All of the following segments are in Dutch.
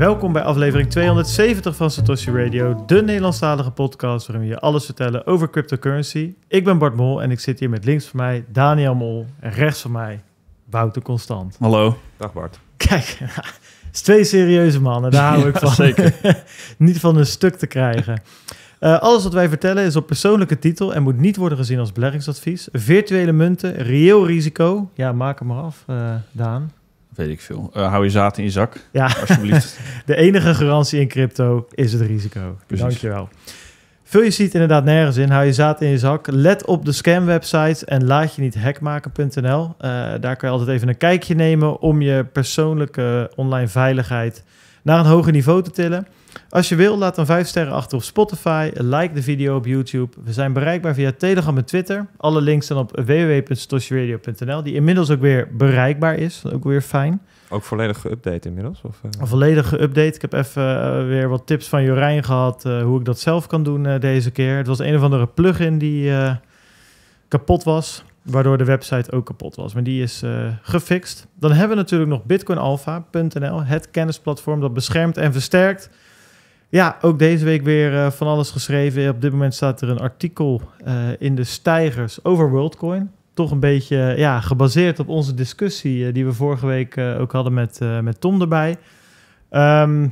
Welkom bij aflevering 270 van Satoshi Radio, de Nederlandstalige podcast waarin we je alles vertellen over cryptocurrency. Ik ben Bart Mol en ik zit hier met links van mij Daniel Mol en rechts van mij Wouter Constant. Hallo. Dag Bart. Kijk, het is twee serieuze mannen, daar hou ik van. zeker. Niet van een stuk te krijgen. Eh, alles wat wij vertellen is op persoonlijke titel en moet niet worden gezien als beleggingsadvies. Virtuele munten, reëel risico. Ja, maak hem maar af, uh, Daan weet ik veel. Eh, hou je zaad in je zak, ja. alsjeblieft. de enige garantie in crypto is het risico. Dankjewel. Vul je ziet inderdaad nergens in. Hou je zaad in je zak. Let op de scamwebsites en laat je niet hackmaken.nl. Eh, daar kun je altijd even een kijkje nemen om je persoonlijke online veiligheid naar een hoger niveau te tillen. Als je wil, laat dan 5 sterren achter op Spotify. Like de video op YouTube. We zijn bereikbaar via Telegram en Twitter. Alle links staan op www.stosjeradio.nl, die inmiddels ook weer bereikbaar is. Ook weer fijn. Ook volledig geüpdate inmiddels? Of, uh... Een Ik heb even eh, weer wat tips van Jorijn gehad eh, hoe ik dat zelf kan doen deze keer. Het was een of andere plugin die kapot was, waardoor de website ook kapot was. Maar die is gefixt. Dan hebben we natuurlijk nog bitcoinalpha.nl, het kennisplatform dat beschermt en versterkt ja, ook deze week weer eh, van alles geschreven. Op dit moment staat er een artikel eh, in de stijgers over WorldCoin. Toch een beetje eh, ja, gebaseerd op onze discussie die we vorige week ook hadden met, met Tom erbij. Ehm,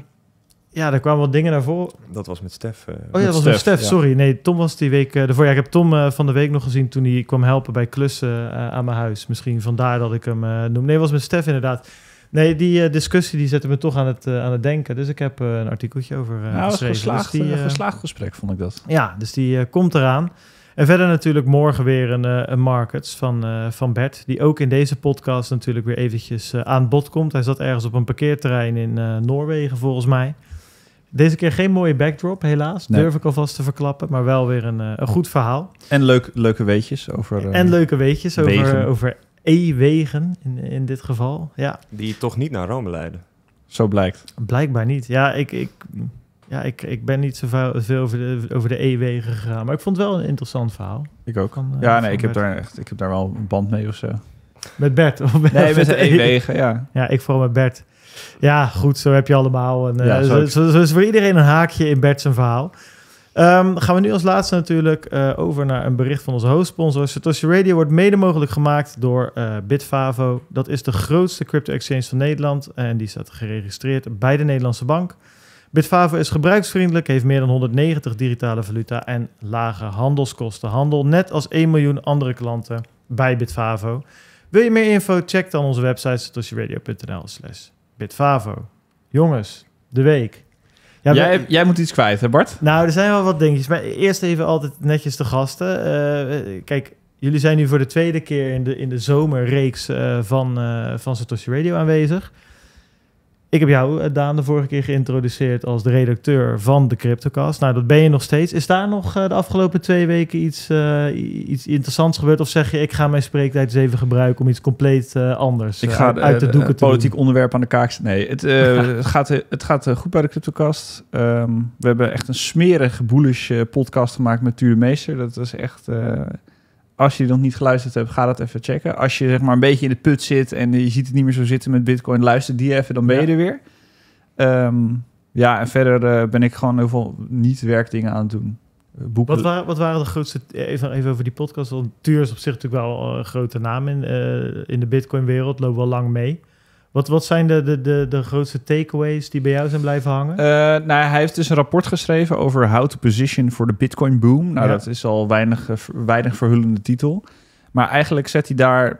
ja, er kwamen wat dingen naar voren. Dat was met Stef. oh ja, dat was met Stef, sorry. Nee, Tom was die week ervoor. Ja, ik heb Tom van de week nog gezien toen hij kwam helpen bij klussen aan mijn huis. Misschien vandaar dat ik hem noem. Nee, was met Stef inderdaad. Nee, die eh, discussie die zette me toch aan het, eh, aan het denken. Dus ik heb eh, een artikeltje over uh, nou, geschreven. Dus geslaagd, geslaagd gesprek vond ik dat. Ja, dus die komt eraan. En verder natuurlijk morgen weer een, een Markets van, van Bert. Die ook in deze podcast natuurlijk weer eventjes aan bod komt. Hij zat ergens op een parkeerterrein in Noorwegen volgens mij. Deze keer geen mooie backdrop, helaas. Durf ik alvast te verklappen, maar wel weer een, een goed verhaal. En leuk, leuke weetjes over... en leuke weetjes over, over E-wegen in, in dit geval. Ja. Die toch niet naar Rome leiden. Zo blijkt. Blijkbaar niet. Ja, ik, ik, ja, ik, ik ben niet zo veel over de E-wegen gegaan. Maar ik vond het wel een interessant verhaal. Ik ook. Van, eh, ja, nee, ik heb, daar echt, ik heb daar wel een band mee of zo. Met Bert? Of nee, met de E-wegen, ja. Ja, ik vooral met Bert. Ja, goed, zo heb je allemaal. Een, ja, eh, zo, zo, is voor iedereen een haakje in Bert zijn verhaal. Ehm, gaan we nu als laatste natuurlijk eh, over naar een bericht van onze hoofdsponsor. Satoshi Radio wordt mede mogelijk gemaakt door uh, Bitfavo. Dat is de grootste crypto-exchange van Nederland en die staat geregistreerd bij de Nederlandse bank. Bitfavo is gebruiksvriendelijk, heeft meer dan 190 digitale valuta en lage handelskosten. Handel net als 1 miljoen andere klanten bij Bitfavo. Wil je meer info? Check dan onze website satoshiradio.nl slash bitfavo. Jongens, de week. Ja, jij, moet iets kwijt, hè Bart? Nou, er zijn wel wat dingetjes. Maar eerst even altijd netjes de gasten. Eh, kijk, jullie zijn nu voor de tweede keer in de, in de zomerreeks eh, van, eh, van Satoshi Radio aanwezig. Ik heb jou, eh, Daan, de vorige keer geïntroduceerd als de redacteur van de CryptoCast. Nou, dat ben je nog steeds. Is daar nog eh, de afgelopen twee weken iets, eh, iets interessants gebeurd? Of zeg je, ik ga mijn spreektijd eens even gebruiken om iets compleet anders ik ga, uit de doeken te politiek onderwerp aan de kaak Nee, het, het gaat, het gaat goed bij de CryptoCast. Ehm, we hebben echt een smerige, bullish podcast gemaakt met Tuur Meester. Dat is echt als je nog niet geluisterd hebt, ga dat even checken. Als je zeg maar een beetje in de put zit en je ziet het niet meer zo zitten met Bitcoin, luister die even, dan ben je er weer. Ehm, ja, en verder eh, ben ik gewoon heel veel niet-werkdingen aan het doen. Eh, boeken. Wat, waren, wat waren de grootste, eh, even, even over die podcast, want Tuur is op zich natuurlijk wel een grote naam in, in de Bitcoin-wereld, loopt wel lang mee. Wat, wat zijn de, de, de, de grootste takeaways die bij jou zijn blijven hangen? Eh, nou, hij heeft dus een rapport geschreven over how to position for the Bitcoin boom. Nou, dat is al weinig, eh, weinig verhullende titel. Maar eigenlijk zet hij daar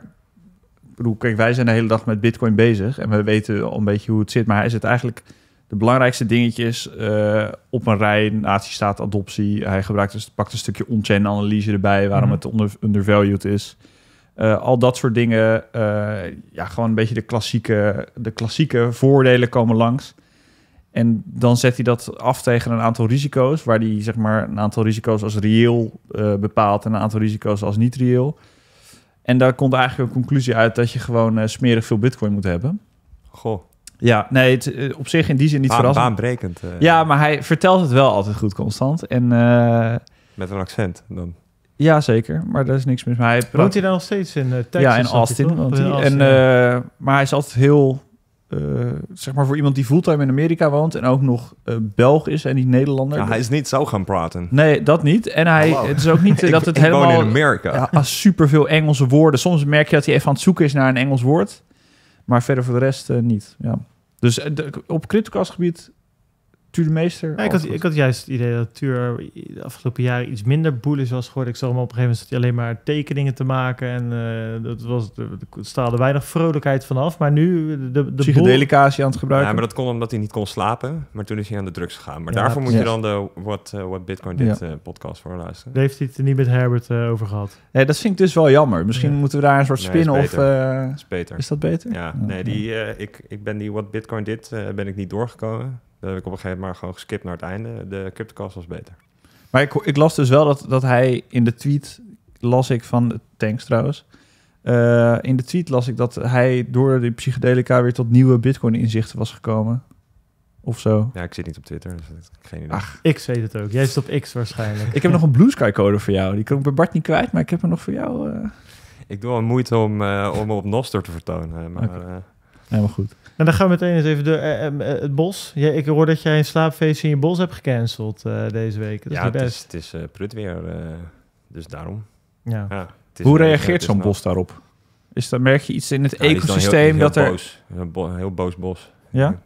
kijk, wij zijn de hele dag met Bitcoin bezig en we weten al een beetje hoe het zit. Maar hij zet eigenlijk de belangrijkste dingetjes eh, op een rij: natiestaat, adoptie. Hij gebruikt dus, pakt een stukje on-chain analyse erbij, waarom mhm. het under, undervalued is. Eh, al dat soort dingen. Eh, ja, gewoon een beetje de klassieke, de klassieke voordelen komen langs. En dan zet hij dat af tegen een aantal risico's, waar hij zeg maar een aantal risico's als reëel eh, bepaalt en een aantal risico's als niet reëel. En daar komt eigenlijk een conclusie uit dat je gewoon uh, smerig veel bitcoin moet hebben. Goh. Ja, nee, het, op zich in die zin niet Baan, verrassend. Baanbrekend. ja, maar hij vertelt het wel altijd goed, constant. En, Met een accent dan. Ja, zeker. Maar dat is niks mis mee. Hij praat... Woont hij nog steeds in uh, eh, Texas? Ja, in Austin. En, eh, maar hij is altijd heel... Uh, zeg maar voor iemand die fulltime in Amerika woont... en ook nog Belg is en niet Nederlander. Ja, hij is niet zo gaan praten. Nee, dat niet. En hij, het is ook niet dat het ik helemaal... Woon in Amerika. Ja, superveel Engelse woorden. Soms merk je dat hij even aan het zoeken is naar een Engels woord. Maar verder voor de rest niet. Ja. Dus op CryptoCast gebied Tuurmeester, ik, had, ik juist het idee dat Tuur de afgelopen jaren iets minder boelisch was geworden. Ik zag hem op een gegeven moment alleen maar tekeningen te maken. En uh, dat was, er staalde weinig vrolijkheid vanaf. Maar nu de, de de boel... aan het gebruiken. Ja, maar dat kon omdat hij niet kon slapen. Maar toen is hij aan de drugs gegaan. Maar daarvoor moet je dan de What, uh, What Bitcoin Did eh, podcast voor luisteren. Daar heeft hij het er niet met Herbert over gehad. Nee, dat vind ik dus wel jammer. Misschien moeten we daar een soort spin-off... Nee, is, is, dat beter? Ja, oh, nee, die, ik, ik ben die What Bitcoin Did ben ik niet doorgekomen. Dat heb ik op een gegeven moment maar gewoon geskipt naar het einde. De CryptoCast was beter. Maar ik, ik, las dus wel dat, dat hij in de tweet, las ik van Tanks trouwens. Eh, in de tweet las ik dat hij door de psychedelica weer tot nieuwe Bitcoin-inzichten was gekomen. Of zo. Ja, ik zit niet op Twitter, dus ik geen idee. weet het ook. Jij zit op X waarschijnlijk. ik heb nog een Blue Sky code voor jou. Die kan ik bij Bart niet kwijt, maar ik heb hem nog voor jou. Eh. Ik doe wel moeite om, uh, om op Noster te vertonen. Maar, Helemaal goed. Nou, dan gaan we meteen eens even door. Eh, eh, eh, het bos. Ja, ik hoor dat jij een slaapfeest in je bos hebt gecanceld deze week. Dat ja, het is, het prut weer. dus daarom. Ja. Hoe reageert zo'n bos daarop? Is dat, merk je iets in het ecosysteem heel, dat er... Boos. Een, heel boos bos. Ja?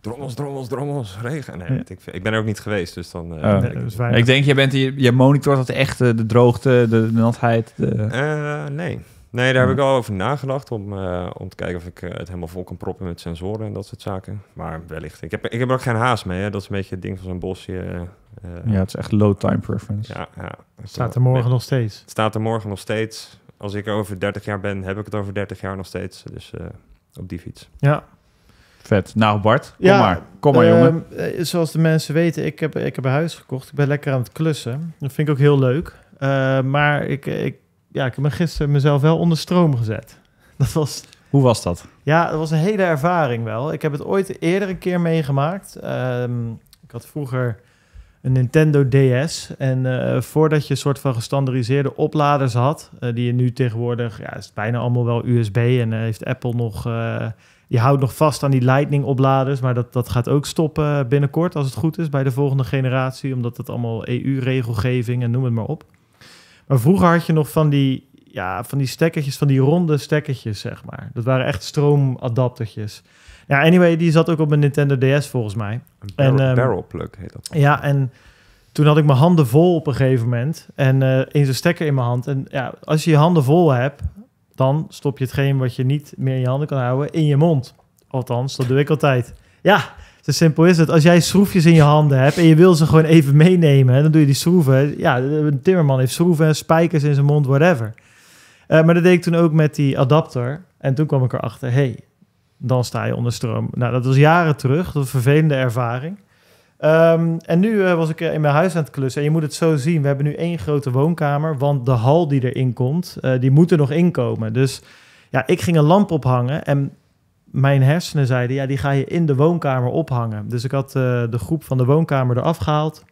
drommels, drommels, drommels, regen. Nee, ik, ik, ben er ook niet geweest, dus dan... Uh, ik, ik, denk, jij bent, je, je monitort dat echt de droogte, de natheid? De... nee, Nee, daar heb ik mm. al over nagedacht. Om, eh, om te kijken of ik eh, het helemaal vol kan proppen met sensoren en dat soort zaken. Maar wellicht. Ik heb, ik heb er ook geen haast mee. Hè. Dat is een beetje het ding van zo'n bosje. Eh, ja, het is echt low time preference. Ja, ja. Staat er morgen nog steeds? Het staat er morgen nog steeds. Als ik over 30 jaar ben, heb ik het over 30 jaar nog steeds. Dus op die fiets. Ja. Vet. Nou, Bart, kom ja, maar. Kom maar, ehm, jongen. Zoals de mensen weten, ik heb, ik heb een huis gekocht. Ik ben lekker aan het klussen. Dat vind ik ook heel leuk. maar ik, ik ja, ik heb me gisteren mezelf wel onder stroom gezet. Dat was... Hoe was dat? Ja, dat was een hele ervaring wel. Ik heb het ooit eerder een keer meegemaakt. Ehm, ik had vroeger een Nintendo DS. En eh, voordat je een soort van gestandardiseerde opladers had, eh, die je nu tegenwoordig, ja, is het bijna allemaal wel USB. En eh, heeft Apple nog, je houdt nog vast aan die Lightning opladers, maar dat, dat gaat ook stoppen binnenkort, als het goed is, bij de volgende generatie, omdat het allemaal EU-regelgeving en noem het maar op. Maar vroeger had je nog van die, ja, van die stekkertjes, van die ronde stekkertjes, zeg maar. Dat waren echt stroomadaptertjes. Ja, anyway, die zat ook op mijn Nintendo DS volgens mij. Een barrel, ehm, plug heet dat. Ja, en toen had ik mijn handen vol op een gegeven moment. En uh, eens een stekker in mijn hand. En ja, als je je handen vol hebt, dan stop je hetgeen wat je niet meer in je handen kan houden in je mond. Althans, dat doe ik altijd. Ja, te simpel is het. Als jij schroefjes in je handen hebt en je wil ze gewoon even meenemen, dan doe je die schroeven. Ja, een timmerman heeft schroeven, spijkers in zijn mond, whatever. Eh, maar dat deed ik toen ook met die adapter. En toen kwam ik erachter, hey, dan sta je onder stroom. Nou, dat was jaren terug. Dat was een vervelende ervaring. Ehm, en nu eh, was ik eh, in mijn huis aan het klussen. En je moet het zo zien, we hebben nu één grote woonkamer. Want de hal die erin komt, die moet er nog inkomen. Dus ja, ik ging een lamp ophangen. En mijn hersenen zeiden, ja, die ga je in de woonkamer ophangen. Dus ik had eh, de groep van de woonkamer eraf gehaald.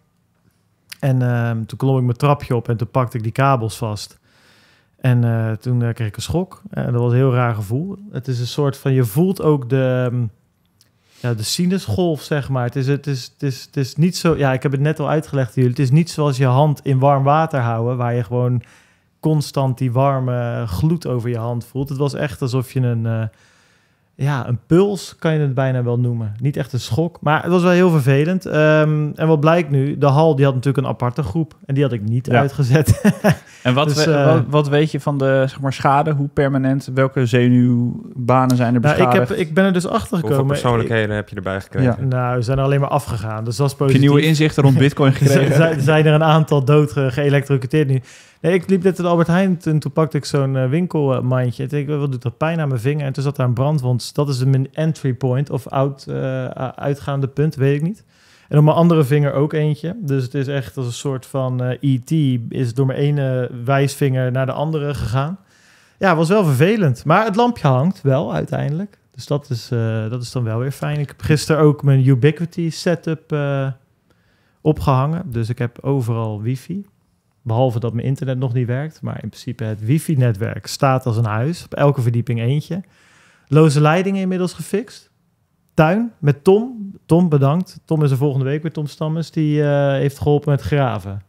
En ehm, toen klom ik mijn trapje op en toen pakte ik die kabels vast. En eh, toen eh, kreeg ik een schok. En dat was een heel raar gevoel. Het is een soort van, je voelt ook de, ehm, ja, de sinusgolf, zeg maar. Het is, het, is, het, is, het is niet zo, ja, ik heb het net al uitgelegd jullie. Het is niet zoals je hand in warm water houden, waar je gewoon constant die warme gloed over je hand voelt. Het was echt alsof je een ja, een puls kan je het bijna wel noemen. Niet echt een schok, maar het was wel heel vervelend. Ehm, en wat blijkt nu? De hal die had natuurlijk een aparte groep en die had ik niet uitgezet. en dus, eh, wat, wat, weet je van de zeg maar, schade? Hoe permanent? Welke zenuwbanen zijn er beschadigd? Nou, ik, heb, ik ben er dus achter gekomen. persoonlijkheden heb je erbij gekregen? Ja. Nou, ze zijn alleen maar afgegaan, dus dat is positief. je nieuwe inzichten rond bitcoin gekregen? zijn, zijn er een aantal dood geëlektrocuteerd nu? ik liep net in Albert Heijn en toen pakte ik zo'n eh, winkelmandje. Ik dacht, wat doet dat pijn aan mijn vinger? En toen zat daar een brandwond. Dat is mijn entry point of out, eh, uitgaande punt, weet ik niet. En op mijn andere vinger ook eentje. Dus het is echt als een soort van ET. Eh, e is door mijn ene wijsvinger naar de andere gegaan. Ja, was wel vervelend. Maar het lampje hangt wel uiteindelijk. Dus dat is, dat is dan wel weer fijn. Ik heb gisteren ook mijn Ubiquity setup opgehangen. Dus ik heb overal wifi. Behalve dat mijn internet nog niet werkt. Maar in principe het wifi-netwerk staat als een huis. Op elke verdieping eentje. Loze leidingen inmiddels gefixt. Tuin met Tom. Tom, bedankt. Tom is er volgende week weer. Tom Stammers. Die eh, heeft geholpen met graven.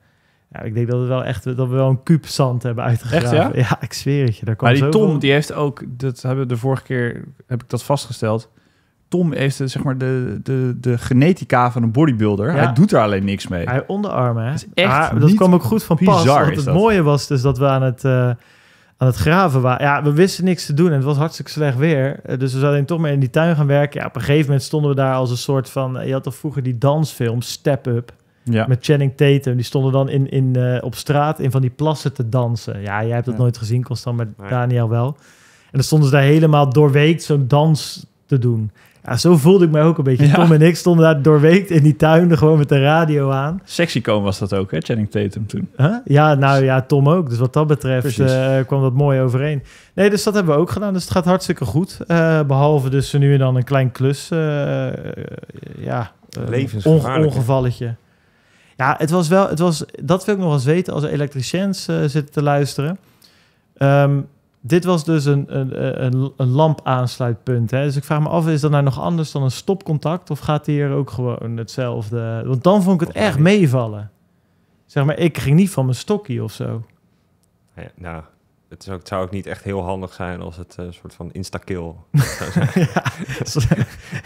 Ja, ik denk dat, we wel echt, dat we wel een kuub zand hebben uitgegraven. Echt, ja? ja? ik zweer het je. Daar komt maar die Tom, die heeft ook... Dat hebben we de vorige keer... Heb ik dat vastgesteld Tom heeft zeg maar de, de, de genetica van een bodybuilder. Hij doet er alleen niks mee. Hij onderarmen, hè? Dat, ah, kwam ook goed van pas. Want het mooie was dus dat we aan het, eh, aan het graven waren. Ja, we wisten niks te doen en het was hartstikke slecht weer. Eh, dus we zouden toch maar in die tuin gaan werken. Ja, op een gegeven moment stonden we daar als een soort van... Eh, je had toch vroeger die dansfilm Step Up? Ja. Met Channing Tatum. Die stonden dan in, in, op straat in van die plassen te dansen. Ja, jij hebt dat nooit gezien, Constant, maar Daniel wel. En dan stonden ze daar helemaal doorweekt zo'n dans te doen. Ja, zo voelde ik mij ook een beetje. Ja. Tom en ik stonden daar doorweekt in die tuin gewoon met de radio aan. komen was dat ook, hè? Channing Tatum toen. Ja, nou ja, Tom ook. Dus wat dat betreft uh, kwam dat mooi overeen. Nee, dus dat hebben we ook gedaan. Dus het gaat hartstikke goed. Eh, behalve dus nu en dan een klein klus. Eh, ja, onge ongevalletje. Ja, het was wel... Het was, dat wil ik nog eens weten als elektriciëns zitten te luisteren. Ehm, dit was dus een, een, een, een lampaansluitpunt. Hè? Dus ik vraag me af, is dat nou nog anders dan een stopcontact? Of gaat hier ook gewoon hetzelfde? Want dan vond ik het echt meevallen. Zeg maar, ik ging niet van mijn stokkie of zo. Ja, nou, het, zou ook niet echt heel handig zijn als het een eh, soort van instakill zou zijn. ja,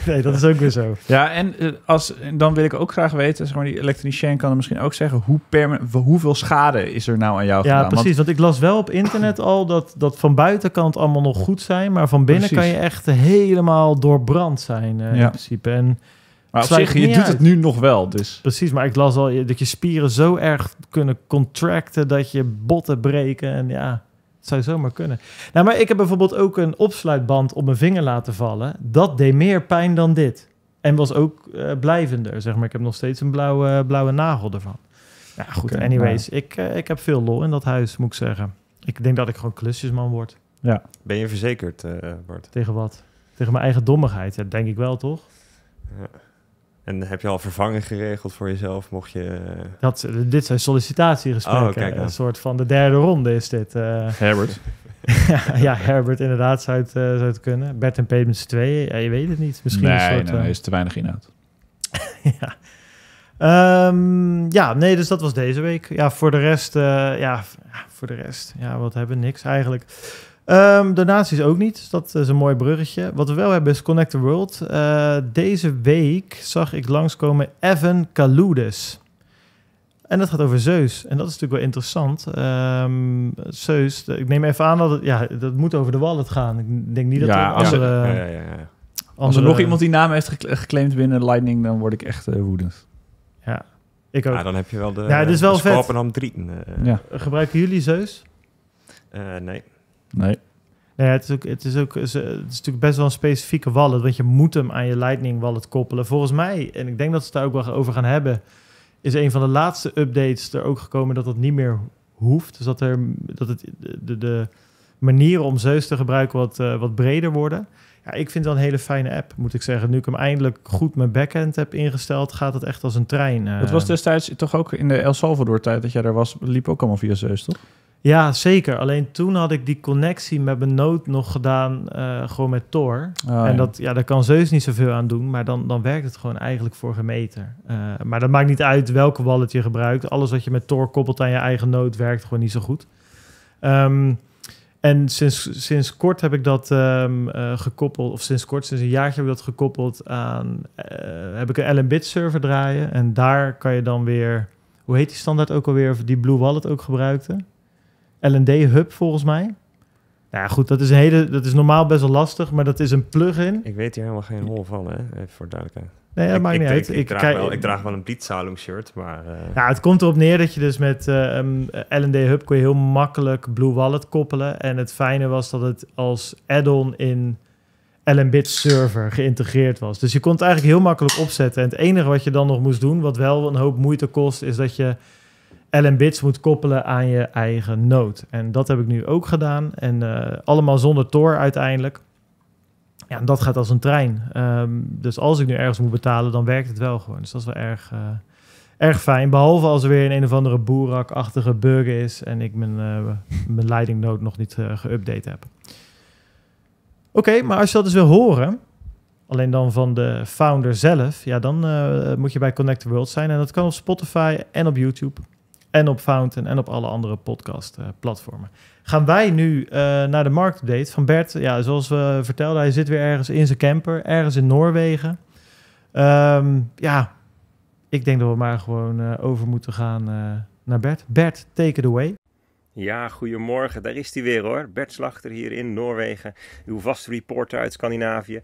nee, dat is ook weer zo. Ja, en eh, als, dan wil ik ook graag weten, zeg maar, die elektricien kan er misschien ook zeggen, hoe hoeveel schade is er nou aan jou ja, Ja, precies, want, ik las wel op internet al dat, dat van buitenkant allemaal nog goed zijn, maar van binnen kan je echt helemaal doorbrand zijn eh, ja. in principe. En, maar op zich, je doet het nu nog wel, dus... Precies, maar ik las al dat je spieren zo erg kunnen contracten... dat je botten breken en ja... Het zou zomaar kunnen. Nou, maar ik heb bijvoorbeeld ook een opsluitband op mijn vinger laten vallen. Dat deed meer pijn dan dit. En was ook eh, blijvender, zeg maar. Ik heb nog steeds een blauwe, blauwe nagel ervan. Ja, goed. anyways, ik, eh, ik heb veel lol in dat huis, moet ik zeggen. Ik denk dat ik gewoon klusjesman word. Ja. Ben je verzekerd, eh, Bart? Tegen wat? Tegen mijn eigen dommigheid, ja, denk ik wel, toch? Ja. En heb je al vervangen geregeld voor jezelf? Mocht je. Eh, dat, dit zijn sollicitatiegesprekken. Oh, Een soort van de derde ronde is dit. Eh. Herbert. ja, Herbert, inderdaad, zou het, eh, zou het kunnen. Bert en Payments 2, ja, je weet het niet. Misschien nee, een soort, nee, is te weinig inhoud. ja. Ehm, ja, nee, dus dat was deze week. Ja, voor de rest, ja, voor de rest, ja, wat hebben niks eigenlijk. Um, ehm, donaties ook niet, dus dat is een mooi bruggetje. Wat we wel hebben is Connect the World. Eh, deze week zag ik langskomen Evan Kaloudes. En dat gaat over Zeus. En dat is natuurlijk wel interessant. Ehm, Zeus, ik neem even aan dat het, ja, dat moet over de wallet gaan. Ik denk niet dat ja, ja, ja, ja. Als er nog iemand die naam heeft geclaimd binnen Lightning, dan word ik echt eh, woedend. Ja, ik ook. Ja, dan heb je wel de. Ja, het is wel de vet. Uh, ja. Gebruiken jullie Zeus? nee. Nee. Nee, het is, ook, het, is ook, het is natuurlijk best wel een specifieke wallet, want je moet hem aan je Lightning wallet koppelen. Volgens mij, en ik denk dat ze het daar ook wel over gaan hebben, is een van de laatste updates er ook gekomen dat dat niet meer hoeft. Dus dat, er, dat het, de, de manieren om Zeus te gebruiken wat, eh, wat breder worden. Ja, ik vind het wel een hele fijne app, moet ik zeggen. Nu ik hem eindelijk goed mijn backend heb ingesteld, gaat het echt als een trein. Eh. Het was destijds toch ook in de El Salvador tijd dat jij daar was, liep ook allemaal via Zeus, toch? Ja, zeker. Alleen toen had ik die connectie met mijn nood nog gedaan, eh, gewoon met Tor. Oh, en dat, ja, daar kan Zeus niet zoveel aan doen, maar dan, dan werkt het gewoon eigenlijk voor gemeter. Eh, maar dat maakt niet uit welke wallet je gebruikt. Alles wat je met Tor koppelt aan je eigen nood werkt gewoon niet zo goed. Ehm, en sinds, sinds kort heb ik dat ehm, eh, gekoppeld, of sinds kort, sinds een jaartje heb ik dat gekoppeld aan, heb ik een L2Bit server draaien. En daar kan je dan weer, hoe heet die standaard ook alweer, of die Blue Wallet ook gebruikte? LND-hub volgens mij. Nou ja, goed, dat is, een hele, dat is normaal best wel lastig, maar dat is een plugin. Ik weet hier helemaal geen hol van, hè? Even voor duidelijkheid. Nee, dat ik, maakt niet ik, uit. Ik, draag wel, ik draag wel een Blitzalung shirt, maar... Ja, eh, nou, het komt erop neer dat je dus met eh, ehm, LND Hub kun je heel makkelijk Blue Wallet koppelen. En het fijne was dat het als add-on in LNBit server geïntegreerd was. Dus je kon het eigenlijk heel makkelijk opzetten. En het enige wat je dan nog moest doen, wat wel een hoop moeite kost, is dat je LM-bits moet koppelen aan je eigen node. En dat heb ik nu ook gedaan. En eh, allemaal zonder Tor uiteindelijk. Ja, en dat gaat als een trein. Ehm, dus als ik nu ergens moet betalen, dan werkt het wel gewoon. Dus dat is wel erg, eh, erg fijn. Behalve als er weer een, een of andere boerakachtige burger is... en ik mijn, uh, mijn nog niet geüpdate heb. Oké, maar als je dat eens dus wil horen... Alleen dan van de founder zelf, ja, dan moet je bij Connect the World zijn. En dat kan op Spotify en op YouTube. En op Fountain en op alle andere podcastplatformen. Eh, gaan wij nu eh, naar de marktupdate van Bert. Ja, zoals we vertelden, hij zit weer ergens in zijn camper, ergens in Noorwegen. Ehm, ja, ik denk dat we maar gewoon eh, over moeten gaan naar Bert. Bert, take it away. Ja, goedemorgen. Daar is hij weer hoor. Bert Slachter hier in Noorwegen, uw vaste reporter uit Scandinavië.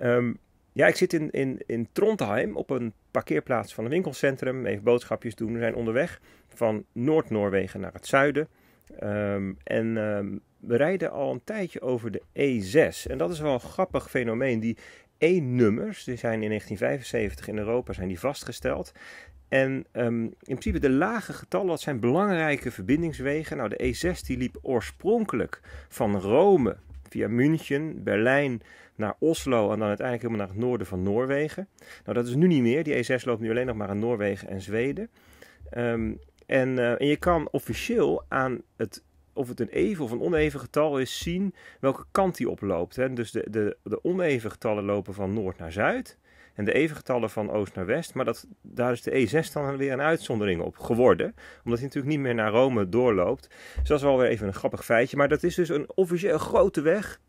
Ehm, ja, ik zit in, in, in Trondheim op een parkeerplaats van een winkelcentrum. Even boodschapjes doen. We zijn onderweg van Noord-Noorwegen naar het zuiden. Ehm, en ehm, we rijden al een tijdje over de E6. En dat is wel een grappig fenomeen. Die E-nummers, die zijn in 1975 in Europa zijn die vastgesteld. En ehm, in principe de lage getallen, dat zijn belangrijke verbindingswegen. Nou, de E6 die liep oorspronkelijk van Rome via München, Berlijn naar Oslo en dan uiteindelijk helemaal naar het noorden van Noorwegen. Nou, dat is nu niet meer. Die E6 loopt nu alleen nog maar aan Noorwegen en Zweden. Ehm, en, eh, en je kan officieel aan het of het een even of een oneven getal is, zien welke kant die oploopt. Hè. Dus de, de, de oneven getallen lopen van noord naar zuid en de even getallen van oost naar west. Maar dat, daar is de E6 dan weer een uitzondering op geworden, omdat hij natuurlijk niet meer naar Rome doorloopt. Dus dat is wel weer even een grappig feitje. Maar dat is dus een officieel grote weg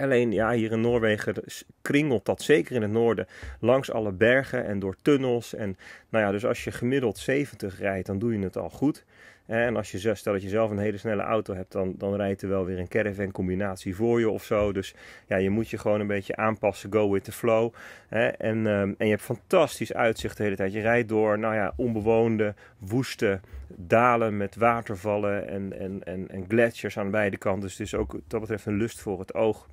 Alleen ja, hier in Noorwegen kringelt dat zeker in het noorden langs alle bergen en door tunnels. En nou ja, dus als je gemiddeld 70 rijdt, dan doe je het al goed. En als je stel dat je zelf een hele snelle auto hebt, dan, dan rijdt er wel weer een caravan combinatie voor je of zo. Dus ja, je moet je gewoon een beetje aanpassen, go with the flow. En, ehm, en je hebt fantastisch uitzicht de hele tijd. Je rijdt door, nou ja, onbewoonde, woeste dalen met watervallen en, en, en, en gletsjers aan beide kanten. Dus het is ook dat betreft een lust voor het oog.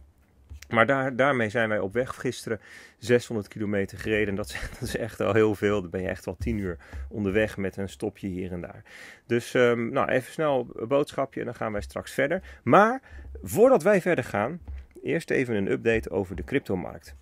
Maar daar, daarmee zijn wij op weg gisteren 600 kilometer gereden. En dat, is, echt al heel veel. Dan ben je echt wel 10 uur onderweg met een stopje hier en daar. Dus ehm, nou, even snel een boodschapje en dan gaan wij straks verder. Maar voordat wij verder gaan, eerst even een update over de cryptomarkt.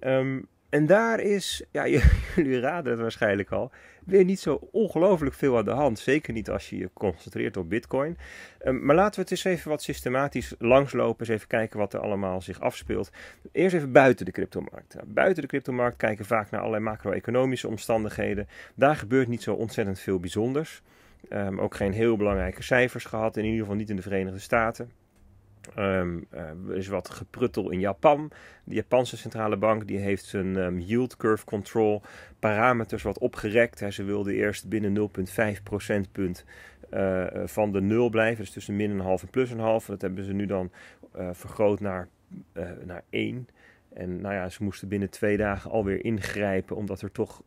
Um, en daar is, ja, jullie raden het waarschijnlijk al, weer niet zo ongelooflijk veel aan de hand. Zeker niet als je je concentreert op Bitcoin. Ehm, maar laten we het eens even wat systematisch langslopen. Eens even kijken wat er allemaal zich afspeelt. Eerst even buiten de cryptomarkt. Buiten de cryptomarkt kijken vaak naar allerlei macro-economische omstandigheden. Daar gebeurt niet zo ontzettend veel bijzonders. Ehm, ook geen heel belangrijke cijfers gehad, in ieder geval niet in de Verenigde Staten. Um, er is wat gepruttel in Japan. De Japanse centrale bank die heeft zijn ehm, yield curve control parameters wat opgerekt. ze wilde eerst binnen 0,5 procentpunt eh, eh, van de nul blijven. Dus tussen min een half en plus een half. Dat hebben ze nu dan vergroot naar, naar 1. En nou ja, ze moesten binnen twee dagen alweer ingrijpen, omdat er toch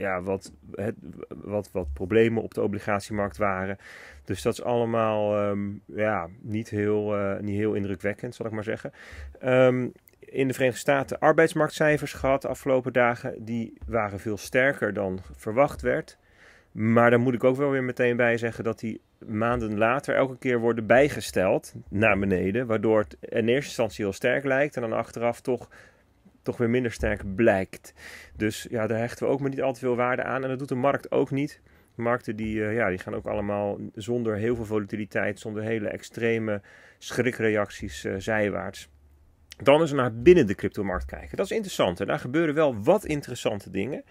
ja, wat, het, wat, wat problemen op de obligatiemarkt waren. Dus dat is allemaal ehm, ja, niet, heel, eh, niet heel indrukwekkend, zal ik maar zeggen. Ehm, in de Verenigde Staten arbeidsmarktcijfers gehad de afgelopen dagen. Die waren veel sterker dan verwacht werd. Maar daar moet ik ook wel weer meteen bij zeggen dat die maanden later elke keer worden bijgesteld naar beneden. Waardoor het in eerste instantie heel sterk lijkt en dan achteraf toch toch weer minder sterk blijkt. Dus ja, daar hechten we ook maar niet al te veel waarde aan. En dat doet de markt ook niet. Markten die, eh, ja, die gaan ook allemaal zonder heel veel volatiliteit, zonder hele extreme schrikreacties eh, zijwaarts. Dan is naar binnen de cryptomarkt kijken. Dat is interessant. En daar gebeuren wel wat interessante dingen.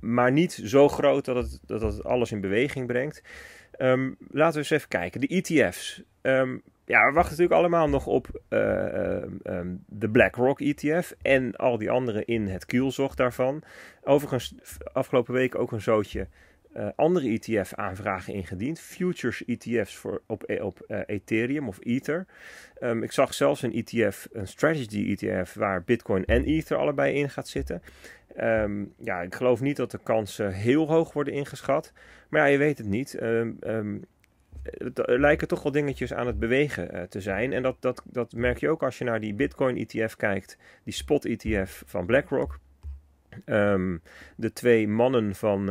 Maar niet zo groot dat het, dat alles in beweging brengt. Ehm, laten we eens even kijken. De ETF's. Ehm, ja, we wachten natuurlijk allemaal nog op eh, ehm, ehm, de BlackRock ETF en al die andere in het kielzocht daarvan. Overigens, afgelopen week ook een zootje eh, andere ETF-aanvragen ingediend. Futures ETF's voor, op, e, op eh, Ethereum of Ether. Ehm, ik zag zelfs een ETF, een strategy ETF, waar Bitcoin en Ether allebei in gaat zitten. ja, ik geloof niet dat de kansen heel hoog worden ingeschat. Maar ja, je weet het niet. Um, er eh, eh, lijken toch wel dingetjes aan het bewegen eh, te zijn. En dat, dat, dat merk je ook als je naar die Bitcoin-ETF kijkt, die spot-ETF van BlackRock. Ehm, de twee mannen van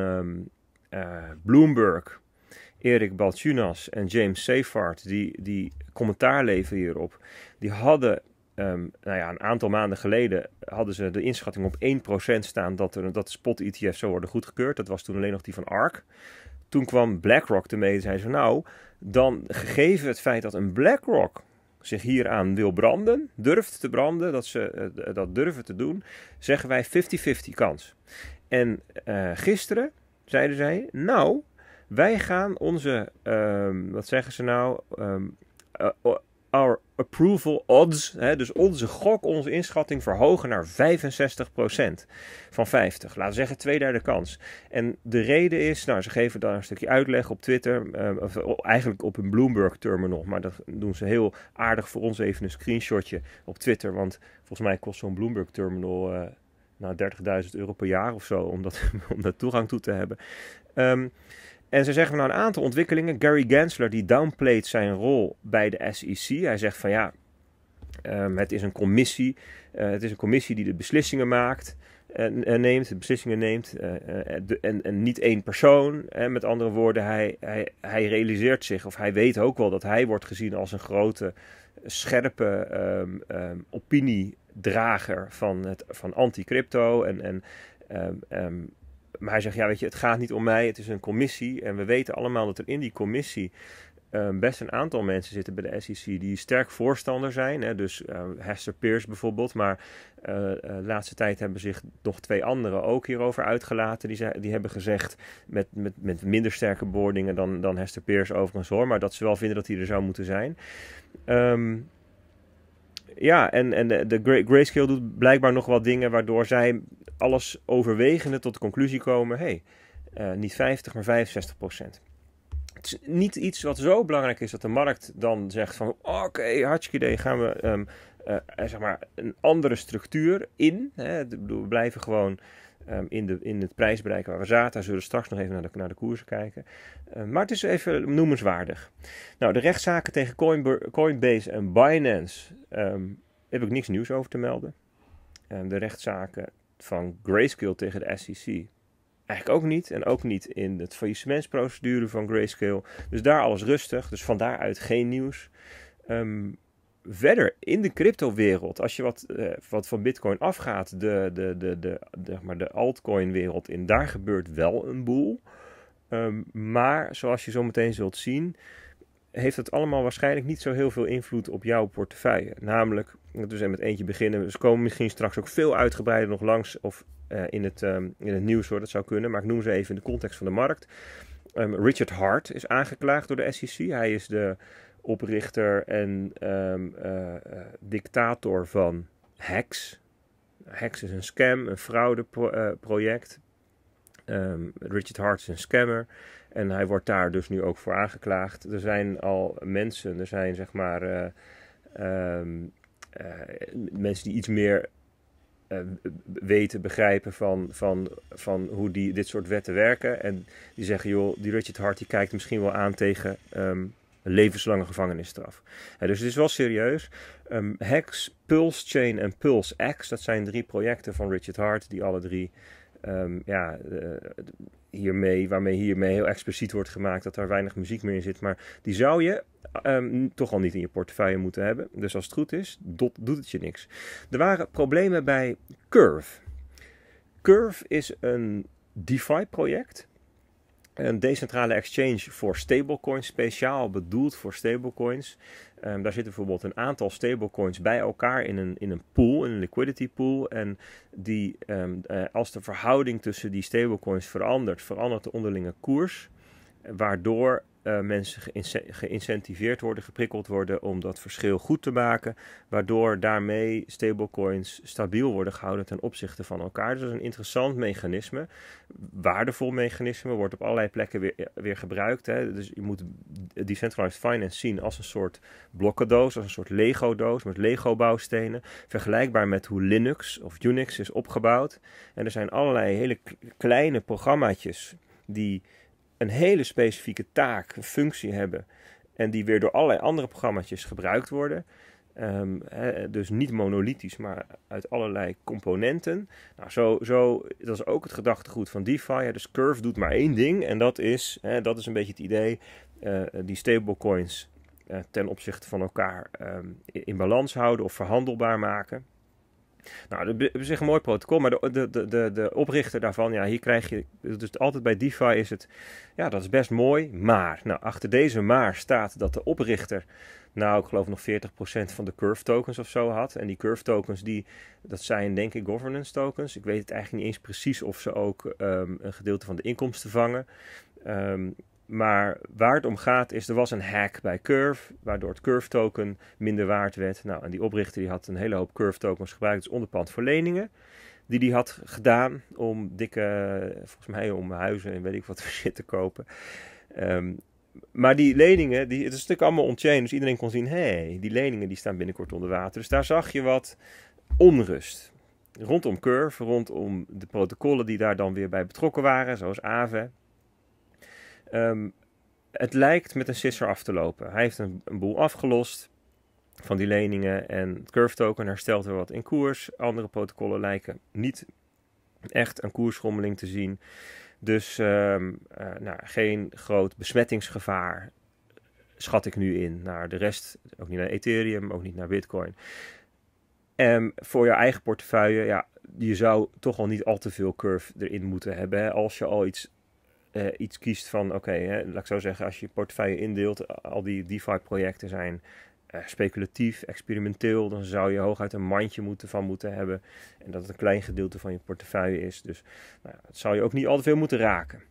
ehm, Bloomberg, Erik Balchunas en James Seyfart, die, die commentaar leveren hierop, die hadden ehm, nou ja, een aantal maanden geleden hadden ze de inschatting op 1% staan dat, er, dat de spot ETF zou worden goedgekeurd. Dat was toen alleen nog die van ARK. Toen kwam BlackRock ermee en zei ze: Nou, dan gegeven het feit dat een BlackRock zich hieraan wil branden, durft te branden, dat ze eh, dat durven te doen, zeggen wij 50-50 kans. En eh, gisteren zeiden zij: Nou, wij gaan onze, ehm, wat zeggen ze nou, ehm, eh, our approval odds, hè, dus onze gok, onze inschatting, verhogen naar 65% van 50. Laten we zeggen twee derde kans. En de reden is, nou, ze geven daar een stukje uitleg op Twitter, eh, eh, eigenlijk op een Bloomberg terminal, maar dat doen ze heel aardig voor ons even een screenshotje op Twitter, want volgens mij kost zo'n Bloomberg terminal eh, nou, 30.000 euro per jaar of zo om, dat, om toegang toe te hebben. Ehm, en ze zeggen nou een aantal ontwikkelingen. Gary Gensler die downplayt zijn rol bij de SEC. Hij zegt van ja, ehm, het is een commissie. Eh, het is een commissie die de beslissingen maakt. En, neemt, de beslissingen neemt. Eh, eh, en, en, niet één persoon. met andere woorden, hij, hij, hij realiseert zich of hij weet ook wel dat hij wordt gezien als een grote, scherpe um, opiniedrager van, het, van anti-crypto. En, en Um, maar hij zegt, ja weet je, het gaat niet om mij, het is een commissie. En we weten allemaal dat er in die commissie ehm, best een aantal mensen zitten bij de SEC die sterk voorstander zijn. Hè? Dus ehm, Hester Peers bijvoorbeeld. Maar eh, eh, de laatste tijd hebben zich nog twee anderen ook hierover uitgelaten. Die, zei, die hebben gezegd, met, met, met minder sterke boordingen dan, dan Hester Peers overigens hoor. Maar dat ze wel vinden dat hij er zou moeten zijn. Um, ja, en, en de, de Grayscale doet blijkbaar nog wel dingen waardoor zij alles overwegende tot de conclusie komen: hé, eh, niet 50, maar 65 procent. Het is niet iets wat zo belangrijk is dat de markt dan zegt: van oké, hartstikke idee, gaan we ehm, eh, eh, zeg maar een andere structuur in. Hè? we blijven gewoon Ehm, in, de, in het prijsbereik waar we zaten. Daar zullen we straks nog even naar de, naar de koersen kijken. Ehm, maar het is even noemenswaardig. Nou, de rechtszaken tegen Coinbase en Binance um, heb ik niks nieuws over te melden. Um, de rechtszaken van Grayscale tegen de SEC eigenlijk ook niet. En ook niet in het faillissementsprocedure van Grayscale. Dus daar alles rustig. Dus van daaruit geen nieuws verder in de cryptowereld, als je wat, eh, wat van Bitcoin afgaat, de, de, de, de, zeg maar de altcoin-wereld in, daar gebeurt wel een boel. Ehm, maar zoals je zo meteen zult zien, heeft dat allemaal waarschijnlijk niet zo heel veel invloed op jouw portefeuille. Namelijk, we zijn met eentje beginnen. Dus komen misschien straks ook veel uitgebreider nog langs of eh, in, het, ehm, in het nieuws hoor, dat zou kunnen. Maar ik noem ze even in de context van de markt. Ehm, Richard Hart is aangeklaagd door de SEC. Hij is de oprichter en ehm, eh, eh, dictator van Hex. Hex is een scam, een fraudeproject. Um, Richard Hart is een scammer. En hij wordt daar dus nu ook voor aangeklaagd. Er zijn al mensen, er zijn zeg maar ehm, mensen die iets meer weten, begrijpen van, van, van hoe die, dit soort wetten werken. En die zeggen, joh, die Richard Hart die kijkt misschien wel aan tegen levenslange gevangenisstraf. Ja, dus het is wel serieus. Um, Hex, Pulse Chain en Pulse X, dat zijn drie projecten van Richard Hart, die alle drie ehm, ja, eh, hiermee, waarmee hiermee heel expliciet wordt gemaakt dat daar weinig muziek meer in zit. Maar die zou je ehm, toch al niet in je portefeuille moeten hebben. Dus als het goed is, doet het je niks. Er waren problemen bij Curve. Curve is een DeFi-project. Een decentrale exchange voor stablecoins, speciaal bedoeld voor stablecoins. Ehm, daar zitten bijvoorbeeld een aantal stablecoins bij elkaar in een, in een pool, een liquidity pool. En die, ehm, eh, als de verhouding tussen die stablecoins verandert, verandert de onderlinge koers. Waardoor uh, mensen geïncentiveerd worden, geprikkeld worden om dat verschil goed te maken, waardoor daarmee stablecoins stabiel worden gehouden ten opzichte van elkaar. Dus dat is een interessant mechanisme, waardevol mechanisme, wordt op allerlei plekken weer, eh, weer gebruikt. Hè. Dus je moet decentralized finance zien als een soort blokkendoos, als een soort Lego-doos met Lego-bouwstenen, vergelijkbaar met hoe Linux of Unix is opgebouwd. En er zijn allerlei hele kleine programmaatjes die een hele specifieke taak, functie hebben. En die weer door allerlei andere programma's gebruikt worden. Ehm, dus niet monolithisch, maar uit allerlei componenten. Nou, zo, zo, dat is ook het gedachtegoed van DeFi. dus Curve doet maar één ding en dat is, dat is een beetje het idee, eh, die stablecoins eh, ten opzichte van elkaar ehm, in balans houden of verhandelbaar maken. Nou, dat is een mooi protocol, maar de, de, de, de oprichter daarvan, ja, hier krijg je, dus altijd bij DeFi is het, ja, dat is best mooi, maar, nou, achter deze maar staat dat de oprichter, nou, ik geloof nog 40% van de Curve tokens of zo had. En die Curve tokens, die, dat zijn denk ik governance tokens. Ik weet het eigenlijk niet eens precies of ze ook ehm, een gedeelte van de inkomsten vangen. Um, maar waar het om gaat is, er was een hack bij Curve, waardoor het Curve token minder waard werd. Nou, en die oprichter die had een hele hoop Curve tokens gebruikt, dus onderpand voor leningen. Die die had gedaan om dikke, volgens mij om huizen en weet ik wat voor te kopen. Ehm, maar die leningen, die, het is natuurlijk allemaal on-chain, dus iedereen kon zien, hé, hey, die leningen die staan binnenkort onder water. Dus daar zag je wat onrust rondom Curve, rondom de protocollen die daar dan weer bij betrokken waren, zoals Aave. Ehm, het lijkt met een sisser af te lopen. Hij heeft een, boel afgelost van die leningen en het curve token herstelt weer wat in koers. Andere protocollen lijken niet echt een koersschommeling te zien. Dus ehm, eh, nou, geen groot besmettingsgevaar schat ik nu in naar de rest. Ook niet naar Ethereum, ook niet naar Bitcoin. En ehm, voor jouw eigen portefeuille, ja, je zou toch al niet al te veel curve erin moeten hebben. Als je al iets eh, iets kiest van, oké, laat ik zo zeggen, als je portefeuille indeelt, al die DeFi-projecten zijn uh, speculatief, experimenteel, dan zou je hooguit een mandje moeten, van moeten hebben. En dat het een klein gedeelte van je portefeuille is. Dus nou, dat zou je ook niet al te veel moeten raken.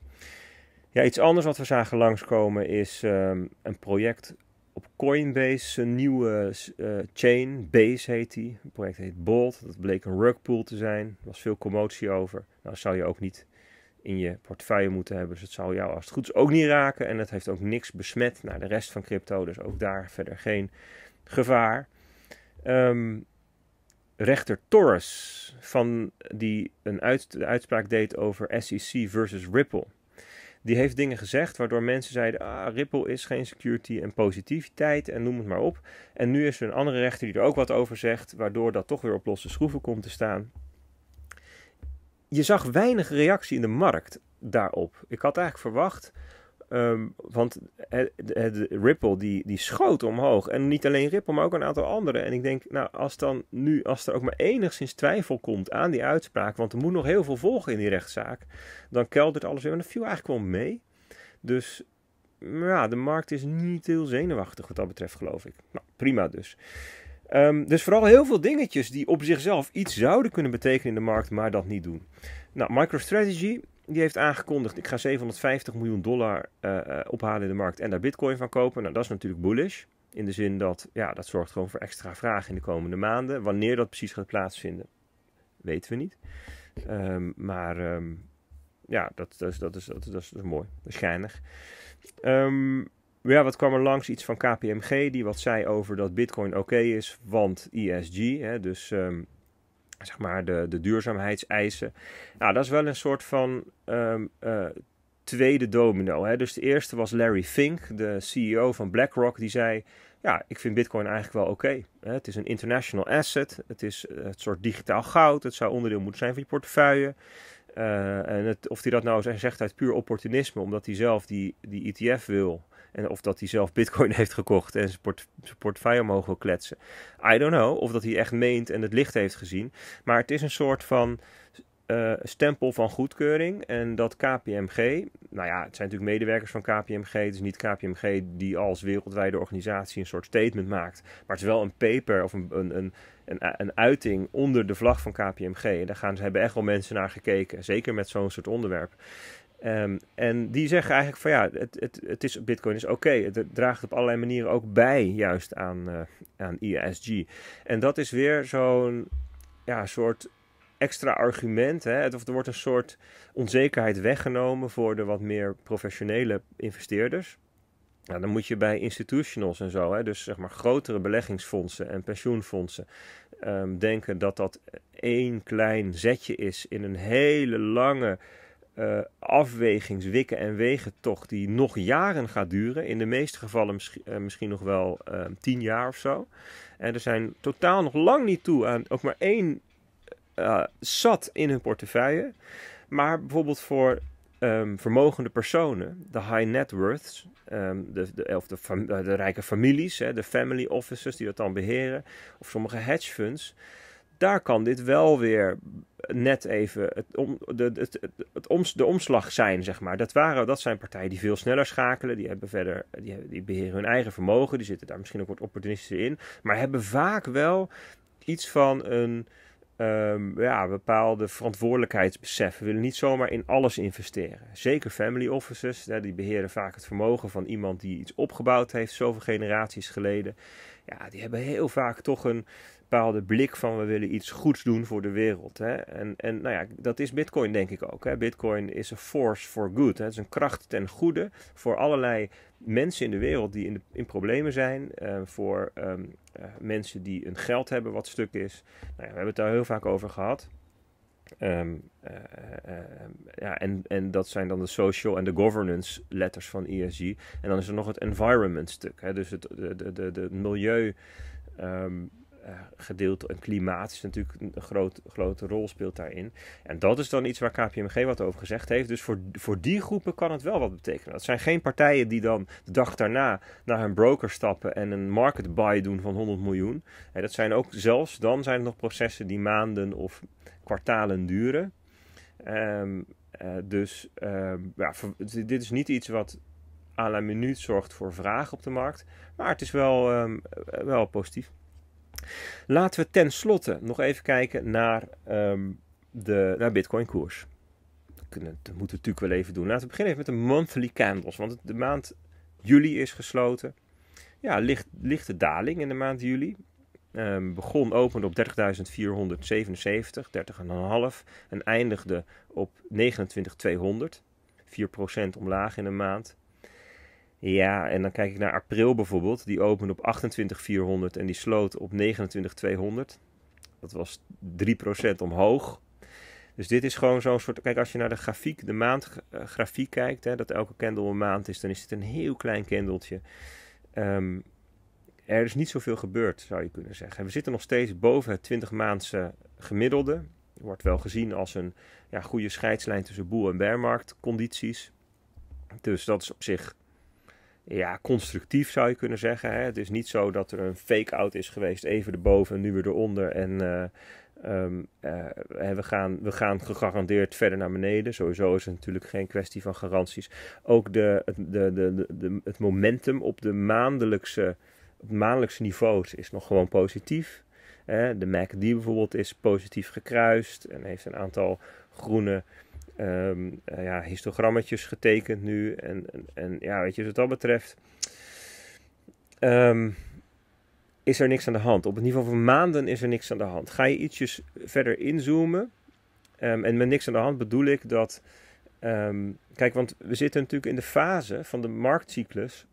Ja, iets anders wat we zagen langskomen is ehm, een project op Coinbase, een nieuwe eh, chain, Base heet die. Het project heet Bolt, dat bleek een rugpool te zijn. Er was veel commotie over. Nou, zou je ook niet in je portefeuille moeten hebben. Dus het zal jou als het goed is ook niet raken. En het heeft ook niks besmet naar de rest van crypto. Dus ook daar verder geen gevaar. Ehm, rechter Torres, van die een uit, de uitspraak deed over SEC versus Ripple. Die heeft dingen gezegd waardoor mensen zeiden: ah, Ripple is geen security en positiviteit en noem het maar op. En nu is er een andere rechter die er ook wat over zegt, waardoor dat toch weer op losse schroeven komt te staan je zag weinig reactie in de markt daarop. Ik had eigenlijk verwacht. Ehm, want eh, eh, de Ripple die, die schoot omhoog. En niet alleen Ripple, maar ook een aantal anderen. En ik denk, nou, als dan nu, als er ook maar enigszins twijfel komt aan die uitspraak, want er moet nog heel veel volgen in die rechtszaak, dan keldert alles weer. En dat viel eigenlijk wel mee. Dus ja, de markt is niet heel zenuwachtig wat dat betreft, geloof ik. Nou, prima dus. Ehm, dus vooral heel veel dingetjes die op zichzelf iets zouden kunnen betekenen in de markt, maar dat niet doen. Nou, MicroStrategy die heeft aangekondigd: ik ga 750 miljoen dollar eh, eh, ophalen in de markt en daar Bitcoin van kopen. Nou, dat is natuurlijk bullish. In de zin dat ja, dat zorgt gewoon voor extra vraag in de komende maanden. Wanneer dat precies gaat plaatsvinden, weten we niet. Ehm, maar ehm, ja, dat, dat, is, dat, is, dat, is, dat is mooi, waarschijnlijk. Um, ja, wat kwam er langs? Iets van KPMG, die wat zei over dat Bitcoin oké is, want ESG, hè, dus ehm, zeg maar de, de duurzaamheidseisen. Nou, dat is wel een soort van ehm, eh, tweede domino. Hè. Dus de eerste was Larry Fink, de CEO van BlackRock, die zei: Ja, ik vind Bitcoin eigenlijk wel oké. Okay. Het is een international asset, het is eh, het soort digitaal goud, het zou onderdeel moeten zijn van je portefeuille. Eh, en het, of hij dat nou zegt uit puur opportunisme, omdat hij zelf die, die ETF wil en of dat hij zelf bitcoin heeft gekocht en zijn, port, zijn portefeuille omhoog kletsen. I don't know. Of dat hij echt meent en het licht heeft gezien. Maar het is een soort van eh, stempel van goedkeuring. En dat KPMG, nou ja, het zijn natuurlijk medewerkers van KPMG. Het is niet KPMG die als wereldwijde organisatie een soort statement maakt. Maar het is wel een paper of een, een, een, een, uiting onder de vlag van KPMG. En daar gaan ze, hebben echt wel mensen naar gekeken. Zeker met zo'n soort onderwerp. Ehm, en die zeggen eigenlijk van ja, het, het, het is, Bitcoin is oké. Het, draagt op allerlei manieren ook bij juist aan, uh, aan ESG. En dat is weer zo'n ja, soort extra argument. Hè? Het, of er wordt een soort onzekerheid weggenomen voor de wat meer professionele investeerders. Nou, dan moet je bij institutionals en zo, hè, dus zeg maar grotere beleggingsfondsen en pensioenfondsen, ehm, denken dat dat één klein zetje is in een hele lange eh, afwegingswikken en wegentocht die nog jaren gaat duren. In de meeste gevallen misschien, eh, nog wel eh, tien jaar of zo. En er zijn totaal nog lang niet toe aan ook maar één zat in hun portefeuille. Maar bijvoorbeeld voor ehm, vermogende personen, de high net worths, ehm, de, de, of de, rijke families, hè, de family offices die dat dan beheren, of sommige hedge funds daar kan dit wel weer net even het, om, de, het, het, oms, de omslag zijn, zeg maar. Dat, waren, dat zijn partijen die veel sneller schakelen. Die, hebben verder, die, die beheren hun eigen vermogen. Die zitten daar misschien ook wat opportunistisch in. Maar hebben vaak wel iets van een ehm, ja, bepaalde verantwoordelijkheidsbesef. We willen niet zomaar in alles investeren. Zeker family offices, hè, die beheren vaak het vermogen van iemand die iets opgebouwd heeft, zoveel generaties geleden. Ja, die hebben heel vaak toch een, bepaalde blik van we willen iets goeds doen voor de wereld. Hè? En, en nou ja, dat is Bitcoin denk ik ook. Hè? Bitcoin is een force for good. Hè? Het is een kracht ten goede voor allerlei mensen in de wereld die in, in problemen zijn. Eh, voor ehm, eh, mensen die een geld hebben wat stuk is. Nou ja, we hebben het daar heel vaak over gehad. Ehm, eh, ja, en, en dat zijn dan de social en de governance letters van ESG. En dan is er nog het environment stuk. Hè? Dus het de, de, de, milieu. Ehm, eh, gedeelte en klimaat is natuurlijk een groot, grote rol speelt daarin. En dat is dan iets waar KPMG wat over gezegd heeft. Dus voor, voor die groepen kan het wel wat betekenen. Dat zijn geen partijen die dan de dag daarna naar hun broker stappen en een market buy doen van 100 miljoen. Eh, dat zijn ook zelfs dan zijn er nog processen die maanden of kwartalen duren. Ehm, eh, dus ehm, ja, dit is niet iets wat aan een minuut zorgt voor vraag op de markt. Maar het is wel, ehm, wel positief. Laten we tenslotte nog even kijken naar, ehm, de, naar Bitcoin koers. Dat, moeten we natuurlijk wel even doen. Laten we beginnen even met de monthly candles. Want de maand juli is gesloten. Ja, licht, lichte daling in de maand juli. Ehm, begon opende op 30.477, 30,5 en eindigde op 29.200. 4% omlaag in de maand. Ja, en dan kijk ik naar april bijvoorbeeld. Die opende op 28,400 en die sloot op 29,200. Dat was 3% omhoog. Dus dit is gewoon zo'n soort. Kijk, als je naar de grafiek, de maandgrafiek eh, kijkt, hè, dat elke candle een maand is, dan is het een heel klein kendeltje. Ehm, er is niet zoveel gebeurd, zou je kunnen zeggen. We zitten nog steeds boven het 20-maandse gemiddelde. Wordt wel gezien als een ja, goede scheidslijn tussen boel- en bearmarktcondities. Dus dat is op zich ja, constructief zou je kunnen zeggen. Hè? Het is niet zo dat er een fake-out is geweest, even erboven en nu weer eronder. En eh, ehm, eh, we, gaan, we gaan gegarandeerd verder naar beneden. Sowieso is het natuurlijk geen kwestie van garanties. Ook de, de, de, de het momentum op de maandelijkse, op maandelijkse niveaus is nog gewoon positief. Hè. de MACD bijvoorbeeld is positief gekruist en heeft een aantal groene Ehm, eh, ja, histogrammetjes getekend nu. En, en, en, ja, weet je, dus wat dat betreft ehm, is er niks aan de hand. Op het niveau van maanden is er niks aan de hand. Ga je ietsjes verder inzoomen. Ehm, en met niks aan de hand bedoel ik dat. kijk, want we zitten natuurlijk in de fase van de marktcyclus.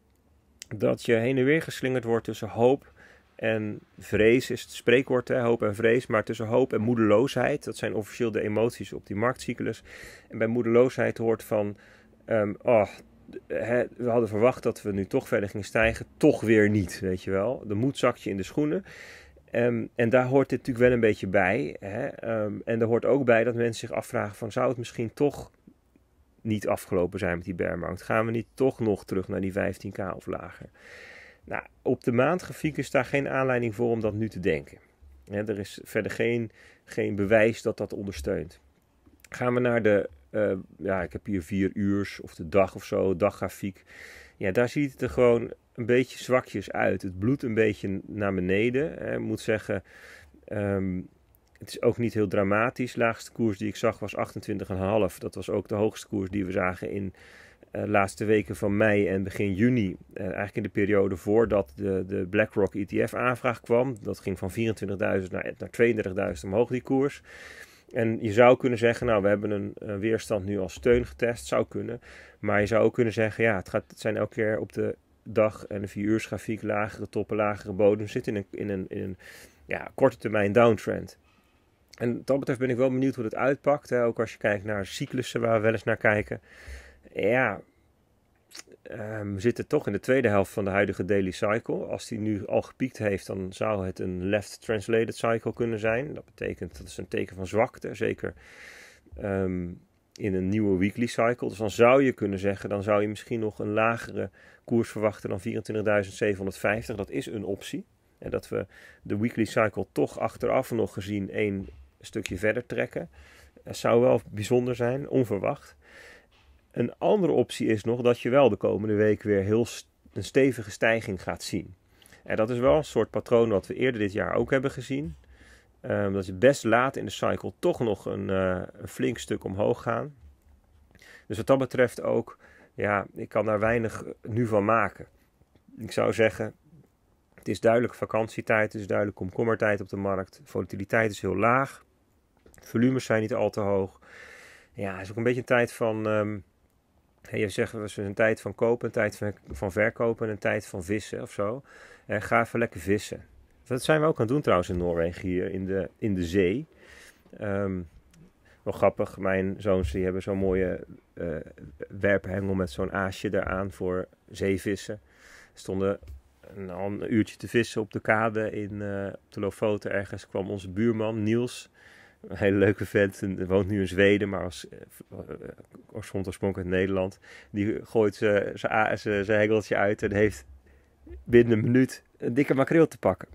Dat je heen en weer geslingerd wordt tussen hoop en vrees is het spreekwoord, hè, hoop en vrees. Maar tussen hoop en moedeloosheid, dat zijn officieel de emoties op die marktcyclus. En bij moedeloosheid hoort van, um, we hadden verwacht dat we nu toch verder gingen stijgen, toch weer niet, weet je wel. De moedzakje in de schoenen. Ehm, en daar hoort dit natuurlijk wel een beetje bij. Hè? Ehm, en daar hoort ook bij dat mensen zich afvragen van, zou het misschien toch niet afgelopen zijn met die bearmarkt? Gaan we niet toch nog terug naar die 15k of lager? Nou, op de maandgrafiek is daar geen aanleiding voor om dat nu te denken. er is verder geen, geen bewijs dat dat ondersteunt. Gaan we naar de, eh, ja, ik heb hier vier uur of de dag of zo, daggrafiek. Ja, daar ziet het er gewoon een beetje zwakjes uit. Het bloed een beetje naar beneden. ik moet zeggen, ehm, het is ook niet heel dramatisch. De laagste koers die ik zag was 28,5. Dat was ook de hoogste koers die we zagen in eh, laatste weken van mei en begin juni, eh, eigenlijk in de periode voordat de, de BlackRock ETF-aanvraag kwam, dat ging van 24.000 naar, naar 32.000 omhoog die koers. En je zou kunnen zeggen, nou, we hebben een, weerstand nu als steun getest, zou kunnen. Maar je zou ook kunnen zeggen, ja, het, gaat, het zijn elke keer op de dag- en de grafiek lagere toppen, lagere bodem zit in een, in een, in een ja, korte termijn downtrend. En wat dat betreft ben ik wel benieuwd hoe dat uitpakt. Hè? Ook als je kijkt naar cyclussen waar we wel eens naar kijken. Ja, Ehm, we zitten toch in de tweede helft van de huidige daily cycle. Als die nu al gepiekt heeft, dan zou het een left translated cycle kunnen zijn. Dat betekent dat is een teken van zwakte, zeker ehm, in een nieuwe weekly cycle. Dus dan zou je kunnen zeggen, dan zou je misschien nog een lagere koers verwachten dan 24.750. Dat is een optie. En dat we de weekly cycle toch achteraf nog gezien één stukje verder trekken. Dat eh, zou wel bijzonder zijn, onverwacht. Een andere optie is nog dat je wel de komende week weer heel een stevige stijging gaat zien. En dat is wel een soort patroon wat we eerder dit jaar ook hebben gezien. Ehm, dat je best laat in de cycle toch nog eh, een, flink stuk omhoog gaan. Dus wat dat betreft ook, ja, ik kan daar weinig eh, nu van maken. Ik zou zeggen, het is duidelijk vakantietijd, het is duidelijk komkommertijd op de markt. Volatiliteit is heel laag, volumes zijn niet al te hoog. Ja, het is ook een beetje een tijd van ehm, je zegt, we is een tijd van kopen, een tijd van verkopen en een tijd van vissen of zo. En eh, ga even lekker vissen. Dat zijn we ook aan het doen trouwens in Noorwegen hier in de, in de zee. Um, wel grappig, mijn zoons die hebben zo'n mooie uh, werphengel met zo'n aasje eraan voor zeevissen. Stonden een, uurtje te vissen op de kade in, uh, de Lofoten ergens. kwam onze buurman Niels een hele leuke vent, en woont nu in Zweden, maar was oorspronkelijk in Nederland. Die gooit zijn hengeltje uit en heeft binnen een minuut een dikke makreel te pakken.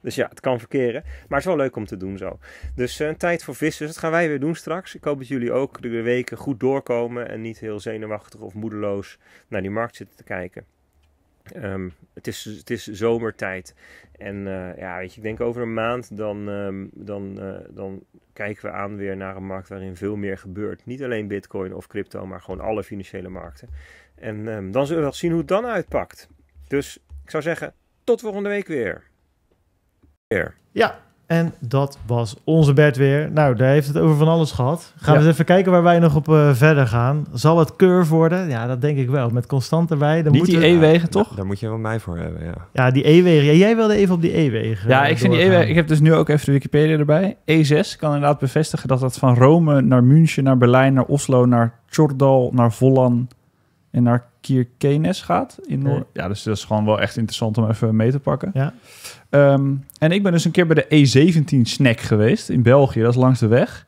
Dus ja, het kan verkeren. Maar het is wel leuk om te doen zo. Dus eh, een tijd voor vissen. Dus dat gaan wij weer doen straks. Ik hoop dat jullie ook de weken goed doorkomen. En niet heel zenuwachtig of moedeloos naar die markt zitten te kijken. Ehm, het, is, het is zomertijd. En eh, ja, weet je, ik denk over een maand dan, ehm, dan, eh, dan kijken we aan weer naar een markt waarin veel meer gebeurt. Niet alleen bitcoin of crypto, maar gewoon alle financiële markten. En ehm, dan zullen we wel zien hoe het dan uitpakt. Dus ik zou zeggen, tot volgende week weer. weer. Ja, en dat was onze bed weer. Nou, daar heeft het over van alles gehad. Gaan we eens even kijken waar wij nog op eh, verder gaan. Zal het curve worden? Ja, dat denk ik wel. Met Constant erbij. Dan Niet die E-wegen, toch? daar moet je wel mij voor hebben, ja. Ja, die E-wegen. Ja, jij wilde even op die E-wegen. Ja, ik, vind die e ik heb dus nu ook even de Wikipedia erbij. E6 kan inderdaad bevestigen dat dat van Rome naar München, naar Berlijn, naar Oslo, naar Chordal, naar Volland en naar Kirkenes gaat. In Noor Ja, dus dat is gewoon wel echt interessant om even mee te pakken. Ja. Ehm, en ik ben dus een keer bij de E17 Snack geweest in België. Dat is langs de weg.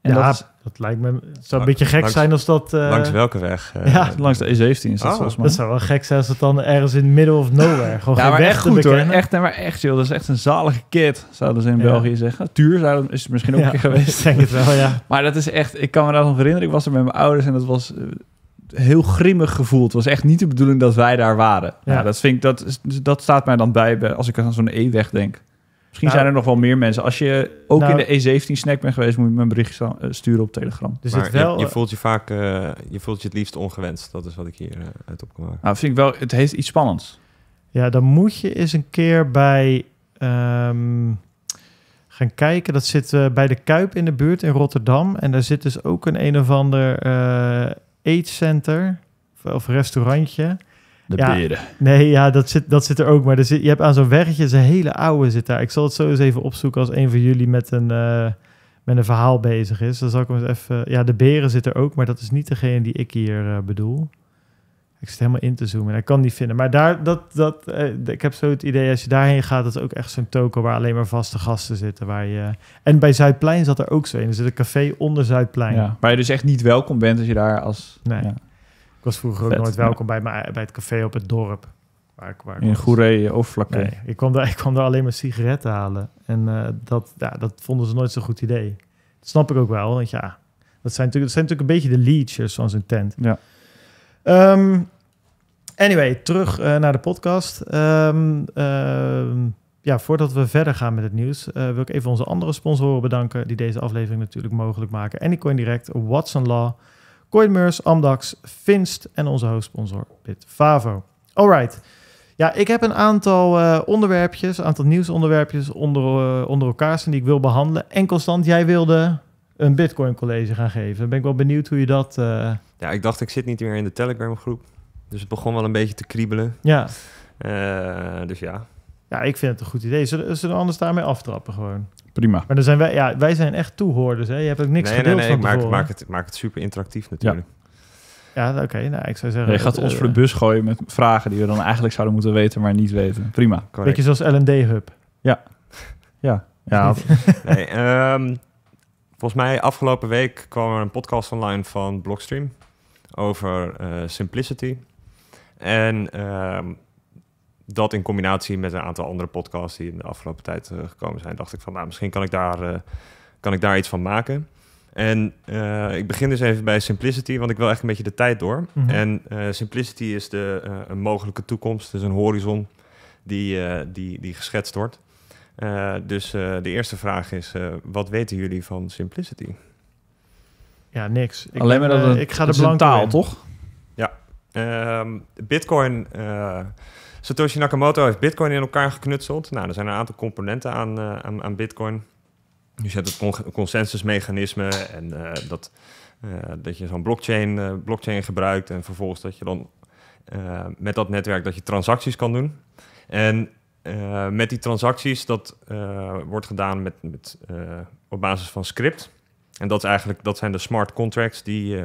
En ja, dat, dat lijkt me... Het zou een beetje gek zijn als dat... Eh, langs welke weg? Eh? ja. Langs de E17 is dat oh, volgens mij. Dat zou wel gek zijn als het dan ergens in midden of nowhere... Gewoon ja, maar weg echt goed hoor. Echt, maar echt joh, dat is echt een zalige kit, zouden ze in België zeggen. Tuur zouden, is misschien ook een keer geweest. denk het wel, ja. maar dat is echt... Ik kan me dat nog herinneren. Ik was er met mijn ouders en dat was... Eh, heel grimmig gevoeld Het was echt niet de bedoeling dat wij daar waren. Ja. Nou, dat, vind ik, dat, dus dat staat mij dan bij als ik aan zo'n E-weg denk. Misschien nou, zijn er nog wel meer mensen. Als je ook nou, in de E17-snack bent geweest, moet je mijn bericht eh, sturen op Telegram. Dus het wel, je, eh, voelt je vaak, eh, je voelt je het liefst ongewenst. Dat is wat ik hier uit op kan Nou, vind ik wel, het heeft iets spannends. Ja, dan moet je eens een keer bij ehm, gaan kijken. Dat zit bij de Kuip in de buurt in Rotterdam. En daar zit dus ook een een of ander AIDS-center of restaurantje. De beren. Nee, ja, dat zit, dat zit er ook. Maar er zit, je hebt aan zo'n weggetje, een hele oude zit daar. Ik zal het zo eens even opzoeken als een van jullie met een, eh, met een verhaal bezig is. Dan zal ik hem eens even... Ja, de beren zit er ook, maar dat is niet degene die ik hier eh, bedoel. Ik zit helemaal in te zoomen en ik kan die vinden. Maar daar, dat, dat, eh, ik heb zo het idee, als je daarheen gaat, dat is ook echt zo'n toko waar alleen maar vaste gasten zitten. Waar je, en bij Zuidplein zat er ook zo een. Er zit een café onder Zuidplein. Ja, waar je dus echt niet welkom bent als je daar als... Nee. Ja. Ik was vroeger ook nooit welkom bij, maar bij het café op het dorp. Waar ik, waar ik in Goeree eh, of vlakke ik kwam, daar, ik kwam daar alleen maar sigaretten halen. En eh, dat, ja, dat vonden ze nooit zo'n goed idee. Dat snap ik ook wel, want ja, dat zijn natuurlijk, dat zijn natuurlijk een beetje de leechers van zo'n tent. Ja. Um, anyway, terug eh, naar de podcast. Um, ja, voordat we verder gaan met het nieuws, eh, wil ik even onze andere sponsoren bedanken die deze aflevering natuurlijk mogelijk maken. Anycoin Direct, Watson Law, CoinMers, Amdax, Finst en onze hoofdsponsor Bitfavo. Alright. Ja, ik heb een aantal eh, onderwerpjes, een aantal nieuwsonderwerpjes onder, onder elkaar staan die ik wil behandelen. En Constant, jij wilde een Bitcoin college gaan geven. Dan ben ik wel benieuwd hoe je dat. Eh, ja, ik dacht, ik zit niet meer in de Telegram groep. Dus het begon wel een beetje te kriebelen. Ja. Eh, dus ja. Ja, ik vind het een goed idee. Zullen, zullen we anders daarmee aftrappen gewoon? Prima. Maar dan zijn wij, ja, wij zijn echt toehoorders. Hè? Je hebt ook niks nee, gedeeld nee, nee, van Maar Maak, het, maak het super interactief natuurlijk. Ja. oké. Nou, ik zou zeggen... Je gaat ons eh, voor de bus gooien met vragen die we dan eigenlijk zouden moeten weten, maar niet weten. Prima. Correct. Beetje zoals LND Hub. Ja. Ja. ja. Ehm, Volgens mij afgelopen week kwam er een podcast online van Blockstream over eh, simplicity. En ehm, dat in combinatie met een aantal andere podcasts die in de afgelopen tijd eh, gekomen zijn, dacht ik van nou, misschien kan ik daar, eh, kan ik daar iets van maken. En ik begin dus even bij simplicity, want ik wil echt een beetje de tijd door. Mhm. En simplicity is de, een mogelijke toekomst, dus een horizon die, die, die geschetst wordt. Eh, dus eh, de eerste vraag is: eh, wat weten jullie van simplicity? Ja, niks. Ik Alleen maar dat het, ik ga de blank taal, toch? Ja. Ehm, Bitcoin. Satoshi Nakamoto heeft Bitcoin in elkaar geknutseld. Nou, er zijn een aantal componenten aan, aan, Bitcoin. je hebt het consensusmechanisme en dat, dat je zo'n blockchain, blockchain gebruikt. En vervolgens dat je dan met dat netwerk dat je transacties kan doen. En eh, met die transacties, dat eh, wordt gedaan met, met, eh, op basis van script. En dat, is eigenlijk, dat zijn de smart contracts die,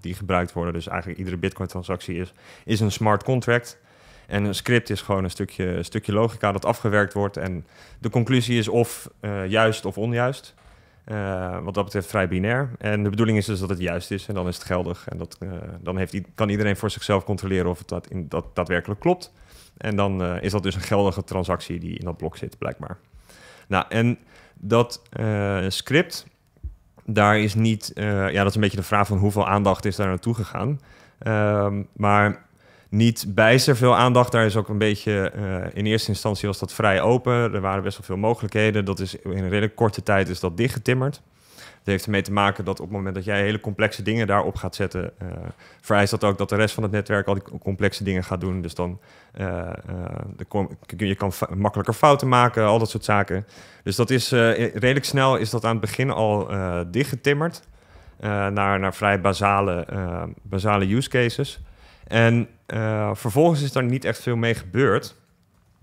die gebruikt worden. Dus eigenlijk iedere Bitcoin-transactie is, is een smart contract. En een script is gewoon een stukje, stukje logica dat afgewerkt wordt. En de conclusie is of juist of onjuist. wat dat betreft vrij binair. En de bedoeling is dus dat het juist is en dan is het geldig. En dat, dan heeft, kan iedereen voor zichzelf controleren of het dat in, dat daadwerkelijk klopt. En dan eh, is dat dus een geldige transactie die in dat blok zit, blijkbaar. Nou, en dat eh, script, daar is niet... Eh, ja, dat is een beetje de vraag van hoeveel aandacht is daar naartoe gegaan. Ehm, maar niet bijster veel aandacht. Daar is ook een beetje, in eerste instantie was dat vrij open. Er waren best wel veel mogelijkheden. Dat is in een redelijk korte tijd is dat dichtgetimmerd. Het heeft ermee te maken dat op het moment dat jij hele complexe dingen daarop gaat zetten, eh, vereist dat ook dat de rest van het netwerk al die complexe dingen gaat doen. Dus dan uh, je kan makkelijker fouten maken, al dat soort zaken. Dus dat is redelijk snel is dat aan het begin al dichtgetimmerd naar, naar vrij basale, basale use cases. En vervolgens is daar niet echt veel mee gebeurd.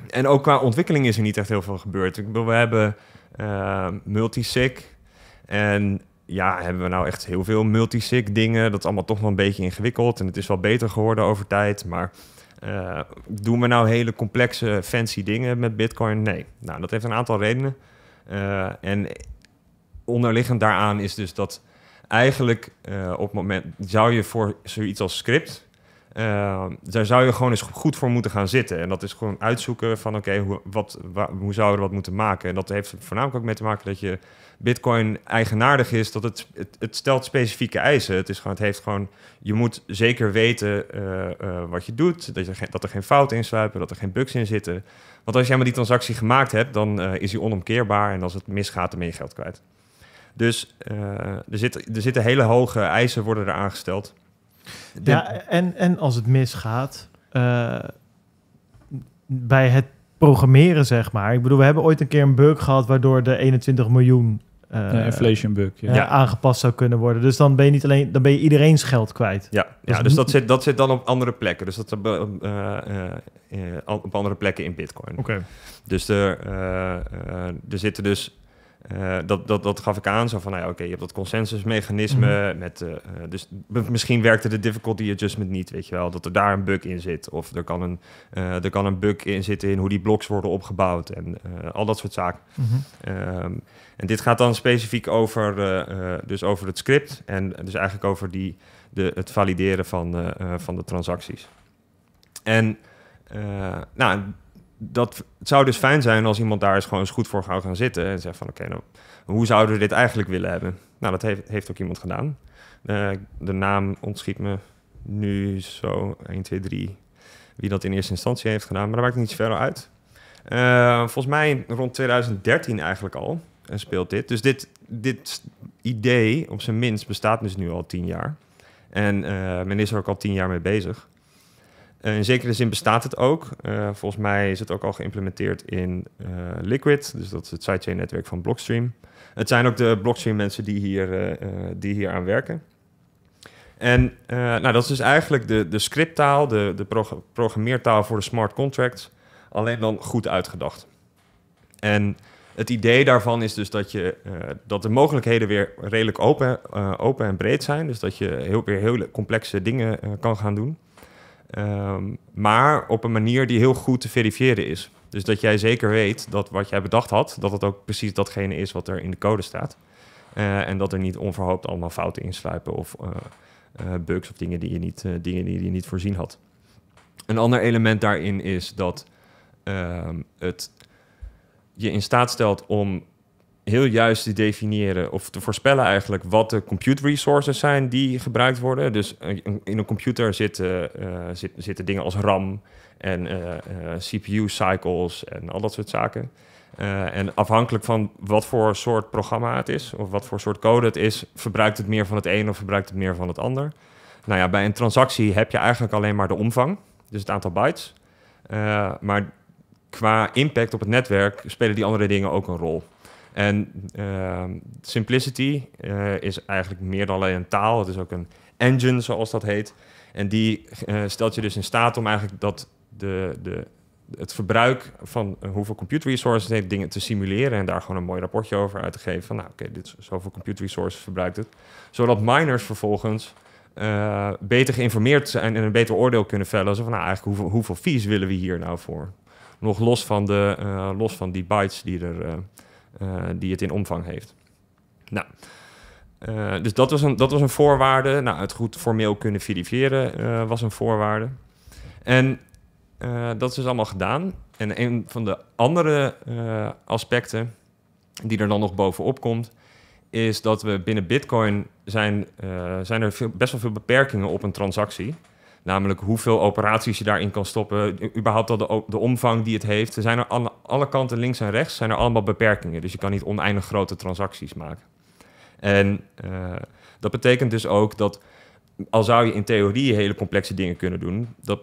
En ook qua ontwikkeling is er niet echt heel veel gebeurd. we hebben uh, multisig, en ja, hebben we nou echt heel veel multisig dingen. Dat is allemaal toch wel een beetje ingewikkeld. En het is wel beter geworden over tijd. Maar uh, doen we nou hele complexe, fancy dingen met Bitcoin? Nee. Nou, dat heeft een aantal redenen. Eh, en onderliggend daaraan is dus dat eigenlijk eh, op het moment zou je voor zoiets als script eh, daar zou je gewoon eens goed voor moeten gaan zitten. En dat is gewoon uitzoeken van oké, hoe, wat, hoe zouden we wat moeten maken? En dat heeft voornamelijk ook mee te maken dat je bitcoin eigenaardig is, dat het, het, stelt specifieke eisen. Het, is gewoon, het heeft gewoon, je moet zeker weten eh, eh, wat je doet, dat, je, dat er geen fouten in dat er geen bugs in zitten. Want als jij maar die transactie gemaakt hebt, dan is die onomkeerbaar en als het misgaat, dan ben je geld kwijt. Dus er, zit, er zitten hele hoge eisen worden er aangesteld. Ja, en, en als het misgaat, eh, bij het programmeren, zeg maar. Ik bedoel, we hebben ooit een keer een bug gehad waardoor de 21 miljoen eh, inflation bug ja. ja. aangepast zou kunnen worden. Dus dan ben je niet alleen, dan ben je iedereen's geld kwijt. Ja, dus, ja, dus, dus dat, zit, dat zit dan op andere plekken. Dus dat uh, uh, op andere plekken in Bitcoin. Oké. Dus er, er zitten dus eh, dat, dat, dat gaf ik aan, zo van, nou ja, oké, je hebt dat consensusmechanisme, mhm. met, eh, eh, dus misschien werkte de difficulty adjustment niet, weet je wel, dat er daar een bug in zit, of er kan een, er kan een bug in zitten in hoe die blocks worden opgebouwd en al dat soort zaken. Mhm. Ehm, en dit gaat dan specifiek over, dus over het script en dus eigenlijk over die, de, het valideren van, van de transacties. En nou, dat het zou dus fijn zijn als iemand daar eens gewoon eens goed voor zou gaan zitten en zegt van oké, nou, hoe zouden we dit eigenlijk willen hebben? Nou, dat heeft, heeft ook iemand gedaan. Eh, de naam ontschiet me nu zo 1, 2, 3 wie dat in eerste instantie heeft gedaan, maar dat maakt niet zoveel uit. Eh, volgens mij rond 2013 eigenlijk al eh, speelt dit. Dus dit, dit idee, op zijn minst, bestaat dus nu al tien jaar. En uh, men is er ook al tien jaar mee bezig. Eh, in zekere zin bestaat het ook. Eh, volgens mij is het ook al geïmplementeerd in eh, Liquid, dus dat is het sidechain-netwerk van Blockstream. Het zijn ook de blockstream mensen die, hier, die hier aan werken. En nou, dat is dus eigenlijk de, de scripttaal, de, de programmeertaal voor de smart contracts, alleen dan goed uitgedacht. En het idee daarvan is dus dat, je, dat de mogelijkheden weer redelijk open, open en breed zijn. Dus dat je heel, weer heel complexe dingen kan gaan doen. Ehm, maar op een manier die heel goed te verifiëren is. Dus dat jij zeker weet dat wat jij bedacht had, dat het ook precies datgene is wat er in de code staat. Eh, en dat er niet onverhoopt allemaal fouten insluipen of uh, bugs of dingen die, je niet, dingen die je niet voorzien had. Een ander element daarin is dat ehm, het je in staat stelt om heel juist te definiëren of te voorspellen eigenlijk wat de compute resources zijn die gebruikt worden. Dus eh, in een computer zitten, eh, zitten dingen als RAM en eh, CPU cycles en al dat soort zaken. en afhankelijk van wat voor soort programma het is of wat voor soort code het is, verbruikt het meer van het een of verbruikt het meer van het ander. Nou ja, bij een transactie heb je eigenlijk alleen maar de omvang, dus het aantal bytes. maar qua impact op het netwerk spelen die andere dingen ook een rol. En ehm, simplicity eh, is eigenlijk meer dan alleen een taal. Het is ook een engine, zoals dat heet. En die eh, stelt je dus in staat om eigenlijk dat de, de, het verbruik van eh, hoeveel computer resources heeft dingen te simuleren en daar gewoon een mooi rapportje over uit te geven. Van nou oké, dit zoveel computer resources verbruikt het. Zodat miners vervolgens beter geïnformeerd zijn en een beter oordeel kunnen vellen. Zo van nou eigenlijk hoeveel, hoeveel fees willen we hier nou voor? Nog los van, de, los van die bytes die er eh, die het in omvang heeft. Nou, eh, dus dat was, een, dat was een voorwaarde. Nou, het goed formeel kunnen verifiëren eh, was een voorwaarde. En dat is dus allemaal gedaan. En een van de andere aspecten die er dan nog bovenop komt, is dat we binnen Bitcoin zijn, zijn er veel, best wel veel beperkingen op een transactie. Namelijk hoeveel operaties je daarin kan stoppen. Überhaupt al de, de omvang die het heeft. Er zijn er alle, alle kanten links en rechts zijn er allemaal beperkingen. Dus je kan niet oneindig grote transacties maken. En eh, dat betekent dus ook dat al zou je in theorie hele complexe dingen kunnen doen, dat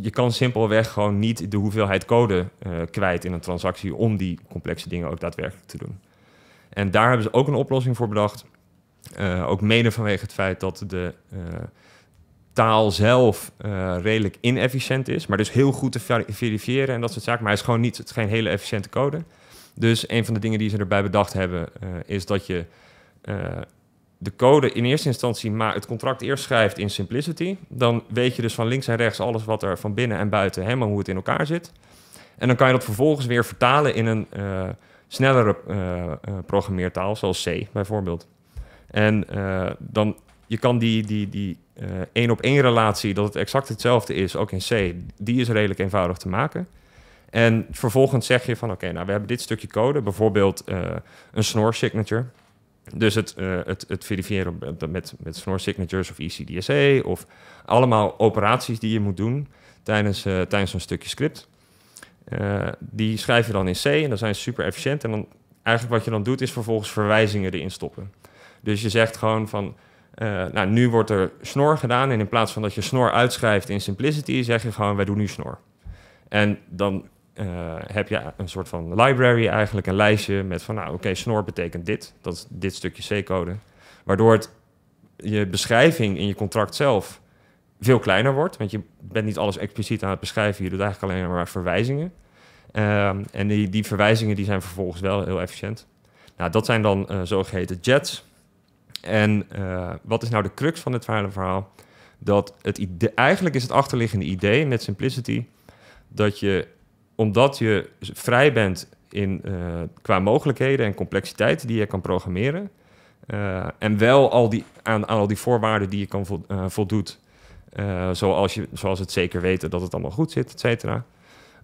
je kan simpelweg gewoon niet de hoeveelheid code eh, kwijt in een transactie om die complexe dingen ook daadwerkelijk te doen. En daar hebben ze ook een oplossing voor bedacht. Eh, ook mede vanwege het feit dat de, taal zelf eh, redelijk inefficiënt is, maar dus heel goed te verifiëren en dat soort zaken. Maar is gewoon niet, het geen hele efficiënte code. Dus een van de dingen die ze erbij bedacht hebben, eh, is dat je eh, de code in eerste instantie, maar het contract eerst schrijft in Simplicity. Dan weet je dus van links en rechts alles wat er van binnen en buiten, helemaal hoe het in elkaar zit. En dan kan je dat vervolgens weer vertalen in een snellere programmeertaal, zoals C bijvoorbeeld. En dan, je kan die, die, die eh, één op één relatie, dat het exact hetzelfde is, ook in C, die is redelijk eenvoudig te maken. En vervolgens zeg je van oké, nou we hebben dit stukje code, bijvoorbeeld eh, een snor signature. Dus het, eh, het, het, verifiëren met, met snor signatures of ECDSA of allemaal operaties die je moet doen tijdens, uh, tijdens een stukje script. die schrijf je dan in C en dan zijn ze super efficiënt. En dan eigenlijk wat je dan doet is vervolgens verwijzingen erin stoppen. Dus je zegt gewoon van eh, nou, nu wordt er snor gedaan en in plaats van dat je snor uitschrijft in Simplicity, zeg je gewoon wij doen nu snor. En dan eh, heb je een soort van library eigenlijk, een lijstje met van nou oké, snor betekent dit, dat is dit stukje C-code. Waardoor het, je beschrijving in je contract zelf veel kleiner wordt, want je bent niet alles expliciet aan het beschrijven, je doet eigenlijk alleen maar verwijzingen. Ehm, en die, die verwijzingen die zijn vervolgens wel heel efficiënt. Nou, dat zijn dan eh, zogeheten jets. En eh, wat is nou de crux van het verhaal? Dat het idee, eigenlijk is het achterliggende idee met simplicity dat je, omdat je vrij bent in, eh, qua mogelijkheden en complexiteit die je kan programmeren, eh, en wel al die, aan, al die voorwaarden die je kan vo, voldoet, zoals, je, zoals het zeker weten dat het allemaal goed zit, et cetera,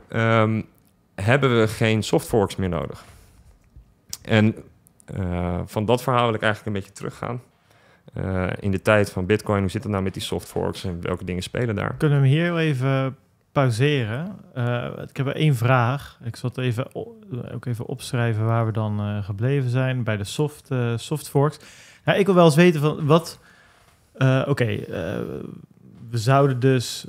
ehm, hebben we geen softforks meer nodig. En eh, van dat verhaal wil ik eigenlijk een beetje teruggaan. Uh, in de tijd van Bitcoin, hoe zit het nou met die soft forks en welke dingen spelen daar? Kunnen we hem hier even pauzeren? Eh, ik heb er één vraag. Ik zal het even ook even opschrijven waar we dan gebleven zijn bij de soft, soft forks. Nou, ik wil wel eens weten van wat. Oké, we zouden dus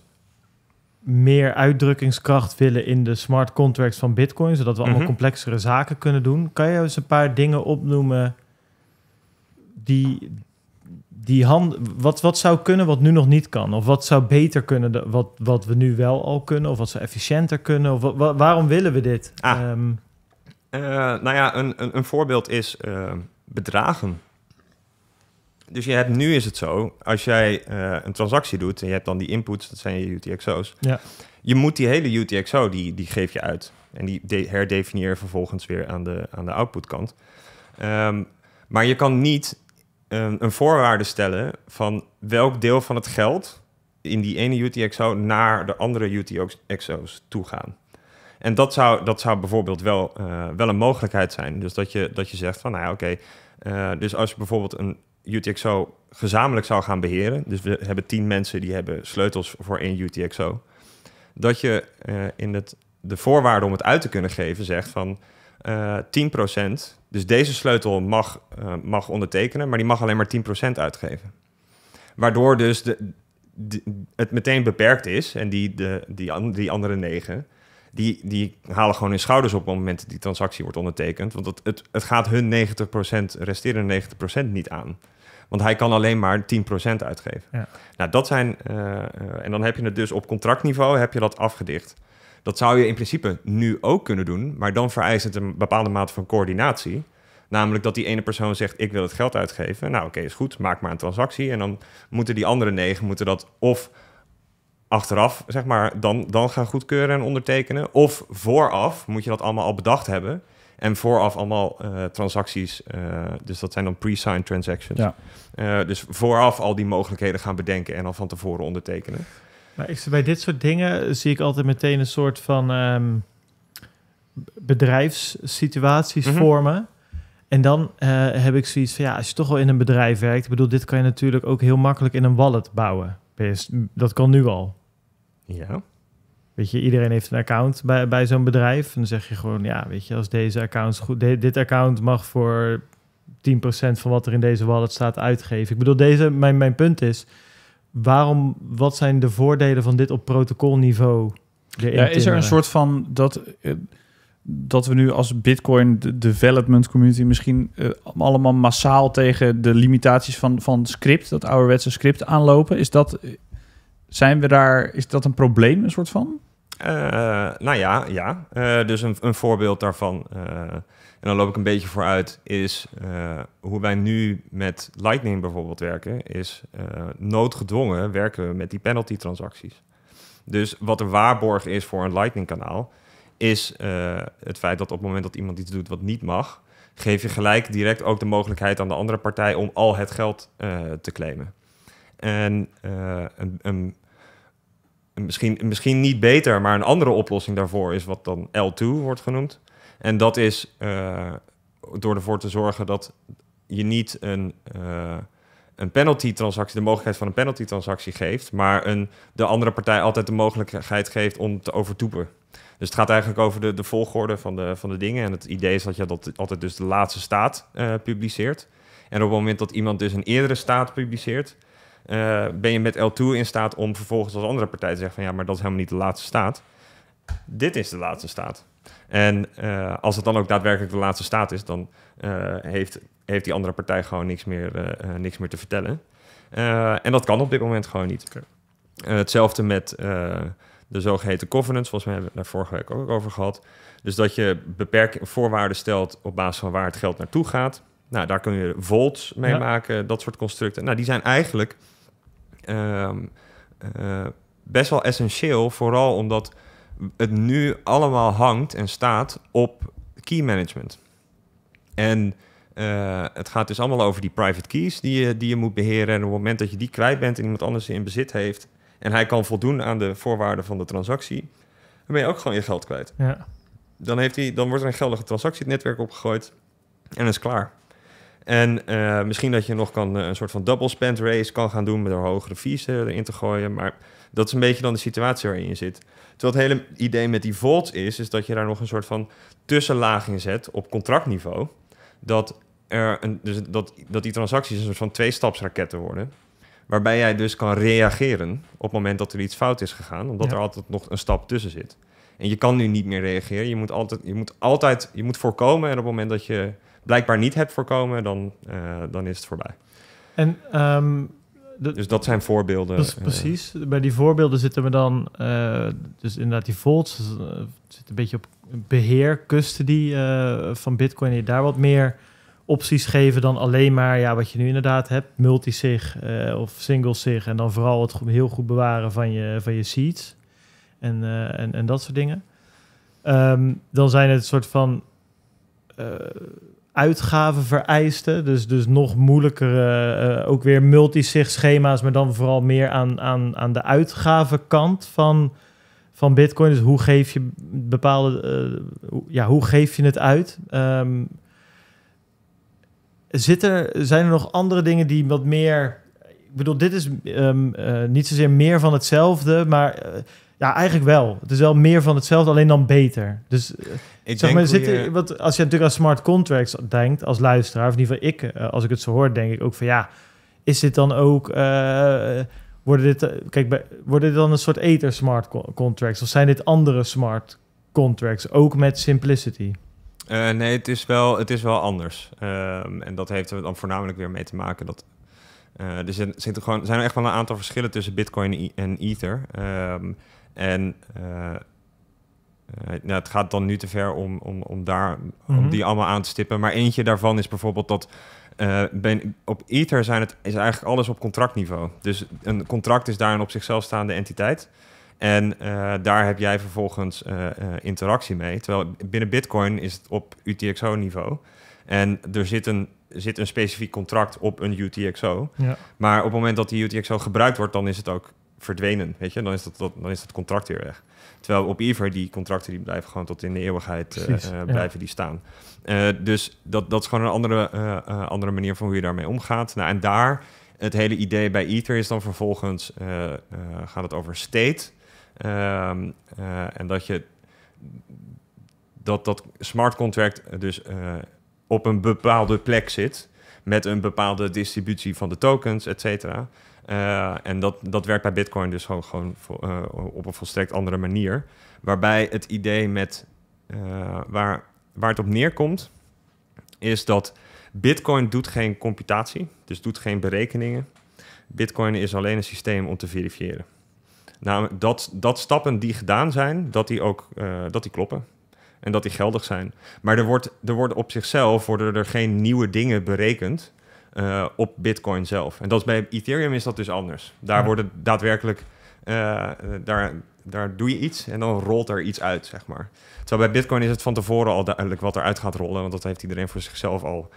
meer uitdrukkingskracht willen in de smart contracts van Bitcoin, zodat we allemaal mhm. complexere zaken kunnen doen. Kan je eens een paar dingen opnoemen die, die hand, wat, wat zou kunnen wat nu nog niet kan? Of wat zou beter kunnen de, wat, wat we nu wel al kunnen? Of wat zou efficiënter kunnen? Of wat waarom willen we dit? Ah. Ehm, eh, nou ja, een, een, voorbeeld is uh, bedragen dus je hebt, nu is het zo, als jij eh, een transactie doet en je hebt dan die inputs, dat zijn je UTXO's. Ja. Je moet die hele UTXO, die, die geef je uit. En die herdefinieer je vervolgens weer aan de, aan de outputkant. Um, maar je kan niet ehm, een voorwaarde stellen van welk deel van het geld in die ene UTXO naar de andere UTXO's toe gaan. En dat zou, dat zou bijvoorbeeld wel, eh, wel een mogelijkheid zijn. Dus dat je, dat je zegt van, nou ja, oké. Eh, dus als je bijvoorbeeld een UTXO gezamenlijk zou gaan beheren. Dus we hebben tien mensen die hebben sleutels voor één UTXO. Dat je eh, in het, de voorwaarden om het uit te kunnen geven zegt van uh, eh, 10%. Dus deze sleutel mag, eh, mag ondertekenen, maar die mag alleen maar 10% uitgeven. Waardoor dus de, het meteen beperkt is en die, de, die, die andere negen die, die halen gewoon hun schouders op op het moment dat die transactie wordt ondertekend. Want het, het, het gaat hun 90%, resterende 90% niet aan. Want hij kan alleen maar 10% uitgeven. Ja. Nou, dat zijn. Eh, eh, en dan heb je het dus op contractniveau heb je dat afgedicht. Dat zou je in principe nu ook kunnen doen, maar dan vereist het een bepaalde mate van coördinatie. Namelijk dat die ene persoon zegt: Ik wil het geld uitgeven. Nou, oké, is goed, maak maar een transactie. En dan moeten die andere negen moeten dat of achteraf, zeg maar, dan, dan gaan goedkeuren en ondertekenen. Of vooraf moet je dat allemaal al bedacht hebben. En vooraf allemaal eh, transacties, eh, dus dat zijn dan pre-signed transactions. Ja. Eh, dus vooraf al die mogelijkheden gaan bedenken en al van tevoren ondertekenen. Maar ik, bij dit soort dingen zie ik altijd meteen een soort van um, bedrijfssituaties mhm. vormen. En dan heb ik zoiets van, ja, als je toch al in een bedrijf werkt, bedoel, dit kan je natuurlijk ook heel makkelijk in een wallet bouwen. Dat kan nu al. Ja. Weet je, iedereen heeft een account bij, bij zo'n bedrijf. En dan zeg je gewoon, ja, weet je, als deze account goed, de, dit account mag voor 10% van wat er in deze wallet staat uitgeven. Ik bedoel, deze, mijn, mijn punt is, waarom, wat zijn de voordelen van dit op protocolniveau? Ja, is er een soort van dat, eh, dat we nu als Bitcoin development community misschien eh, allemaal massaal tegen de limitaties van, van script, dat ouderwetse script aanlopen? Is dat, zijn we daar, is dat een probleem, een soort van? Uh, nou ja, ja. Eh, dus een, een, voorbeeld daarvan, eh, en dan loop ik een beetje vooruit, is hoe wij nu met Lightning bijvoorbeeld werken, is noodgedwongen werken we met die penalty transacties. Dus wat de waarborg is voor een Lightning kanaal, is het feit dat op het moment dat iemand iets doet wat niet mag, geef je gelijk direct ook de mogelijkheid aan de andere partij om al het geld te claimen. En een, een misschien, misschien niet beter, maar een andere oplossing daarvoor is wat dan L2 wordt genoemd. En dat is eh, door ervoor te zorgen dat je niet een, uh, een penalty-transactie, de mogelijkheid van een penalty-transactie geeft, maar een, de andere partij altijd de mogelijkheid geeft om te overtoepen. Dus het gaat eigenlijk over de, de volgorde van de, van de dingen. En het idee is dat je dat altijd dus de laatste staat eh, publiceert. En op het moment dat iemand dus een eerdere staat publiceert, eh, ben je met L2 in staat om vervolgens als andere partij te zeggen van ja, maar dat is helemaal niet de laatste staat. Dit is de laatste staat. En eh, als het dan ook daadwerkelijk de laatste staat is, dan eh, heeft, heeft die andere partij gewoon niks meer, niks meer te vertellen. en dat kan op dit moment gewoon niet. hetzelfde met de zogeheten covenants, zoals mij hebben we daar vorige week ook over gehad. Dus dat je beperkingen voorwaarden stelt op basis van waar het geld naartoe gaat. Nou, daar kun je volts mee maken, dat soort constructen. Nou, die zijn eigenlijk Ehm, eh, best wel essentieel. Vooral omdat het nu allemaal hangt en staat op key management. En eh, het gaat dus allemaal over die private keys die je, die je moet beheren. En op het moment dat je die kwijt bent en iemand anders in bezit heeft... en hij kan voldoen aan de voorwaarden van de transactie... dan ben je ook gewoon je geld kwijt. Ja. Dan, heeft hij, dan wordt er een geldige transactie het netwerk opgegooid en is klaar. En eh, misschien dat je nog kan, eh, een soort van double spend race kan gaan doen... met er hogere fees eh, erin te gooien. Maar dat is een beetje dan de situatie waarin je zit. Terwijl het hele idee met die vaults is... is dat je daar nog een soort van tussenlaag in zet op contractniveau. Dat, er een, dus dat, dat die transacties een soort van twee-stapsraketten worden... Waarbij jij dus kan reageren op het moment dat er iets fout is gegaan, omdat er altijd nog een stap tussen zit. En je kan nu niet meer reageren. Je moet altijd, je moet altijd je moet voorkomen. En op het moment dat je blijkbaar niet hebt voorkomen, dan, eh, dan is het voorbij. En ehm, dus dat zijn voorbeelden. Dat is eh. precies. Bij die voorbeelden zitten we dan, uh, dus inderdaad die volts, zit een beetje op beheer, custody uh, van Bitcoin. En je daar wat meer opties geven dan alleen maar ja, wat je nu inderdaad hebt, multisig of single sig. En dan vooral het heel goed bewaren van je, van je seeds en, en, en dat soort dingen. Ehm, dan zijn het soort van uitgaven vereisten. Dus, dus nog moeilijkere, eh, ook weer multisig schema's, maar dan vooral meer aan, aan, aan de uitgavenkant van, van Bitcoin. Dus hoe geef je bepaalde, eh, ja, hoe geef je het uit? Um, zijn er nog andere dingen die wat meer. Ik bedoel, dit is ehm, eh, niet zozeer meer van hetzelfde, maar ja, eigenlijk wel. Het is wel meer van hetzelfde, alleen dan beter. Dus eh, ik zeg maar, zit, wat, als je natuurlijk aan smart contracts denkt als luisteraar, of in ieder geval ik, eh, als ik het zo hoor, denk ik ook van ja, is dit dan ook, uh, worden, dit, kijk, worden dit dan een soort ether smart contracts of zijn dit andere smart contracts, ook met simplicity? nee, het is wel, het is wel anders. Ehm, en dat heeft er dan voornamelijk weer mee te maken dat uh, er zijn er gewoon, zijn er echt wel een aantal verschillen tussen Bitcoin en e- Ether. Ehm, en eh, eh, nou, het gaat dan nu te ver om, om, om, daar, om mhm. die allemaal aan te stippen. Maar eentje daarvan is bijvoorbeeld dat eh, ben, op Ether zijn het, is eigenlijk alles op contractniveau. Dus een contract is daar een op zichzelf staande entiteit. En daar heb jij vervolgens interactie mee. Terwijl binnen Bitcoin is het op UTXO-niveau. En er zit een, zit een specifiek contract op een UTXO. Ja. Maar op het moment dat die UTXO gebruikt wordt, dan is het ook verdwenen. Weet je? Dan, is dat, dat, dan is dat contract weer weg. Terwijl op Iver, die contracten die blijven gewoon tot in de eeuwigheid eh, eh, blijven die staan. Eh, dus dat, dat is gewoon een andere, andere manier van hoe je daarmee omgaat. Nou, en daar, het hele idee bij Ether is dan vervolgens, gaat het over state. Ehm, en dat je dat dat smart contract dus op een bepaalde plek zit met een bepaalde distributie van de tokens, et cetera. Eh, en dat, dat werkt bij Bitcoin dus gewoon, gewoon eh, op een volstrekt andere manier. Waarbij het idee met eh, waar, waar het op neerkomt, is dat Bitcoin doet geen computatie, dus doet geen berekeningen. Bitcoin is alleen een systeem om te verifiëren. dat, dat stappen die gedaan zijn, dat die ook dat die kloppen en dat die geldig zijn. Maar er wordt, er wordt op zichzelf worden er geen nieuwe dingen berekend. Eh, op Bitcoin zelf. En dat is bij Ethereum is dat dus anders. Daar worden daadwerkelijk, eh, eh, daar, daar doe je iets en dan rolt er iets uit, zeg maar. Terwijl bij Bitcoin is het van tevoren al duidelijk wat eruit gaat rollen, want dat heeft iedereen voor zichzelf al.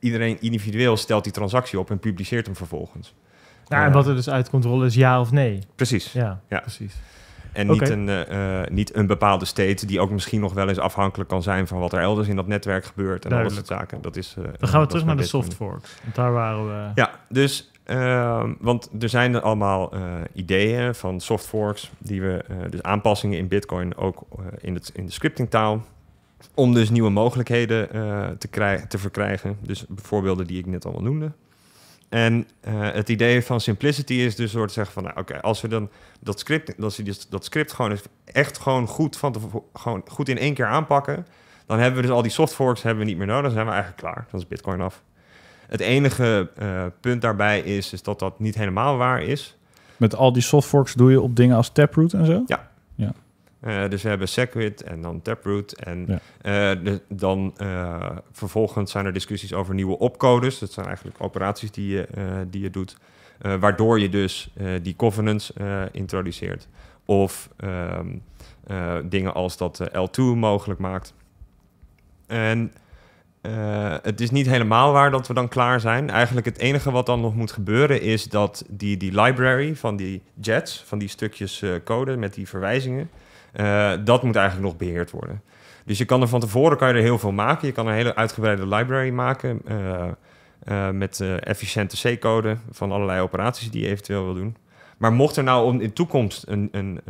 Iedereen, individueel stelt die transactie op en publiceert hem vervolgens. Ja, en wat er dus uit komt rollen is ja of nee. Precies. Ja, ja. precies. En niet, een, eh, eh, niet een bepaalde state die ook misschien nog wel eens afhankelijk kan zijn van wat er elders in dat netwerk gebeurt en al dat soort zaken. Dat is, uh, Dan gaan we terug naar de soft forks. Want daar waren we. Ja, dus. Ehm, want er zijn er allemaal ideeën van soft forks, die we, dus aanpassingen in Bitcoin ook in, het, in de scriptingtaal, om dus nieuwe mogelijkheden te, te verkrijgen. Dus voorbeelden die ik net allemaal noemde. En eh, het idee van simplicity is dus door te zeggen van, nou, oké, als we dan dat script, als we dat script gewoon echt gewoon goed van gewoon goed in één keer aanpakken, dan hebben we dus al die soft forks hebben we niet meer nodig, dan zijn we eigenlijk klaar. Dan is Bitcoin af. Het enige eh, punt daarbij is, is dat dat niet helemaal waar is. Met al die soft forks doe je op dingen als Taproot en zo? Ja, eh, dus we hebben Segwit en dan Taproot. En eh, dan eh, vervolgens zijn er discussies over nieuwe opcodes. Dat zijn eigenlijk operaties die je, die je doet. waardoor je dus die covenants introduceert. Of ehm, dingen als dat L2 mogelijk maakt. En het is niet helemaal waar dat we dan klaar zijn. Eigenlijk het enige wat dan nog moet gebeuren is dat die, die library van die jets, van die stukjes code met die verwijzingen, eh, dat moet eigenlijk nog beheerd worden. Dus je kan er van tevoren kan je er heel veel maken. Je kan een hele uitgebreide library maken eh, eh, met efficiënte C-code van allerlei operaties die je eventueel wil doen. Maar mocht er nou in de toekomst een, een,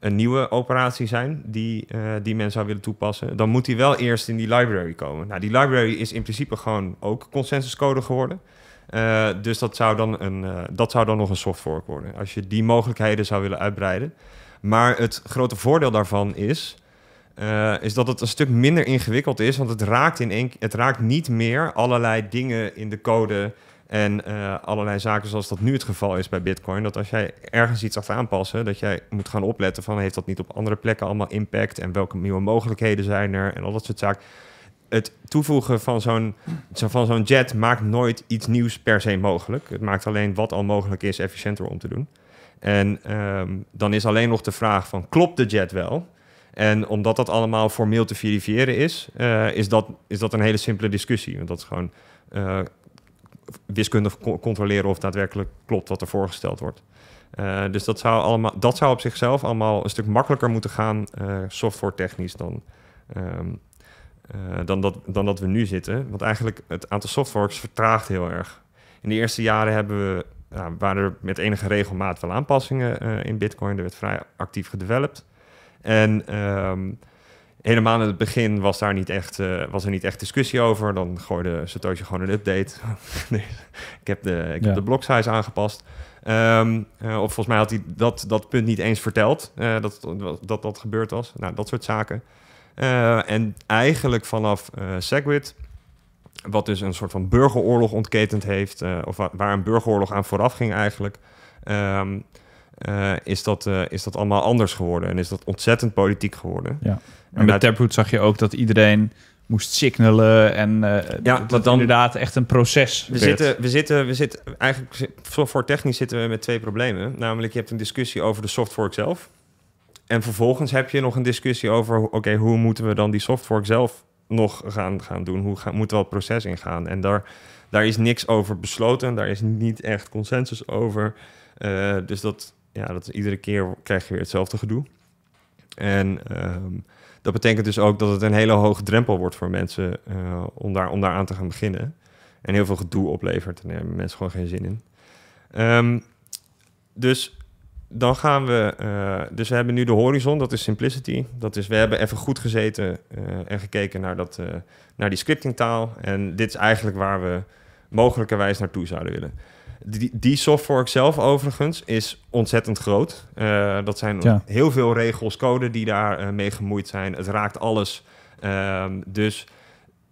een nieuwe operatie zijn die, die men zou willen toepassen, dan moet die wel eerst in die library komen. Nou, die library is in principe gewoon ook consensuscode geworden. dus dat zou, dan een, dat zou dan nog een soft fork worden. Als je die mogelijkheden zou willen uitbreiden, maar het grote voordeel daarvan is, eh, is dat het een stuk minder ingewikkeld is. Want het raakt, in één, het raakt niet meer allerlei dingen in de code. En eh, allerlei zaken zoals dat nu het geval is bij Bitcoin. Dat als jij ergens iets af aanpassen, dat jij moet gaan opletten van heeft dat niet op andere plekken allemaal impact en welke nieuwe mogelijkheden zijn er en al dat soort zaken. Het toevoegen van zo'n van zo'n jet maakt nooit iets nieuws per se mogelijk. Het maakt alleen wat al mogelijk is efficiënter om te doen. En ehm, dan is alleen nog de vraag van klopt de jet wel? En omdat dat allemaal formeel te verifiëren is, eh, is, dat, is dat een hele simpele discussie. Want dat is gewoon uh, wiskundig controleren of daadwerkelijk klopt wat er voorgesteld wordt. Eh, dus dat zou, allemaal, dat zou op zichzelf allemaal een stuk makkelijker moeten gaan, software technisch, dan, ehm, dan, dat, dan dat we nu zitten. Want eigenlijk het aantal softworks vertraagt heel erg. In de eerste jaren hebben we waren er met enige regelmaat wel aanpassingen eh, in Bitcoin. Er werd vrij actief gedeveloped. En ehm, helemaal in het begin was, daar niet echt, eh, was er niet echt discussie over. Dan gooide Satoshi gewoon een update. Dus ik heb de, ik heb de block size aangepast. Ehm, eh, of volgens mij had hij dat, dat punt niet eens verteld, dat, dat, dat, dat gebeurd was. Nou, dat soort zaken. en eigenlijk vanaf Segwit wat dus een soort van burgeroorlog ontketend heeft, eh, of waar een burgeroorlog aan vooraf ging eigenlijk, ehm, eh, is, dat, eh, is dat allemaal anders geworden en is dat ontzettend politiek geworden. Ja. En, met Taproot zag je ook dat iedereen moest signalen en ja, dat, dan, inderdaad echt een proces we werd. Zitten, we, zitten, we zitten eigenlijk voor technisch zitten we met twee problemen. Namelijk je hebt een discussie over de software zelf. En vervolgens heb je nog een discussie over, oké, hoe moeten we dan die software zelf nog gaan, gaan doen? Hoe moet moet wel het proces ingaan? En daar, daar is niks over besloten. Daar is niet echt consensus over. Eh, dus dat, ja, dat is, iedere keer krijg je weer hetzelfde gedoe. En ehm, dat betekent dus ook dat het een hele hoge drempel wordt voor mensen eh, om, daar, om daar aan te gaan beginnen. En heel veel gedoe oplevert. En daar hebben mensen gewoon geen zin in. Ehm, dus dan gaan we, eh, dus we hebben nu de horizon, dat is simplicity. Dat is, we hebben even goed gezeten eh, en gekeken naar, dat, uh, naar die scriptingtaal. En dit is eigenlijk waar we mogelijkerwijs naartoe zouden willen. Die, die software zelf overigens is ontzettend groot. dat zijn heel veel regels, code die daar mee gemoeid zijn. Het raakt alles. Ehm, dus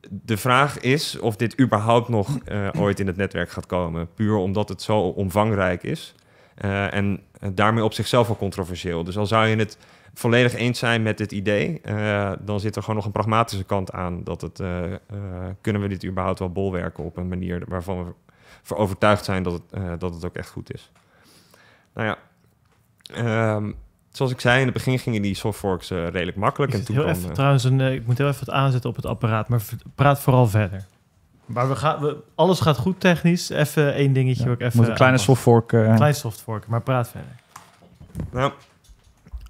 de vraag is of dit überhaupt nog ooit in het netwerk gaat komen. Puur omdat het zo omvangrijk is. Eh, en eh, daarmee op zichzelf wel controversieel. Dus al zou je het volledig eens zijn met dit idee, eh, dan zit er gewoon nog een pragmatische kant aan. Dat het, kunnen we dit überhaupt wel bolwerken op een manier waarvan we voor overtuigd zijn dat het, dat het ook echt goed is. Nou ja, ehm, zoals ik zei, in het begin gingen die softforks redelijk makkelijk. En toen trouwens, ik moet heel even wat aanzetten op het apparaat, maar praat vooral verder. Maar we gaan, we, alles gaat goed technisch. Even één dingetje. Ja, ook even moet een kleine softfork. Uh, eh, klein softfork, maar praat verder. Nou,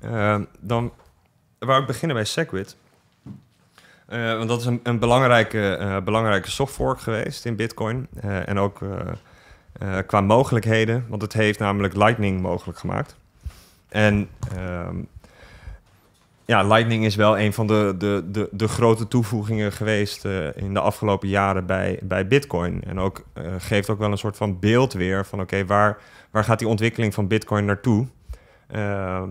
eh, dan wou ik beginnen bij Segwit. Uh, want dat is een, een belangrijke, belangrijke softfork geweest in Bitcoin. en ook qua mogelijkheden, want het heeft namelijk Lightning mogelijk gemaakt. En ehm, ja, Lightning is wel een van de, de, de, de grote toevoegingen geweest eh, in de afgelopen jaren bij, bij Bitcoin. En ook eh, geeft ook wel een soort van beeld weer van oké, waar, waar gaat die ontwikkeling van Bitcoin naartoe? Ehm,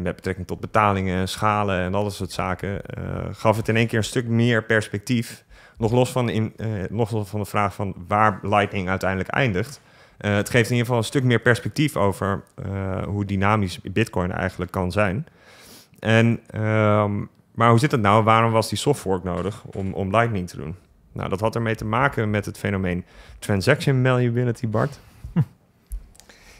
met betrekking tot betalingen, schalen en alles soort zaken, eh, gaf het in één keer een stuk meer perspectief. Nog los van, in, nog los van de vraag van waar Lightning uiteindelijk eindigt. het geeft in ieder geval een stuk meer perspectief over hoe dynamisch Bitcoin eigenlijk kan zijn. En, ehm, maar hoe zit het nou? Waarom was die softfork nodig om, om Lightning te doen? Nou, dat had ermee te maken met het fenomeen transaction malleability, Bart.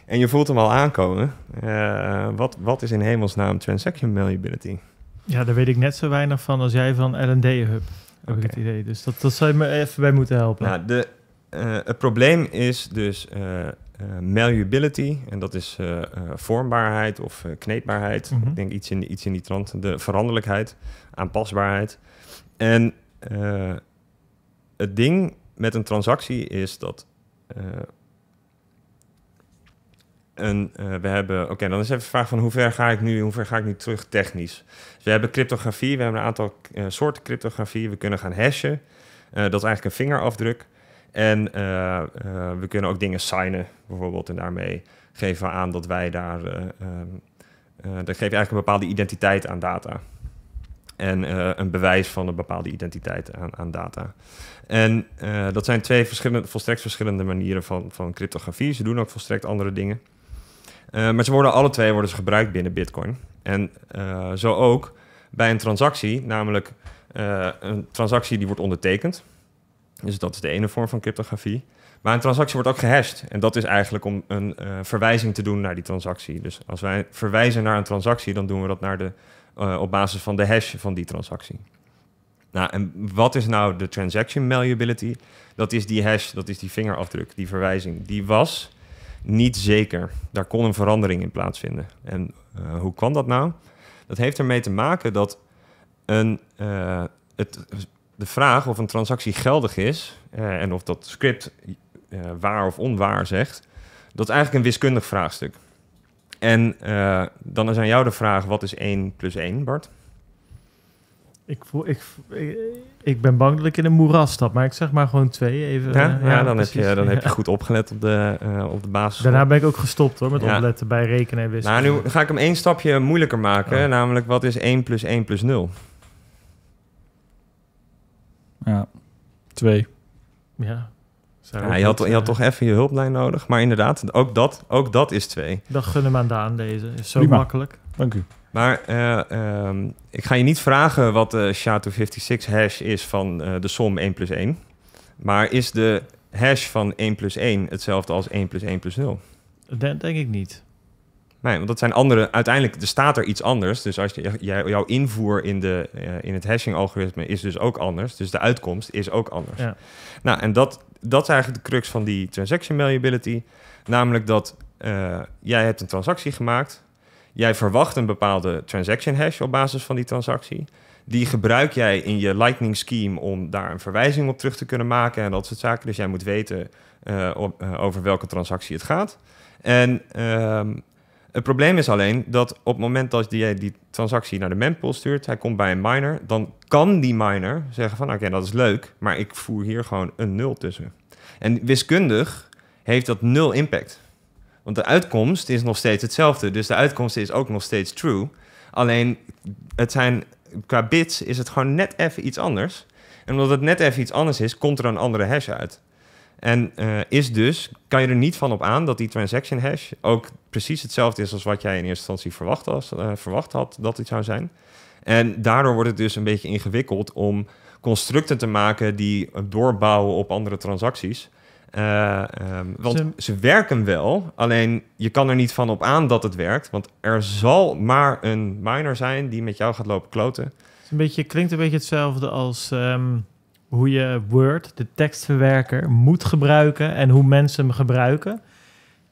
En je voelt hem al aankomen. Eh, wat, wat is in hemelsnaam transaction malleability? Ja, daar weet ik net zo weinig van als jij van L&D Hub, heb ik het idee. Dus dat, dat zou je me even bij moeten helpen. Nou, de, eh, het probleem is dus eh, uh, malleability, en dat is eh, eh, vormbaarheid of kneedbaarheid. Ik mhm. denk iets in, iets in die trant. De veranderlijkheid, aanpasbaarheid. En het ding met een transactie is dat. een, we hebben, oké, dan is even de vraag van hoe ver ga ik nu, hoe ver ga ik nu terug technisch? Dus we hebben cryptografie, we hebben een aantal soorten cryptografie, we kunnen gaan hashen, dat is eigenlijk een vingerafdruk. En eh, eh, we kunnen ook dingen signen, bijvoorbeeld. En daarmee geven we aan dat wij daar. Um, dat geeft eigenlijk een bepaalde identiteit aan data. En een bewijs van een bepaalde identiteit aan, aan data. En dat zijn twee verschillende, volstrekt verschillende manieren van, van cryptografie. Ze doen ook volstrekt andere dingen. maar ze worden alle twee worden ze gebruikt binnen Bitcoin. En zo ook bij een transactie, namelijk een transactie die wordt ondertekend. Dus dat is de ene vorm van cryptografie. Maar een transactie wordt ook gehashed. En dat is eigenlijk om een eh, verwijzing te doen naar die transactie. Dus als wij verwijzen naar een transactie, dan doen we dat naar de, eh, op basis van de hash van die transactie. Nou, en wat is nou de transaction malleability? Dat is die hash, dat is die vingerafdruk, die verwijzing. Die was niet zeker. Daar kon een verandering in plaatsvinden. En eh, hoe kwam dat nou? Dat heeft ermee te maken dat een, het de vraag of een transactie geldig is eh, en of dat script eh, waar of onwaar zegt, dat is eigenlijk een wiskundig vraagstuk. En eh, dan is aan jou de vraag: wat is 1 plus 1, Bart? Ik, voel, ik, ik ben bang dat ik in een moeras stap, maar ik zeg maar gewoon twee even. Ja, dan, heb je, dan heb je goed opgelet op de, op de basis. Daarna ben ik ook gestopt hoor, met opletten bij rekenen en wiskunde. Nou, nu ga ik hem één stapje moeilijker maken, oh. namelijk wat is 1 plus 1 plus 0? Ja, twee. Ja, ja, je, had, je had toch even je hulplijn nodig. Maar inderdaad, ook dat, ook dat is twee. Dat gunnen we aan Daan deze. Is zo Prima. makkelijk. Dank u. Maar uh, um, ik ga je niet vragen wat de SHA-256 hash is van uh, de som 1 plus 1. Maar is de hash van 1 plus 1 hetzelfde als 1 plus 1 plus 0? Dat denk ik niet. Nee, want dat zijn andere. Uiteindelijk er staat er iets anders. Dus als je, jouw invoer in, de, eh, in het hashing-algoritme is dus ook anders. Dus de uitkomst is ook anders. Ja. Nou, en dat, dat is eigenlijk de crux van die transaction malleability. Namelijk dat eh, jij hebt een transactie gemaakt. Jij verwacht een bepaalde transaction hash op basis van die transactie. Die gebruik jij in je Lightning scheme om daar een verwijzing op terug te kunnen maken en dat soort zaken. Dus jij moet weten eh, op, over welke transactie het gaat. En ehm, het probleem is alleen dat op het moment dat jij die transactie naar de mempool stuurt, hij komt bij een miner, dan kan die miner zeggen van oké, dat is leuk, maar ik voer hier gewoon een nul tussen. En wiskundig heeft dat nul impact. Want de uitkomst is nog steeds hetzelfde. Dus de uitkomst is ook nog steeds true. Alleen het zijn, qua bits is het gewoon net even iets anders. En omdat het net even iets anders is, komt er een andere hash uit. En eh, is dus, kan je er niet van op aan dat die transaction hash ook precies hetzelfde is als wat jij in eerste instantie verwacht, eh, verwacht had dat het zou zijn. En daardoor wordt het dus een beetje ingewikkeld om constructen te maken die eh, doorbouwen op andere transacties. Ehm, want ze... werken wel, alleen je kan er niet van op aan dat het werkt. Want er zal maar een miner zijn die met jou gaat lopen kloten. Het, een beetje, klinkt een beetje hetzelfde als ehm, hoe je Word, de tekstverwerker, moet gebruiken en hoe mensen hem gebruiken.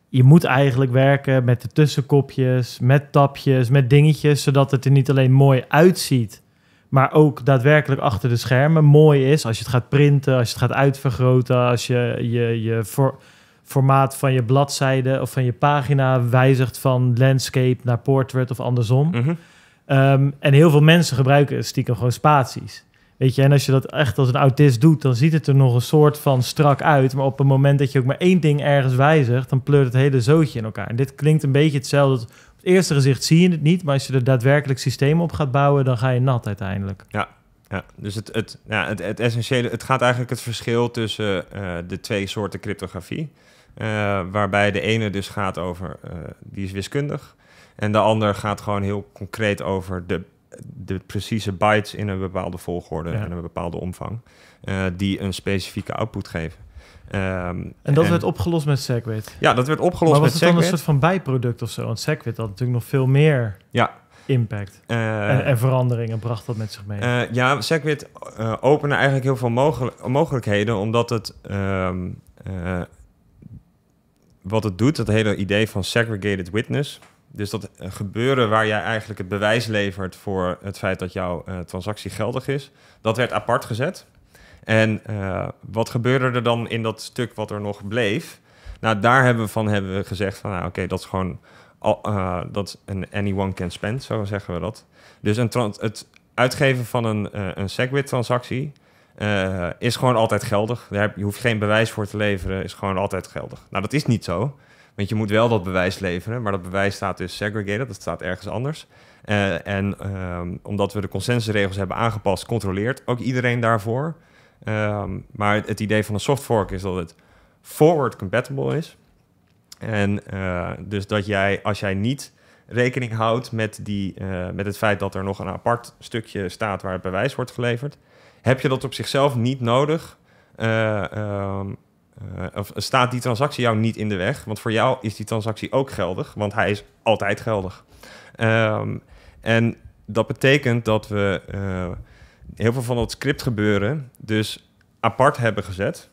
Je moet eigenlijk werken met de tussenkopjes, met tapjes, met dingetjes, zodat het er niet alleen mooi uitziet, maar ook daadwerkelijk achter de schermen mooi is. Als je het gaat printen, als je het gaat uitvergroten, als je je, je formaat van je bladzijde of van je pagina wijzigt van landscape naar portrait of andersom. Mhm. Ehm, en heel veel mensen gebruiken stiekem gewoon spaties. Weet je, en als je dat echt als een autist doet, dan ziet het er nog een soort van strak uit. Maar op het moment dat je ook maar één ding ergens wijzigt, dan pleurt het hele zootje in elkaar. En dit klinkt een beetje hetzelfde. Op het eerste gezicht zie je het niet, maar als je er daadwerkelijk systeem op gaat bouwen, dan ga je nat uiteindelijk. Ja, ja, dus het, het, ja, het, het, essentiële, het gaat eigenlijk het verschil tussen eh, de twee soorten cryptografie. Eh, waarbij de ene dus gaat over, eh, die is wiskundig. En de ander gaat gewoon heel concreet over de de precieze bytes in een bepaalde volgorde en een bepaalde omvang, uh, die een specifieke output geven. Ehm, en dat werd opgelost met SegWit? Ja, dat werd opgelost met SegWit. Maar was het dan een soort van bijproduct of zo? Want SegWit had natuurlijk nog veel meer ja. impact. Eh, en, en, veranderingen bracht dat met zich mee. Eh, ja, SegWit uh, opende eigenlijk heel veel mogelijkheden... omdat het... Ehm, wat het doet, dat hele idee van segregated witness... Dus dat eh, gebeuren waar jij eigenlijk het bewijs levert voor het feit dat jouw eh, transactie geldig is, dat werd apart gezet. En eh, wat gebeurde er dan in dat stuk wat er nog bleef? Nou, daar hebben we van hebben we gezegd van, nou, oké, dat is gewoon uh, dat een anyone can spend, zo zeggen we dat. Dus een het uitgeven van een, een Segwit-transactie is gewoon altijd geldig. Daar je hoeft geen bewijs voor te leveren, is gewoon altijd geldig. Nou, dat is niet zo. Want je moet wel dat bewijs leveren, maar dat bewijs staat dus segregated, dat staat ergens anders. Eh, en ehm, omdat we de consensusregels hebben aangepast, controleert ook iedereen daarvoor. Ehm, maar het, idee van een soft fork is dat het forward compatible is. En eh, dus dat jij, als jij niet rekening houdt met, die, eh, met het feit dat er nog een apart stukje staat waar het bewijs wordt geleverd, heb je dat op zichzelf niet nodig. Ehm, eh, of staat die transactie jou niet in de weg? Want voor jou is die transactie ook geldig, want hij is altijd geldig. Ehm, en dat betekent dat we eh, heel veel van het script gebeuren dus apart hebben gezet.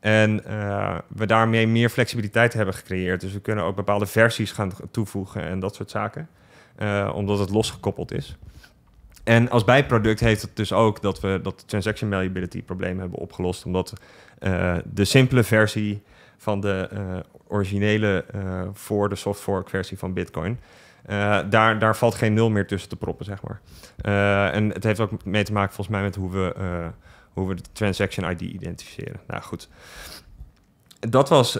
En eh, we daarmee meer flexibiliteit hebben gecreëerd. Dus we kunnen ook bepaalde versies gaan toevoegen en dat soort zaken. omdat het losgekoppeld is. En als bijproduct heeft het dus ook dat we dat transaction malleability probleem hebben opgelost. Omdat eh, de simpele versie van de eh, originele eh, voor de soft fork versie van Bitcoin. daar, daar valt geen nul meer tussen te proppen, zeg maar. en het heeft ook mee te maken volgens mij met hoe we, hoe we de transaction ID identificeren. Nou goed, dat was,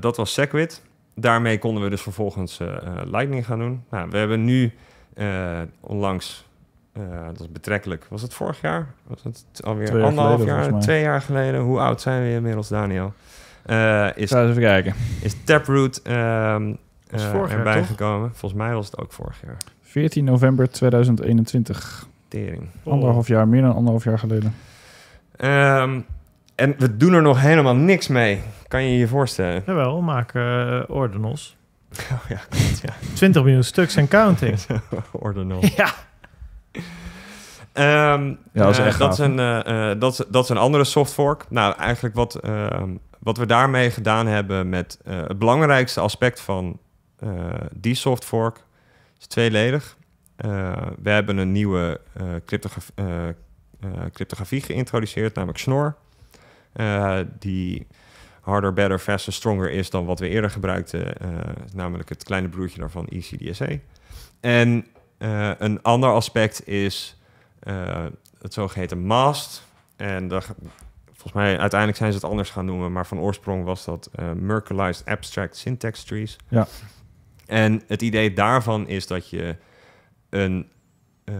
dat was Segwit daarmee konden we dus vervolgens Lightning gaan doen. Nou, we hebben nu onlangs uh, dat is betrekkelijk. Was het vorig jaar? Was het alweer anderhalf jaar, jaar twee jaar geleden? Hoe oud zijn we inmiddels, Daniel? Uh, is, even kijken. Is Taproot um, erbij jaar, gekomen? Volgens mij was het ook vorig jaar. 14 november 2021. Tering. Anderhalf jaar, meer dan anderhalf jaar geleden. Ehm, en we doen er nog helemaal niks mee. Kan je je voorstellen? Jawel, maak uh, ordinals. Oh ja, ja. 20 miljoen stuks en counting. ordinals. Ja. Ehm, ja, dat is eh, echt dat, is een, eh, eh, dat, dat is een andere softfork. Nou, eigenlijk wat, ehm, wat we daarmee gedaan hebben met het belangrijkste aspect van die softfork is tweeledig. we hebben een nieuwe cryptografie geïntroduceerd, namelijk Snor. die harder, better, faster, stronger is dan wat we eerder gebruikten, namelijk het kleine broertje daarvan, ECDSA. En een ander aspect is eh, het zogeheten MAST. En volgens mij uiteindelijk zijn ze het anders gaan noemen, maar van oorsprong was dat eh, Merkleized Abstract Syntax Trees. Ja. En het idee daarvan is dat je een, eh,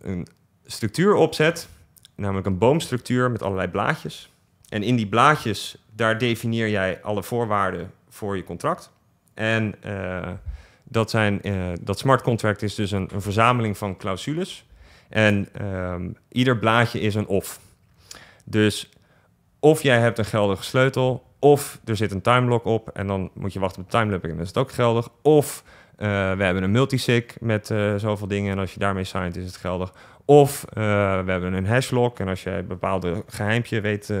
een structuur opzet, namelijk een boomstructuur met allerlei blaadjes. En in die blaadjes, daar definieer jij alle voorwaarden voor je contract. En dat, zijn, eh, dat smart contract is dus een, een verzameling van clausules. En ehm, ieder blaadje is een of. Dus of jij hebt een geldige sleutel, of er zit een timelock op en dan moet je wachten op de timelock en dan is het ook geldig. Of eh, we hebben een multisig met uh, zoveel dingen en als je daarmee signed is het geldig. Of we hebben een hashlock en als jij een bepaalde geheimpje weet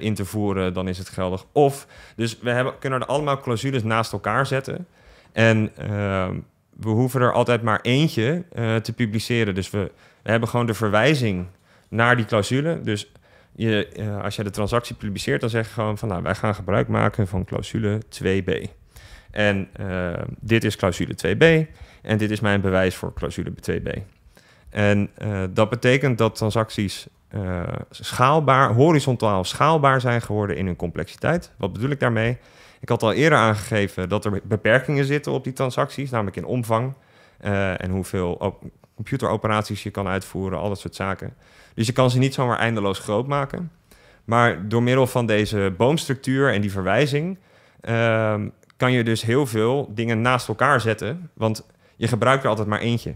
in te voeren, dan is het geldig. Of, dus we hebben, kunnen er allemaal clausules naast elkaar zetten. En ehm, we hoeven er altijd maar eentje eh, te publiceren. Dus we, we, hebben gewoon de verwijzing naar die clausule. Dus je, eh, als je de transactie publiceert, dan zeg je gewoon van nou, wij gaan gebruik maken van clausule 2b. En ehm, dit is clausule 2b en dit is mijn bewijs voor clausule 2b. En eh, dat betekent dat transacties schaalbaar, horizontaal schaalbaar zijn geworden in hun complexiteit. Wat bedoel ik daarmee? Ik had al eerder aangegeven dat er beperkingen zitten op die transacties, namelijk in omvang eh, en hoeveel computeroperaties je kan uitvoeren, al dat soort zaken. Dus je kan ze niet zomaar eindeloos groot maken. Maar door middel van deze boomstructuur en die verwijzing ehm, kan je dus heel veel dingen naast elkaar zetten, want je gebruikt er altijd maar eentje.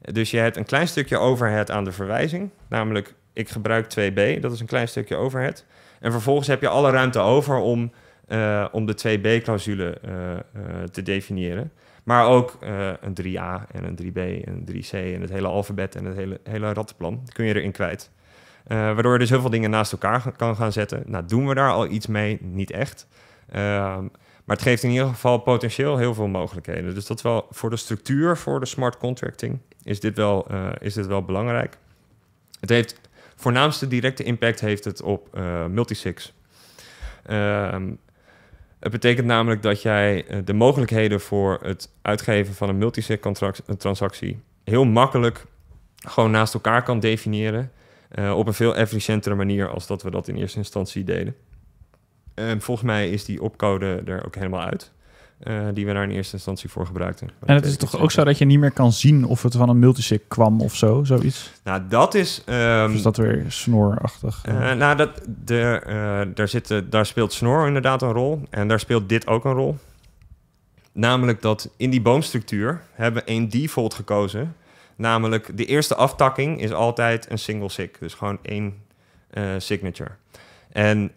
Dus je hebt een klein stukje overhead aan de verwijzing, namelijk ik gebruik 2b, dat is een klein stukje overhead. En vervolgens heb je alle ruimte over om eh, om de 2B-clausule eh, eh, te definiëren. Maar ook een 3A en een 3B en een 3C en het hele alfabet en het hele, hele rattenplan kun je erin kwijt. waardoor je dus heel veel dingen naast elkaar kan gaan zetten. Nou, doen we daar al iets mee? Niet echt. Ehm, maar het geeft in ieder geval potentieel heel veel mogelijkheden. Dus dat wel voor de structuur, voor de smart contracting, is dit wel, is dit wel belangrijk. Het heeft voornaamste directe impact heeft het op uh, multisig. Ehm, het betekent namelijk dat jij eh, de mogelijkheden voor het uitgeven van een multisig transactie heel makkelijk gewoon naast elkaar kan definiëren. Eh, op een veel efficiëntere manier als dat we dat in eerste instantie deden. En volgens mij is die opcode er ook helemaal uit. Eh, die we daar in eerste instantie voor gebruikten. en het is toch ook zo dat je niet meer kan zien of het van een multisig kwam of zo, zoiets? Nou, dat is... Ehm, is dat weer snorachtig? Eh, nou, dat, de, eh, daar, zit, daar speelt snor inderdaad een rol. En daar speelt dit ook een rol. Namelijk dat in die boomstructuur hebben we een default gekozen. Namelijk de eerste aftakking is altijd een single sig. Dus gewoon één signature. En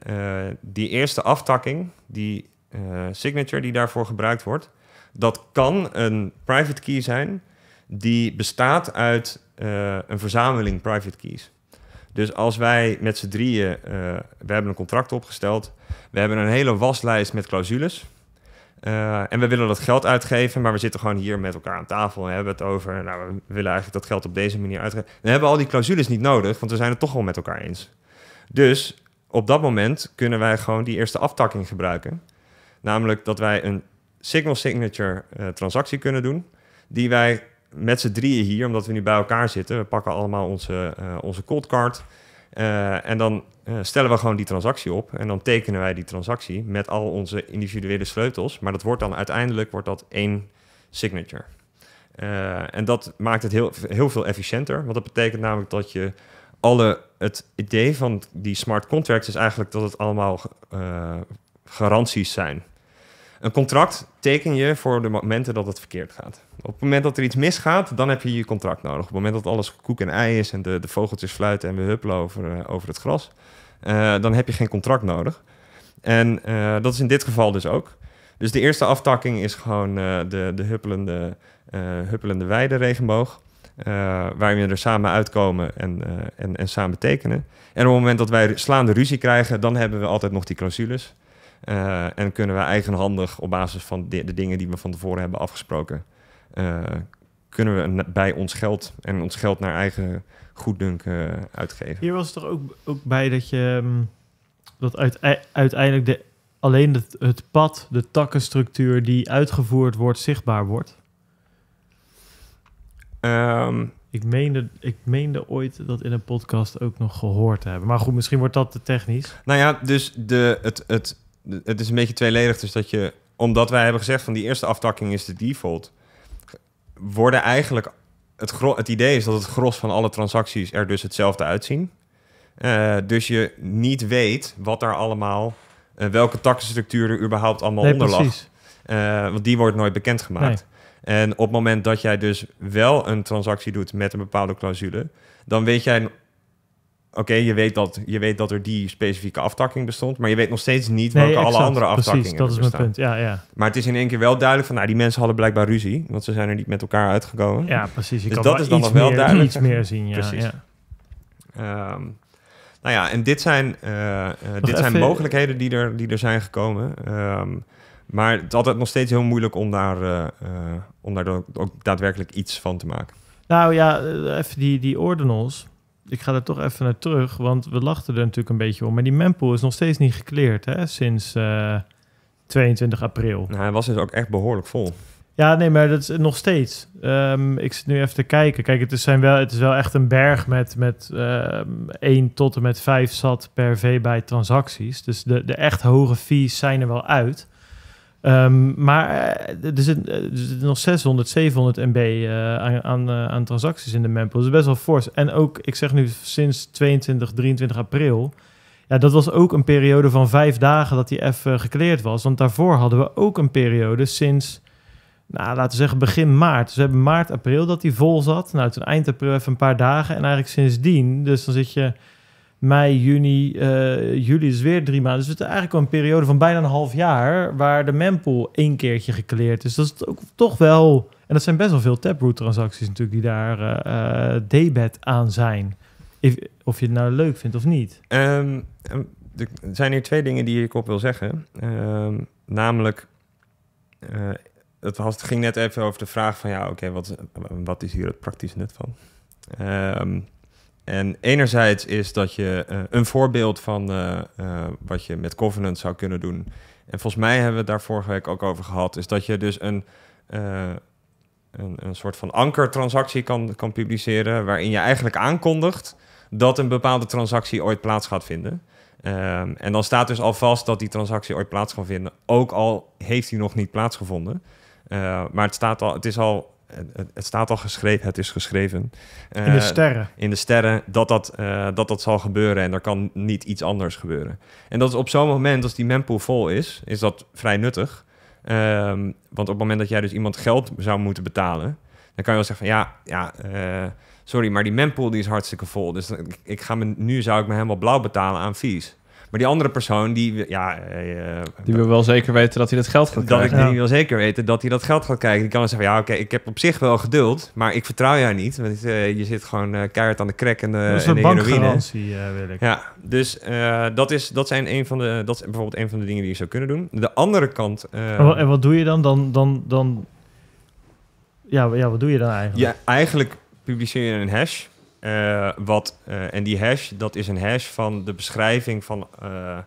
die eerste aftakking, die eh, signature die daarvoor gebruikt wordt. Dat kan een private key zijn die bestaat uit eh, een verzameling private keys. Dus als wij met z'n drieën, eh, we hebben een contract opgesteld, we hebben een hele waslijst met clausules. en we willen dat geld uitgeven, maar we zitten gewoon hier met elkaar aan tafel en hebben het over. Nou, we willen eigenlijk dat geld op deze manier uitgeven. Dan hebben we al die clausules niet nodig, want we zijn het toch wel met elkaar eens. Dus op dat moment kunnen wij gewoon die eerste aftakking gebruiken. Namelijk dat wij een signal signature eh, transactie kunnen doen, die wij met z'n drieën hier, omdat we nu bij elkaar zitten, we pakken allemaal onze, uh, onze cold card. Eh, en dan stellen we gewoon die transactie op en dan tekenen wij die transactie met al onze individuele sleutels. Maar dat wordt dan uiteindelijk wordt dat één signature. en dat maakt het heel, heel veel efficiënter, want dat betekent namelijk dat je alle, het idee van die smart contracts is eigenlijk dat het allemaal garanties zijn. Een contract teken je voor de momenten dat het verkeerd gaat. Op het moment dat er iets misgaat, dan heb je je contract nodig. Op het moment dat alles koek en ei is en de, de vogeltjes fluiten en we huppelen over, eh, over het gras, eh, dan heb je geen contract nodig. En eh, dat is in dit geval dus ook. Dus de eerste aftakking is gewoon de, de huppelende, huppelende weide-regenboog. waar we er samen uitkomen en, en, en samen tekenen. En op het moment dat wij slaande ruzie krijgen, dan hebben we altijd nog die clausules. Eh, en kunnen we eigenhandig op basis van de, dingen die we van tevoren hebben afgesproken, eh, kunnen we bij ons geld en ons geld naar eigen goeddunken eh, uitgeven. Hier was het er ook, ook bij dat je mm, dat uiteindelijk de, alleen het, pad, de takkenstructuur die uitgevoerd wordt, zichtbaar wordt? Ehm, ik, meende, ik meende ooit dat in een podcast ook nog gehoord te hebben. Maar goed, misschien wordt dat te technisch. Nou ja, dus de, het, het, het is een beetje tweeledig. Dus dat je, omdat wij hebben gezegd van die eerste aftakking is de default, worden eigenlijk het, het idee is dat het gros van alle transacties er dus hetzelfde uitzien. Eh, dus je niet weet wat er allemaal, uh, welke takkenstructuur er überhaupt allemaal nee, onder lag. Eh, want die wordt nooit bekendgemaakt. En op het moment dat jij dus wel een transactie doet met een bepaalde clausule, dan weet jij oké, je, weet dat, je weet dat er die specifieke aftakking bestond, maar je weet nog steeds niet nee, welke alle andere aftakkingen precies, dat is mijn punt. Ja, ja. Maar het is in één keer wel duidelijk van, nou, die mensen hadden blijkbaar ruzie, want ze zijn er niet met elkaar uitgekomen. Ja, precies. Je dus dat is dan nog wel meer, duidelijk. Iets meer zien, ja. Precies. Ehm, nou ja, en dit zijn, eh, eh, dit zijn mogelijkheden die er, die er zijn gekomen. Ehm, maar het is altijd nog steeds heel moeilijk om daar, eh, om daar ook, daadwerkelijk iets van te maken. Nou ja, even die, die ordinals ik ga er toch even naar terug, want we lachten er natuurlijk een beetje om. Maar die mempool is nog steeds niet gekleerd hè, sinds 22 eh, april. Nou, hij was dus ook echt behoorlijk vol. Ja, nee, maar dat is nog steeds. Ehm, ik zit nu even te kijken. Kijk, het is, zijn wel, het is wel echt een berg met, met 1 ehm, tot en met 5 sat per v bij transacties. Dus de, de echt hoge fees zijn er wel uit. Ehm, maar eh, eh, er zitten zit nog 600, 700 MB aan, eh, aan, transacties in de mempool. Dat is best wel fors. En ook, ik zeg nu sinds 22, 23 april. Ja, dat was ook een periode van vijf dagen dat die even gekleerd was. Want daarvoor hadden we ook een periode sinds, nou, laten we zeggen begin maart. Dus we hebben maart, april dat die vol zat. Nou, toen eind april even een paar dagen. En eigenlijk sindsdien, dus dan zit je mei, juni, eh, juli is weer drie maanden. Dus het is eigenlijk wel een periode van bijna een half jaar... waar de mempool één keertje gekleerd is. Dat is ook toch wel... En dat zijn best wel veel taproot-transacties natuurlijk... die daar uh, debet aan zijn. of je het nou leuk vindt of niet. Ehm, ehm, er zijn hier twee dingen die ik op wil zeggen. Ehm, namelijk... het, was, het ging net even over de vraag van... ja, oké, wat, wat is hier het praktische net van? En enerzijds is dat je eh, een voorbeeld van eh, eh, wat je met Covenant zou kunnen doen. En volgens mij hebben we het daar vorige week ook over gehad. Is dat je dus een, een, een, soort van ankertransactie kan, kan publiceren. waarin je eigenlijk aankondigt dat een bepaalde transactie ooit plaats gaat vinden. Ehm, en dan staat dus al vast dat die transactie ooit plaats gaat vinden. Ook al heeft die nog niet plaatsgevonden. maar het, staat al, het is al het, staat al geschreven, het is geschreven. in de eh, sterren. In de sterren, dat dat, eh, dat dat zal gebeuren en er kan niet iets anders gebeuren. En dat is op zo'n moment, als die mempool vol is, is dat vrij nuttig. Ehm, want op het moment dat jij dus iemand geld zou moeten betalen, dan kan je wel zeggen van ja, ja eh, sorry, maar die mempool die is hartstikke vol. Dus ik, ik ga me, nu zou ik me helemaal blauw betalen aan fees. Maar die andere persoon, die, ja, eh, eh, die wil wel zeker weten dat hij dat geld gaat krijgen. Dat ik die wil zeker weten dat hij dat geld gaat krijgen. Die kan dan zeggen, ja, oké, ik heb op zich wel geduld, maar ik vertrouw jou niet. Want eh, je zit gewoon keihard aan de krek en, een en de bankgarantie wil ik. Ja, dus dat, is, dat, zijn een van de, dat is bijvoorbeeld een van de dingen die je zou kunnen doen. De andere kant... En wat, en, wat, doe je dan? Dan... dan, dan... Ja, ja, wat doe je dan eigenlijk? Ja, eigenlijk publiceer je een hash eh, wat, eh, en die hash, dat is een hash van de beschrijving van, uh,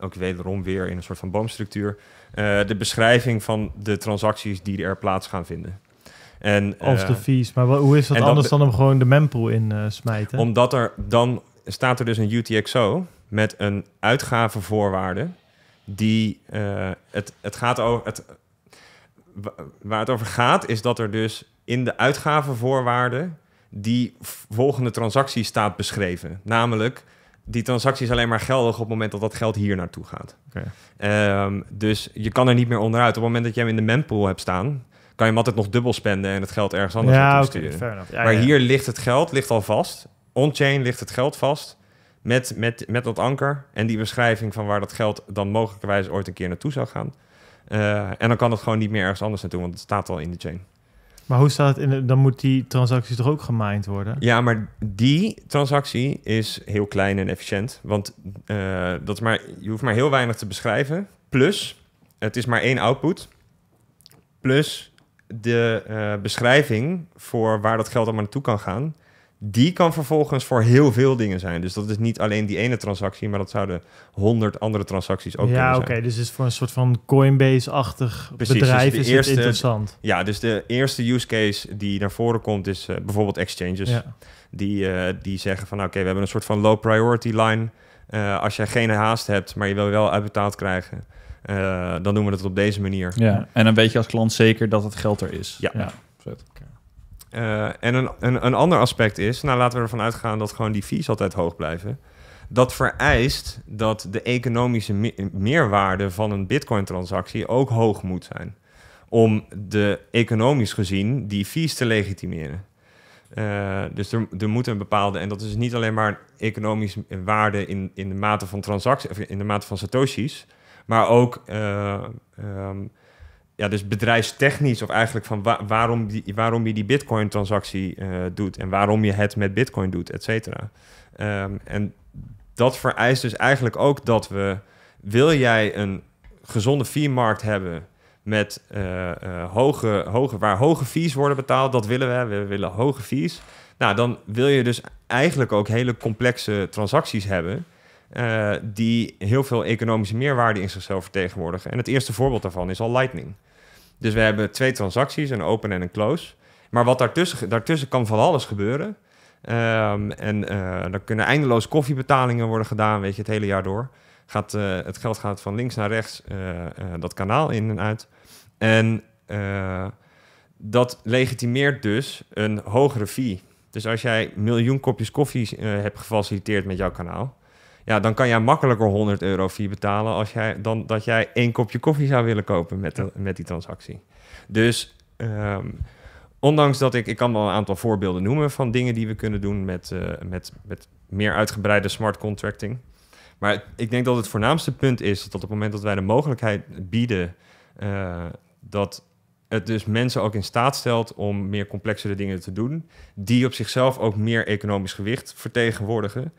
ook wederom weer in een soort van boomstructuur, de beschrijving van de transacties die er plaats gaan vinden. En, Als de fees, maar hoe is dat anders dan hem gewoon de mempool in smijten? Omdat er dan staat er dus een UTXO met een uitgavenvoorwaarde die het, het gaat over. Het, waar het over gaat is dat er dus in de uitgavevoorwaarden die volgende transactie staat beschreven. Namelijk, die transactie is alleen maar geldig op het moment dat dat geld hier naartoe gaat. Ehm, dus je kan er niet meer onderuit. Op het moment dat je hem in de mempool hebt staan, kan je hem altijd nog dubbel spenden en het geld ergens anders ja, naartoe sturen. Ja, maar hier ligt het geld ligt al vast. On-chain ligt het geld vast met, met, met dat anker en die beschrijving van waar dat geld dan mogelijkerwijs ooit een keer naartoe zou gaan. Eh, en dan kan het gewoon niet meer ergens anders naartoe, want het staat al in de chain. Maar hoe staat het in de, dan moet die transactie toch ook gemined worden? Ja, maar die transactie is heel klein en efficiënt. Want eh, dat maar, je hoeft maar heel weinig te beschrijven. Plus, het is maar één output. Plus de eh, beschrijving voor waar dat geld allemaal naartoe kan gaan die kan vervolgens voor heel veel dingen zijn. Dus dat is niet alleen die ene transactie, maar dat zouden honderd andere transacties ook ja, kunnen zijn. Ja, oké, dus het is voor een soort van Coinbase-achtig dus bedrijf is het interessant. Ja, dus de eerste use case die naar voren komt is eh, bijvoorbeeld exchanges. Ja. Die, eh, die zeggen van, nou, oké, we hebben een soort van low priority line. Eh, als jij geen haast hebt, maar je wil wel uitbetaald krijgen... dan doen we het op deze manier. Ja, en dan weet je als klant zeker dat het geld er is. Ja. ja. Vet. Eh, en een, een, een, ander aspect is, nou laten we ervan uitgaan dat gewoon die fees altijd hoog blijven. Dat vereist dat de economische meerwaarde van een bitcoin-transactie ook hoog moet zijn. Om de economisch gezien die fees te legitimeren. Eh, dus er, er moet een bepaalde, en dat is niet alleen maar economische waarde in, in de mate van transacties, in de mate van satoshis, maar ook eh, ehm, ja, dus bedrijfstechnisch, of eigenlijk van waarom, waarom je die Bitcoin-transactie eh, doet en waarom je het met Bitcoin doet, et cetera. Ehm, en dat vereist dus eigenlijk ook dat we, wil jij een gezonde fee-markt hebben met eh, eh, hoge, hoge, waar hoge fees worden betaald, dat willen we, we willen hoge fees. Nou, dan wil je dus eigenlijk ook hele complexe transacties hebben eh, die heel veel economische meerwaarde in zichzelf vertegenwoordigen. En het eerste voorbeeld daarvan is al Lightning. Dus we hebben twee transacties, een open en een close. Maar wat daartussen, kan van alles gebeuren. Ehm, en uh, eh, dan kunnen eindeloos koffiebetalingen worden gedaan, weet je, het hele jaar door. Gaat, eh, het geld gaat van links naar rechts dat kanaal in en uit. En dat legitimeert dus een hogere fee. Dus als jij miljoen kopjes koffie hebt gefaciliteerd met jouw kanaal, ja, dan kan jij makkelijker 100 euro via betalen als jij, dan dat jij één kopje koffie zou willen kopen met, de, met die transactie. Dus ehm, ondanks dat ik, ik kan wel een aantal voorbeelden noemen van dingen die we kunnen doen met, eh, met, met meer uitgebreide smart contracting. Maar ik denk dat het voornaamste punt is dat op het moment dat wij de mogelijkheid bieden eh, dat het dus mensen ook in staat stelt om meer complexere dingen te doen, die op zichzelf ook meer economisch gewicht vertegenwoordigen,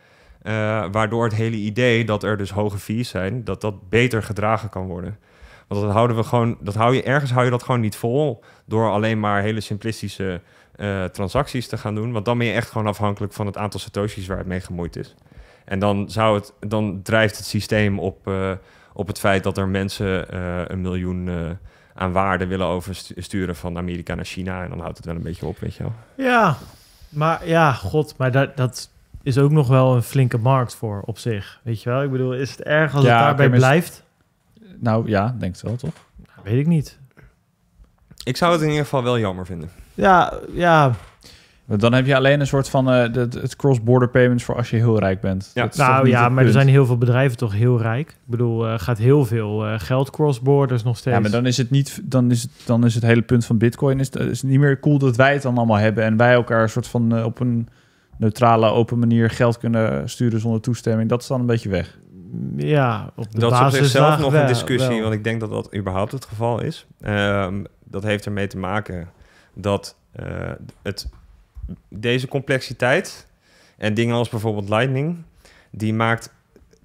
eh, waardoor het hele idee dat er dus hoge fees zijn, dat dat beter gedragen kan worden. Want dat houden we gewoon, dat hou je, ergens hou je dat gewoon niet vol door alleen maar hele simplistische eh, transacties te gaan doen. Want dan ben je echt gewoon afhankelijk van het aantal satoshis waar het mee gemoeid is. En dan, zou het, dan drijft het systeem op, eh, op het feit dat er mensen een miljoen aan waarde willen oversturen van Amerika naar China. En dan houdt het wel een beetje op, weet je wel. Ja, maar ja, god, maar dat, dat is ook nog wel een flinke markt voor op zich. Weet je wel? Ik bedoel, is het erg als het daarbij blijft? Nou ja, denk het wel, toch? Nou, weet ik niet. Ik zou het in ieder geval wel jammer vinden. Ja, ja. Dan heb je alleen een soort van eh, de, het cross-border payments voor als je heel rijk bent. Ja. Nou ja, maar er zijn heel veel bedrijven toch heel rijk. Ik bedoel, eh, gaat heel veel eh, geld cross-borders nog steeds. Ja, maar dan is het niet, dan is het, dan is het hele punt van Bitcoin is, is niet meer cool dat wij het dan allemaal hebben en wij elkaar een soort van op een neutrale, open manier geld kunnen sturen zonder toestemming, dat is dan een beetje weg. Ja, dat is op zichzelf nog een discussie, want ik denk dat dat überhaupt het geval is. Ehm, dat heeft ermee te maken dat eh, het, deze complexiteit en dingen als bijvoorbeeld Lightning, die maakt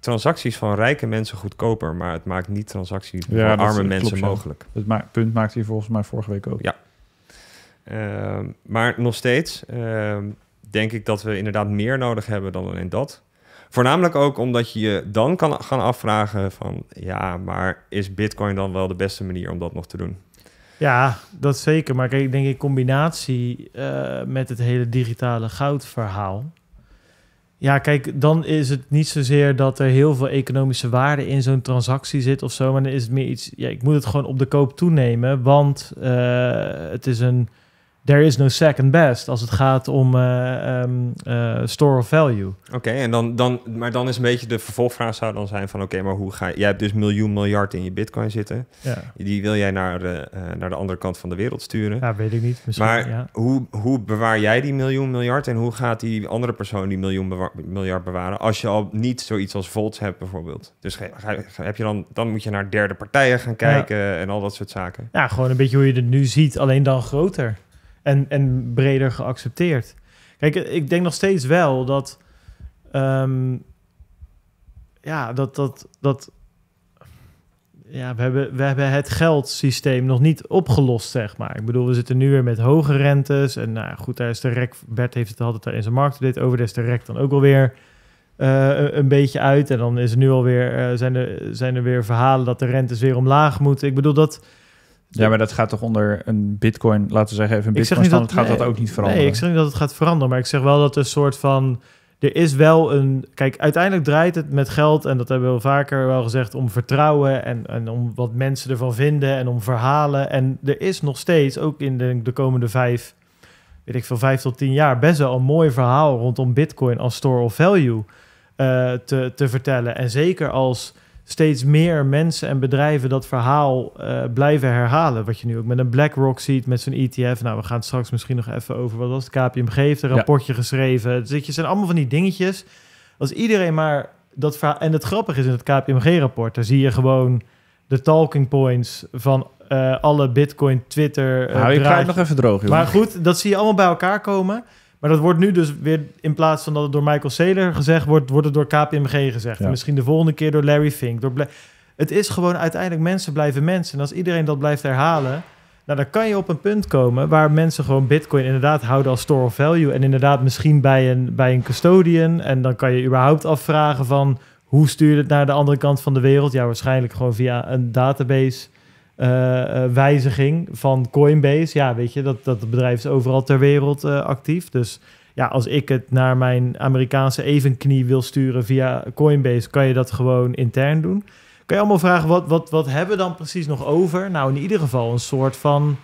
transacties van rijke mensen goedkoper, maar het maakt niet transacties van arme mensen mogelijk. Het punt maakt hier volgens mij vorige week ook. Ja. Ehm, maar nog steeds, ehm, denk ik dat we inderdaad meer nodig hebben dan alleen dat. Voornamelijk ook omdat je je dan kan gaan afvragen van... ja, maar is bitcoin dan wel de beste manier om dat nog te doen? Ja, dat zeker. Maar kijk, ik denk in combinatie eh, met het hele digitale goudverhaal... Ja, kijk, dan is het niet zozeer dat er heel veel economische waarde in zo'n transactie zit of zo. Maar dan is het meer iets. Ja, ik moet het gewoon op de koop toenemen. Want eh, het is een there is no second best als het gaat om eh, ehm, eh, store of value. Oké, en dan, dan, maar dan is een beetje de vervolgvraag zou dan zijn van oké, maar hoe ga je, jij hebt dus miljoen miljard in je bitcoin zitten. Ja. Die wil jij naar de, eh, naar de andere kant van de wereld sturen. Ja, weet ik niet. maar ja. hoe, hoe bewaar jij die miljoen miljard en hoe gaat die andere persoon die miljoen miljard bewaren als je al niet zoiets als Volts hebt bijvoorbeeld? Dus ga, heb je dan, dan moet je naar derde partijen gaan kijken en al dat soort zaken. Ja, gewoon een beetje hoe je het nu ziet, alleen dan groter en, en breder geaccepteerd. Kijk, ik denk nog steeds wel dat. Ehm, ja, dat, dat, dat ja, we hebben, we hebben het geldsysteem nog niet opgelost, zeg maar. Ik bedoel, we zitten nu weer met hoge rentes. En nou goed, daar is de rek. Bert heeft het altijd in zijn markt dit over. Daar is de rek dan ook alweer uh, eh, een beetje uit. En dan is er nu alweer, uh, zijn, er, zijn er weer verhalen dat de rentes weer omlaag moeten. Ik bedoel, dat, ja, maar dat gaat toch onder een bitcoin, laten we zeggen, even een bitcoin standaard gaat dat ook niet veranderen. Nee, ik zeg niet dat het gaat veranderen, maar ik zeg wel dat een soort van er is wel een. Kijk, uiteindelijk draait het met geld, en dat hebben we al vaker wel gezegd, om vertrouwen en, en om wat mensen ervan vinden en om verhalen. En er is nog steeds, ook in de, de komende vijf, weet ik veel, vijf tot tien jaar, best wel een mooi verhaal rondom Bitcoin als store of value eh, te, te vertellen. En zeker als steeds meer mensen en bedrijven dat verhaal eh, blijven herhalen. Wat je nu ook met een BlackRock ziet, met zo'n ETF. Nou, we gaan het straks misschien nog even over. Wat was het? KPMG heeft een rapportje geschreven. Dus het zijn allemaal van die dingetjes. Als iedereen maar dat verhaal... En het grappige is in het KPMG-rapport, daar zie je gewoon de talking points van eh, alle Bitcoin, Twitter... Uh, Hou je nog even droog, joh. Maar goed, dat zie je allemaal bij elkaar komen... Maar dat wordt nu dus weer, in plaats van dat het door Michael Saylor gezegd wordt, wordt het door KPMG gezegd. misschien de volgende keer door Larry Fink. Door het is gewoon uiteindelijk mensen blijven mensen. En als iedereen dat blijft herhalen, nou, dan kan je op een punt komen waar mensen gewoon Bitcoin inderdaad houden als store of value. En inderdaad misschien bij een, bij een custodian. En dan kan je überhaupt afvragen van hoe stuur je het naar de andere kant van de wereld? Ja, waarschijnlijk gewoon via een database eh, eh, wijziging van Coinbase. Ja, weet je, dat, dat bedrijf is overal ter wereld eh, actief. Dus ja, als ik het naar mijn Amerikaanse evenknie wil sturen via Coinbase, kan je dat gewoon intern doen. Kan je allemaal vragen, wat, wat, wat hebben we dan precies nog over? Nou, in ieder geval een soort van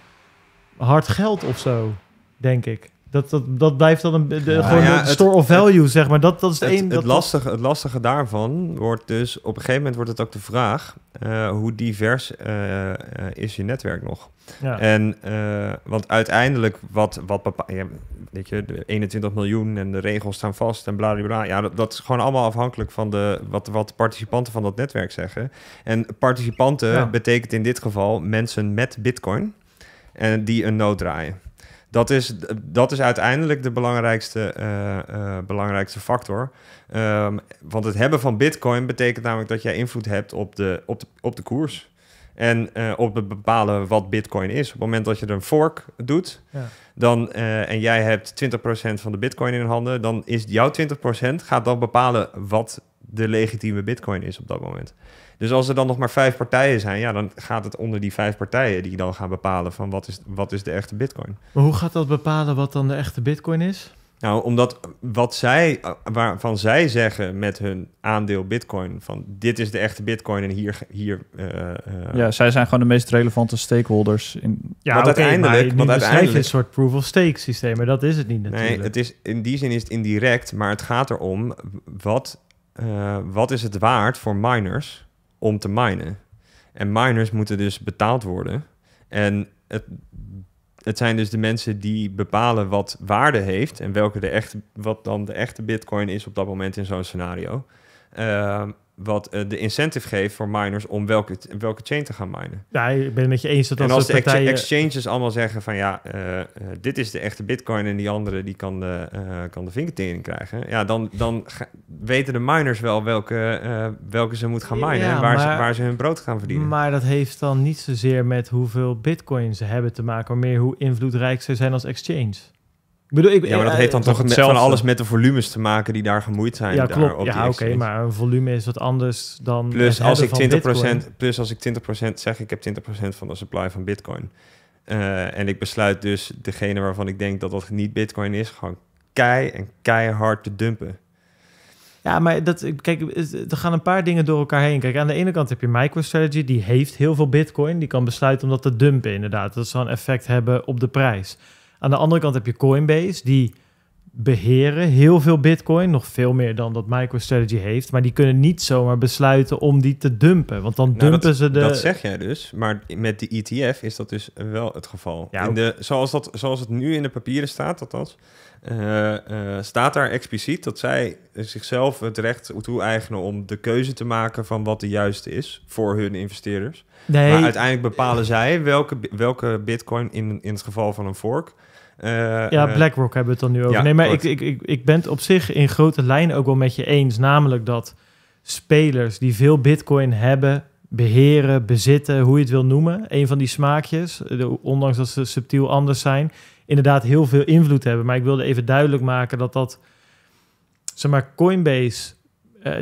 hard geld of zo, denk ik. Dat, dat, dat blijft dan een, de, gewoon store of value, het, zeg maar. Dat, dat is het, dat het, lastige, het lastige daarvan wordt dus... Op een gegeven moment wordt het ook de vraag... Eh, hoe divers eh, eh, is je netwerk nog? Ja. En, want uiteindelijk wat, wat bepaalt... weet je, de 21 miljoen en de regels staan vast en blablabla. Ja, dat, dat, is gewoon allemaal afhankelijk van de, wat, wat participanten van dat netwerk zeggen. En participanten betekent in dit geval mensen met bitcoin... En die een nood draaien dat is, dat is uiteindelijk de belangrijkste, eh, eh, belangrijkste factor. Ehm, want het hebben van bitcoin betekent namelijk dat jij invloed hebt op de, op de, op de koers. En eh, op het bepalen wat bitcoin is. Op het moment dat je er een fork doet, ja. dan, en jij hebt 20% van de bitcoin in handen, dan is jouw 20% gaat dan bepalen wat de legitieme bitcoin is op dat moment. Dus als er dan nog maar vijf partijen zijn, ja, dan gaat het onder die vijf partijen die dan gaan bepalen van wat is, wat is de echte bitcoin. Maar hoe gaat dat bepalen wat dan de echte bitcoin is? Nou, omdat wat zij, waarvan zij zeggen met hun aandeel bitcoin, van dit is de echte bitcoin en hier... hier eh, eh, ja, zij zijn gewoon de meest relevante stakeholders. In... Ja, want okay, uiteindelijk, maar want uiteindelijk... een soort proof of stake systeem, maar dat is het niet natuurlijk. Nee, het is, in die zin is het indirect, maar het gaat erom wat, uh, wat is het waard voor miners om te minen. En miners moeten dus betaald worden. En het, het zijn dus de mensen die bepalen wat waarde heeft en welke de echte, wat dan de echte bitcoin is op dat moment in zo'n scenario. Ehm, wat eh, de incentive geeft voor miners om welke, welke chain te gaan minen. Ja, ik ben het met je eens dat als, en als de exchanges allemaal zeggen van ja, eh, eh, dit is de echte bitcoin en die andere die kan de, kan de vinkertering krijgen. Ja, dan, dan weten de miners wel welke, welke ze moeten gaan minen en waar, ze, waar ze hun brood gaan verdienen. Maar dat heeft dan niet zozeer met hoeveel bitcoin ze hebben te maken, maar meer hoe invloedrijk ze zijn als exchange bedoel, ik, ja, maar dat eh, heeft dan toch met, van alles met de volumes te maken die daar gemoeid zijn. Ja, daar, Op ja, oké, maar een volume is wat anders dan. Plus als, ik 20%, plus als ik 20% zeg, ik heb 20% van de supply van Bitcoin. Eh, en ik besluit dus degene waarvan ik denk dat dat niet Bitcoin is, gewoon kei en keihard te dumpen. Ja, maar dat, kijk, er gaan een paar dingen door elkaar heen. Kijk, aan de ene kant heb je MicroStrategy, die heeft heel veel Bitcoin. Die kan besluiten om dat te dumpen, inderdaad. Dat zal een effect hebben op de prijs. Aan de andere kant heb je Coinbase, die beheren heel veel bitcoin, nog veel meer dan dat MicroStrategy heeft, maar die kunnen niet zomaar besluiten om die te dumpen, want dan nou, dumpen ze de... Dat zeg jij dus, maar met de ETF is dat dus wel het geval. Ja, in de, zoals, dat, zoals het nu in de papieren staat, althans, uh, eh, eh, staat daar expliciet dat zij zichzelf het recht toe-eigenen om de keuze te maken van wat de juiste is voor hun investeerders. Nee. Maar uiteindelijk bepalen zij welke, welke bitcoin in, in het geval van een fork eh, ja, eh, BlackRock hebben we het dan nu over. nee, maar ik ik, ik, ik, ben het op zich in grote lijnen ook wel met je eens. Namelijk dat spelers die veel bitcoin hebben, beheren, bezitten, hoe je het wil noemen. Een van die smaakjes, eh, ondanks dat ze subtiel anders zijn, inderdaad heel veel invloed hebben. Maar ik wilde even duidelijk maken dat dat, zeg maar, Coinbase,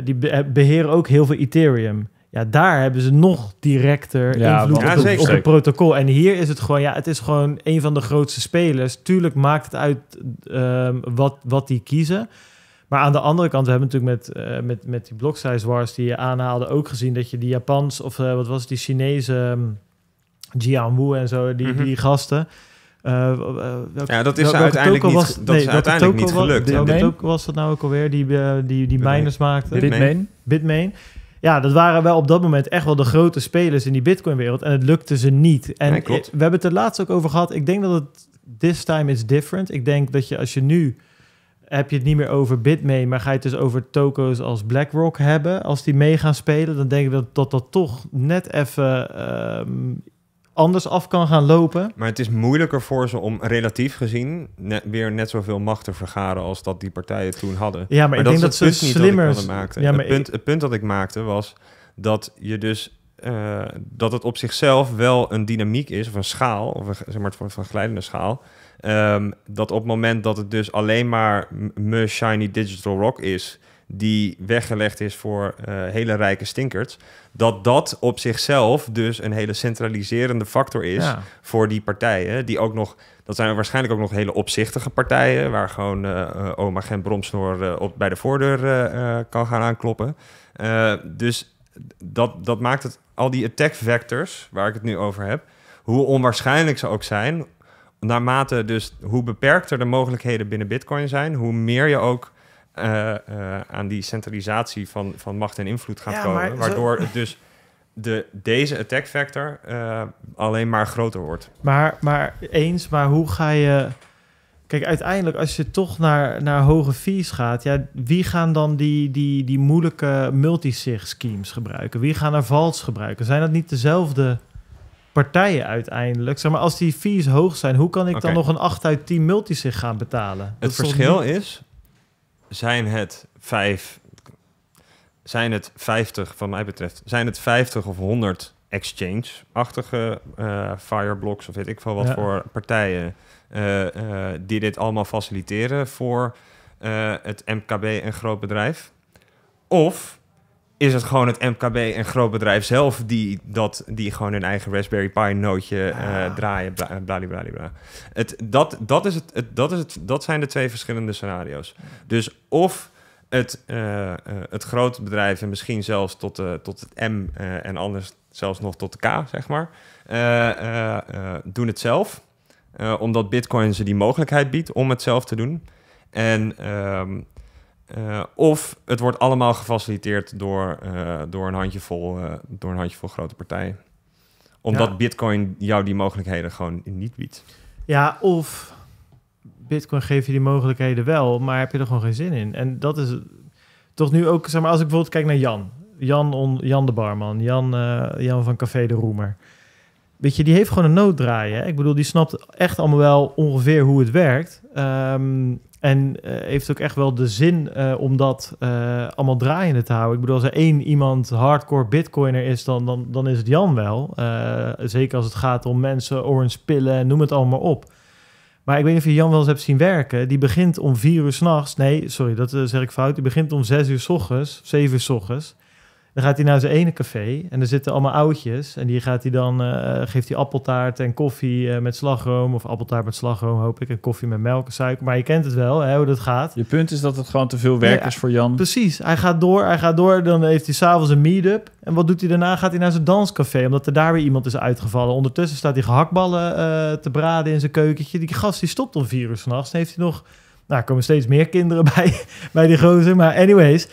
die beheren ook heel veel Ethereum. Ja, daar hebben ze nog directer ja, invloed op, zeker, het protocol. En hier is het gewoon, ja, het is gewoon een van de grootste spelers. Tuurlijk maakt het uit ehm, wat, wat die kiezen. Maar aan de andere kant, we hebben natuurlijk met, eh, met, met die block wars die je aanhaalde ook gezien dat je die Japans of eh, wat was het, die Chinese um, en zo, die, mhm. die gasten. Eh, ja, dat is uiteindelijk niet, was, dat is uiteindelijk niet gelukt. Was, ook was dat nou ook alweer, die, die, die miners maakte? Bitmain. Bitmain ja, dat waren wel op dat moment echt wel de grote spelers in die Bitcoin-wereld. En het lukte ze niet. En we hebben het er laatste ook over gehad. Ik denk dat het this time is different. Ik denk dat je als je nu heb je het niet meer over Bitmain, maar ga je het dus over toko's als BlackRock hebben. Als die mee gaan spelen, dan denk ik dat dat, dat toch net even um, anders af kan gaan lopen. Maar het is moeilijker voor ze om relatief gezien weer net zoveel macht te vergaren als dat die partijen toen hadden. Ja, maar, ik denk dat ze slimmer maakten. Ja, maar het, punt, het punt dat ik maakte was dat je dus eh, dat het op zichzelf wel een dynamiek is, of een schaal, of zeg maar het van glijdende schaal. Ehm, dat op het moment dat het dus alleen maar me shiny digital rock is, die weggelegd is voor eh, hele rijke stinkers, dat dat op zichzelf dus een hele centraliserende factor is voor die partijen, die ook nog, dat zijn waarschijnlijk ook nog hele opzichtige partijen, waar gewoon eh, eh, oma geen bromsnoor op, bij de voordeur kan gaan aankloppen. dus dat, dat maakt het, al die attack vectors, waar ik het nu over heb, hoe onwaarschijnlijk ze ook zijn, naarmate dus hoe beperkter de mogelijkheden binnen Bitcoin zijn, hoe meer je ook eh, eh, aan die centralisatie van, van macht en invloed gaat komen. Waardoor het dus de, deze attack factor eh, alleen maar groter wordt. Maar, maar eens, maar hoe ga je. Kijk, uiteindelijk als je toch naar, naar hoge fees gaat, ja, wie gaan dan die, die, die moeilijke multisig schemes gebruiken? Wie gaan er vals gebruiken? Zijn dat niet dezelfde partijen uiteindelijk. Zeg maar, als die fees hoog zijn, hoe kan ik dan nog een 8 uit 10 multisig gaan betalen? het verschil is, zijn het vijf, zijn het vijftig van mij betreft, zijn het 50 of 100 exchange-achtige eh, fireblocks of weet ik veel wat voor partijen eh, eh, die dit allemaal faciliteren voor het MKB en groot bedrijf. Of is het gewoon het MKB en groot bedrijf zelf die, dat, die gewoon hun eigen Raspberry Pi nootje ah. eh, draaien, bla, bla, bla, bla, Het, dat, dat, is het, het, dat, is het, dat zijn de twee verschillende scenario's. Dus of het, uh, het grote bedrijf en misschien zelfs tot, tot het M en anders zelfs nog tot de K, zeg maar, doen het zelf. omdat Bitcoin ze die mogelijkheid biedt om het zelf te doen. En um, eh, of het wordt allemaal gefaciliteerd door, eh, door, een, handjevol, uh, door een handjevol grote partijen. Omdat Bitcoin jou die mogelijkheden gewoon niet biedt. Ja, of Bitcoin geeft je die mogelijkheden wel, maar heb je er gewoon geen zin in. En dat is toch nu ook, zeg maar, als ik bijvoorbeeld kijk naar Jan. Jan, Jan de Barman, Jan, Jan van Café de Roemer. Weet je, die heeft gewoon een nooddraai. Hè? Ik bedoel, die snapt echt allemaal wel ongeveer hoe het werkt. Ehm, en eh, heeft ook echt wel de zin eh, om dat eh, allemaal draaiende te houden. Ik bedoel, als er één iemand hardcore bitcoiner is, dan, dan, dan is het Jan wel. zeker als het gaat om mensen, orange pillen, noem het allemaal op. Maar ik weet niet of je Jan wel eens hebt zien werken. Die begint om vier uur s'nachts. Nee, sorry, dat zeg ik fout. Die begint om zes uur s ochtends, zeven uur s ochtends. Dan gaat hij naar zijn ene café en er zitten allemaal oudjes. En die gaat hij dan, eh, geeft hij appeltaart en koffie eh, met slagroom. Of appeltaart met slagroom, hoop ik. En koffie met melk en suiker. Maar je kent het wel, hè, hoe dat gaat. Je punt is dat het gewoon te veel werk is voor Jan. Precies. Hij gaat door, hij gaat door. Dan heeft hij s'avonds een meet-up. En wat doet hij daarna? Gaat hij naar zijn danscafé, omdat er daar weer iemand is uitgevallen. Ondertussen staat hij gehaktballen eh, te braden in zijn keukentje. Die gast die stopt om vier uur s'nachts. Dan heeft hij nog... Nou, er komen steeds meer kinderen bij, bij die gozer. Maar anyways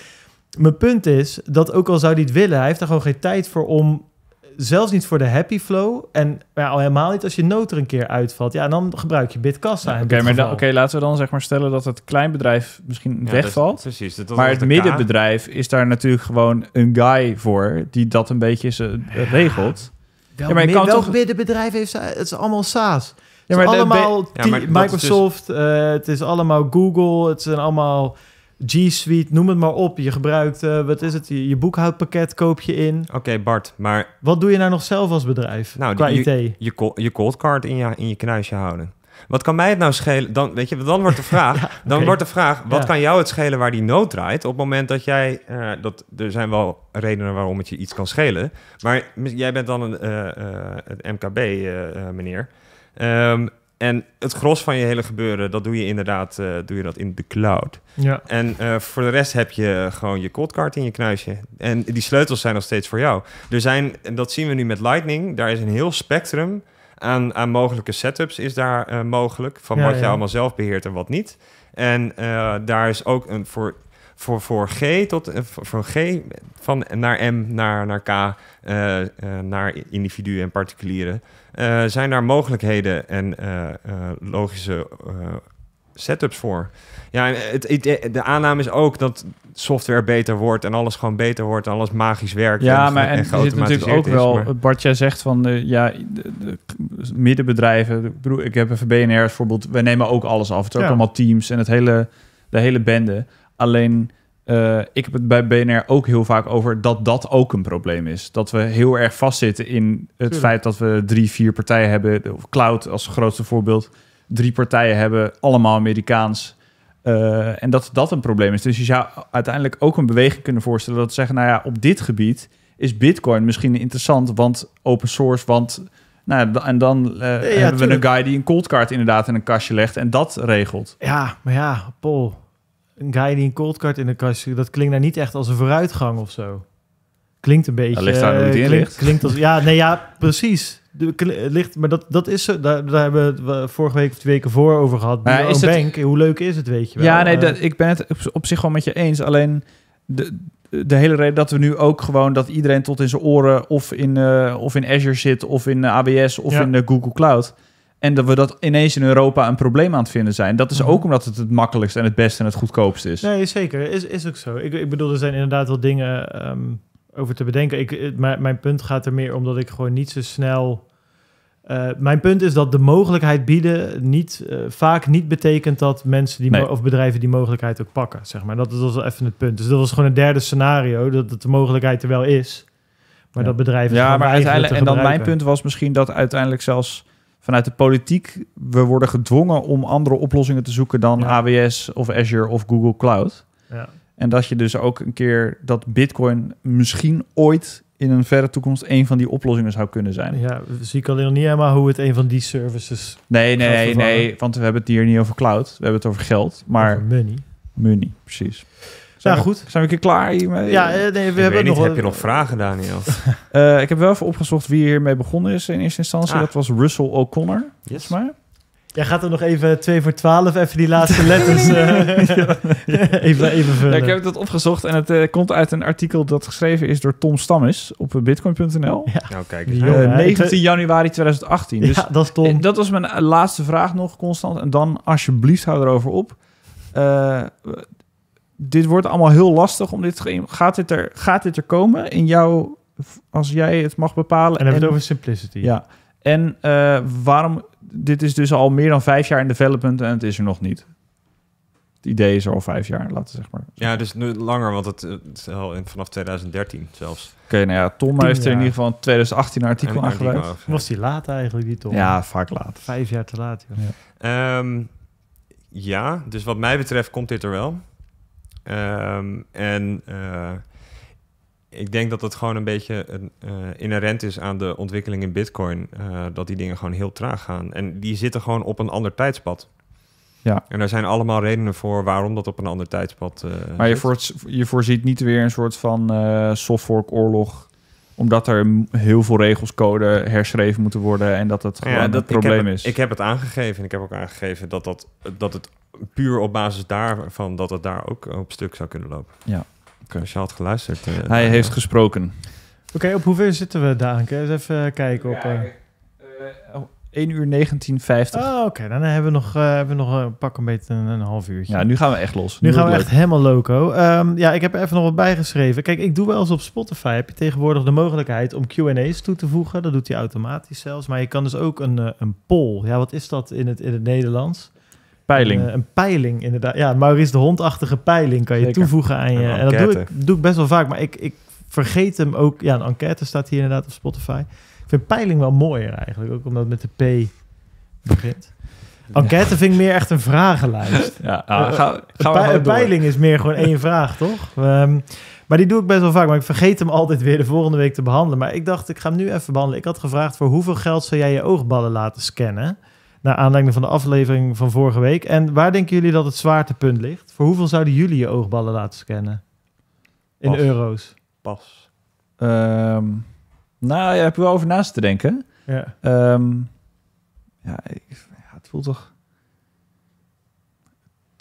mijn punt is dat ook al zou hij het willen, hij heeft er gewoon geen tijd voor om. Zelfs niet voor de happy flow. En ja, al helemaal niet als je nood er een keer uitvalt. Ja, dan gebruik je Bitkassa. Oké, maar laten we dan zeg maar stellen dat het kleinbedrijf misschien wegvalt. precies. Dat maar het middenbedrijf is daar natuurlijk gewoon een guy voor die dat een beetje eh, regelt. Wel, ja, maar je kan welk toch... middenbedrijf heeft Het is allemaal SaaS. Het is allemaal dus- Microsoft, eh, het is allemaal Google, het zijn allemaal G Suite, noem het maar op. Je gebruikt, eh, wat is het, je boekhoudpakket koop je in. Oké, Bart, maar... Wat doe je nou nog zelf als bedrijf nou, qua IT? Je, je, je cold card in je, in je knuisje houden. Wat kan mij het nou schelen? Dan, weet je, dan wordt de vraag, dan wordt de vraag wat kan jou het schelen waar die nood draait? Op het moment dat jij, eh, dat, er zijn wel redenen waarom het je iets kan schelen. Maar jij bent dan een eh, MKB, meneer. Ehm, en het gros van je hele gebeuren, dat doe je inderdaad eh, doe je dat in de cloud. Ja. En eh, voor de rest heb je gewoon je card in je knuisje. En die sleutels zijn nog steeds voor jou. Er zijn, en dat zien we nu met Lightning, daar is een heel spectrum aan, aan mogelijke setups is daar eh, mogelijk. Van wat je allemaal zelf beheert en wat niet. En daar is ook een voor voor, voor G tot voor G van naar M naar, naar K, naar individuen en particulieren. Eh, zijn daar mogelijkheden en eh, eh, logische setups voor? Ja, het, de aanname is ook dat software beter wordt en alles gewoon beter wordt en alles magisch werkt. Ja, maar en, en er zit natuurlijk ook wel, maar... Bart, jij zegt van ja, de, de, middenbedrijven, ik, heb even BNR bijvoorbeeld, wij nemen ook alles af. Het is ook allemaal teams en het hele, de hele bende. Alleen eh, ik heb het bij BNR ook heel vaak over dat dat ook een probleem is. Dat we heel erg vastzitten in het feit dat we drie, vier partijen hebben. Of cloud als grootste voorbeeld. Drie partijen hebben, allemaal Amerikaans. Eh, en dat dat een probleem is. Dus je zou uiteindelijk ook een beweging kunnen voorstellen dat ze zeggen, nou ja, op dit gebied is Bitcoin misschien interessant, want open source, want nou, en dan eh, hebben we een guy die een card inderdaad in een kastje legt en dat regelt. Ja, maar ja, Paul, een guy die een card in de kast dat klinkt daar nou niet echt als een vooruitgang of zo. Klinkt een beetje. Dat ligt daar hoe het klinkt, ligt. Klinkt als, ja, nee, ja, precies. De, ligt, maar dat, dat is zo. Daar, daar hebben we vorige week of twee weken voor over gehad. Bij is bank, hoe leuk is het, weet je wel? Ja, nee, eh, dat, ik ben het op zich wel met je eens. Alleen de, de hele reden dat we nu ook gewoon dat iedereen tot in zijn oren of in, eh, of in Azure zit, of in eh, AWS, of in de Google Cloud en dat we dat ineens in Europa een probleem aan het vinden zijn. Dat is mhm. ook omdat het het makkelijkst en het beste en het goedkoopst is. Nee, zeker. Is, is ook zo. Ik, ik bedoel, er zijn inderdaad wel dingen ehm, over te bedenken. Ik, mijn, mijn punt gaat er meer om dat ik gewoon niet zo snel... Eh, mijn punt is dat de mogelijkheid bieden niet, eh, vaak niet betekent dat mensen die of bedrijven die mogelijkheid ook pakken. Zeg maar. Dat was wel even het punt. Dus dat was gewoon een derde scenario, dat, dat de mogelijkheid er wel is. Maar dat bedrijven. Ja, maar uiteindelijk. En dan mijn punt was misschien dat uiteindelijk zelfs vanuit de politiek, we worden gedwongen om andere oplossingen te zoeken dan AWS of Azure of Google Cloud. Ja. En dat je dus ook een keer dat Bitcoin misschien ooit in een verre toekomst een van die oplossingen zou kunnen zijn. Ja, zie ik alleen nog niet helemaal hoe het een van die services. Nee, nee, nee, want we hebben het hier niet over cloud, we hebben het over geld, maar. Over money. Money, precies. Zijn we, goed. Zijn we een klaar hiermee? Ja, eh, nee, we hebben nog... Niet, heb je nog vragen, Daniel? Eh, ik heb wel even opgezocht wie hiermee begonnen is in eerste instantie. Ah. Dat was Russell O'Connor, yes. maar. Jij gaat er nog even 2 voor 12, even die laatste letters eh, even, even Ja, ik heb dat opgezocht en het komt uit een artikel dat geschreven is door Tom Stammes op bitcoin.nl. Nou, kijk eens. 19 januari 2018. Dus, dat is Tom. Dat was mijn laatste vraag nog, Constant. En dan alsjeblieft hou erover op dit wordt allemaal heel lastig om dit te gaat dit er gaat dit er komen in jouw als jij het mag bepalen. En hebben we het over simplicity. Ja. En eh, waarom? Dit is dus al meer dan vijf jaar in development en het is er nog niet. Het idee is er al vijf jaar, laten zeg maar. Ja, dus nu langer, want het, is al vanaf 2013 zelfs. Oké, nou ja, Tom heeft er in ieder geval 2018 een artikel en Was die laat eigenlijk, die Tom? Ja, vaak laat. Vijf jaar te laat, ja. Ehm, ja, dus wat mij betreft komt dit er wel. Ehm, en eh, ik denk dat dat gewoon een beetje eh, inherent is aan de ontwikkeling in Bitcoin. Eh, dat die dingen gewoon heel traag gaan. En die zitten gewoon op een ander tijdspad. Ja. En er zijn allemaal redenen voor waarom dat op een ander tijdspad. maar je, voor je, voorziet niet weer een soort van softfork oorlog omdat er heel veel regels, code herschreven moeten worden en dat het gewoon ja, dat, probleem is. Ik heb het aangegeven en ik heb ook aangegeven dat, dat, dat het puur op basis daarvan dat het daar ook op stuk zou kunnen lopen. Ja. Okay. je had geluisterd. Eh, hij heeft eh, gesproken. Oké, op hoeveel zitten we, Daan? Eens even eh, kijken op... Ja, 1 uur 1950. Oh, ah, oké. Dan hebben we nog, hebben we nog een pak een beetje een, half uurtje. Ja, nu gaan we echt los. Nu, gaan we echt helemaal loco. Ehm, ja, ik heb er even nog wat bijgeschreven. Kijk, ik doe wel eens op Spotify. Heb je tegenwoordig de mogelijkheid om Q&A's toe te voegen. Dat doet hij automatisch zelfs. Maar je kan dus ook een, een poll. Ja, wat is dat in het, in het Nederlands? Eh, een, peiling, inderdaad. Ja, Maurice de Hondachtige peiling kan je toevoegen aan je. En dat doe ik, doe ik best wel vaak, maar ik, ik vergeet hem ook. Ja, een enquête staat hier inderdaad op Spotify. Ik vind peiling wel mooier eigenlijk, ook omdat met de P begint. Enquête vind ik meer echt een vragenlijst. Ja, nou, ga, ga peiling is meer gewoon één vraag, toch? Ehm, maar die doe ik best wel vaak. Maar ik vergeet hem altijd weer de volgende week te behandelen. Maar ik dacht, ik ga hem nu even behandelen. Ik had gevraagd voor hoeveel geld zou jij je oogballen laten scannen? Naar aanleiding van de aflevering van vorige week. En waar denken jullie dat het zwaartepunt ligt? Voor hoeveel zouden jullie je oogballen laten scannen? In euro's. Pas. Ehm, nou, je hebt er wel over naast te denken. Ja. Ehm, ja, ik, ja, het voelt toch...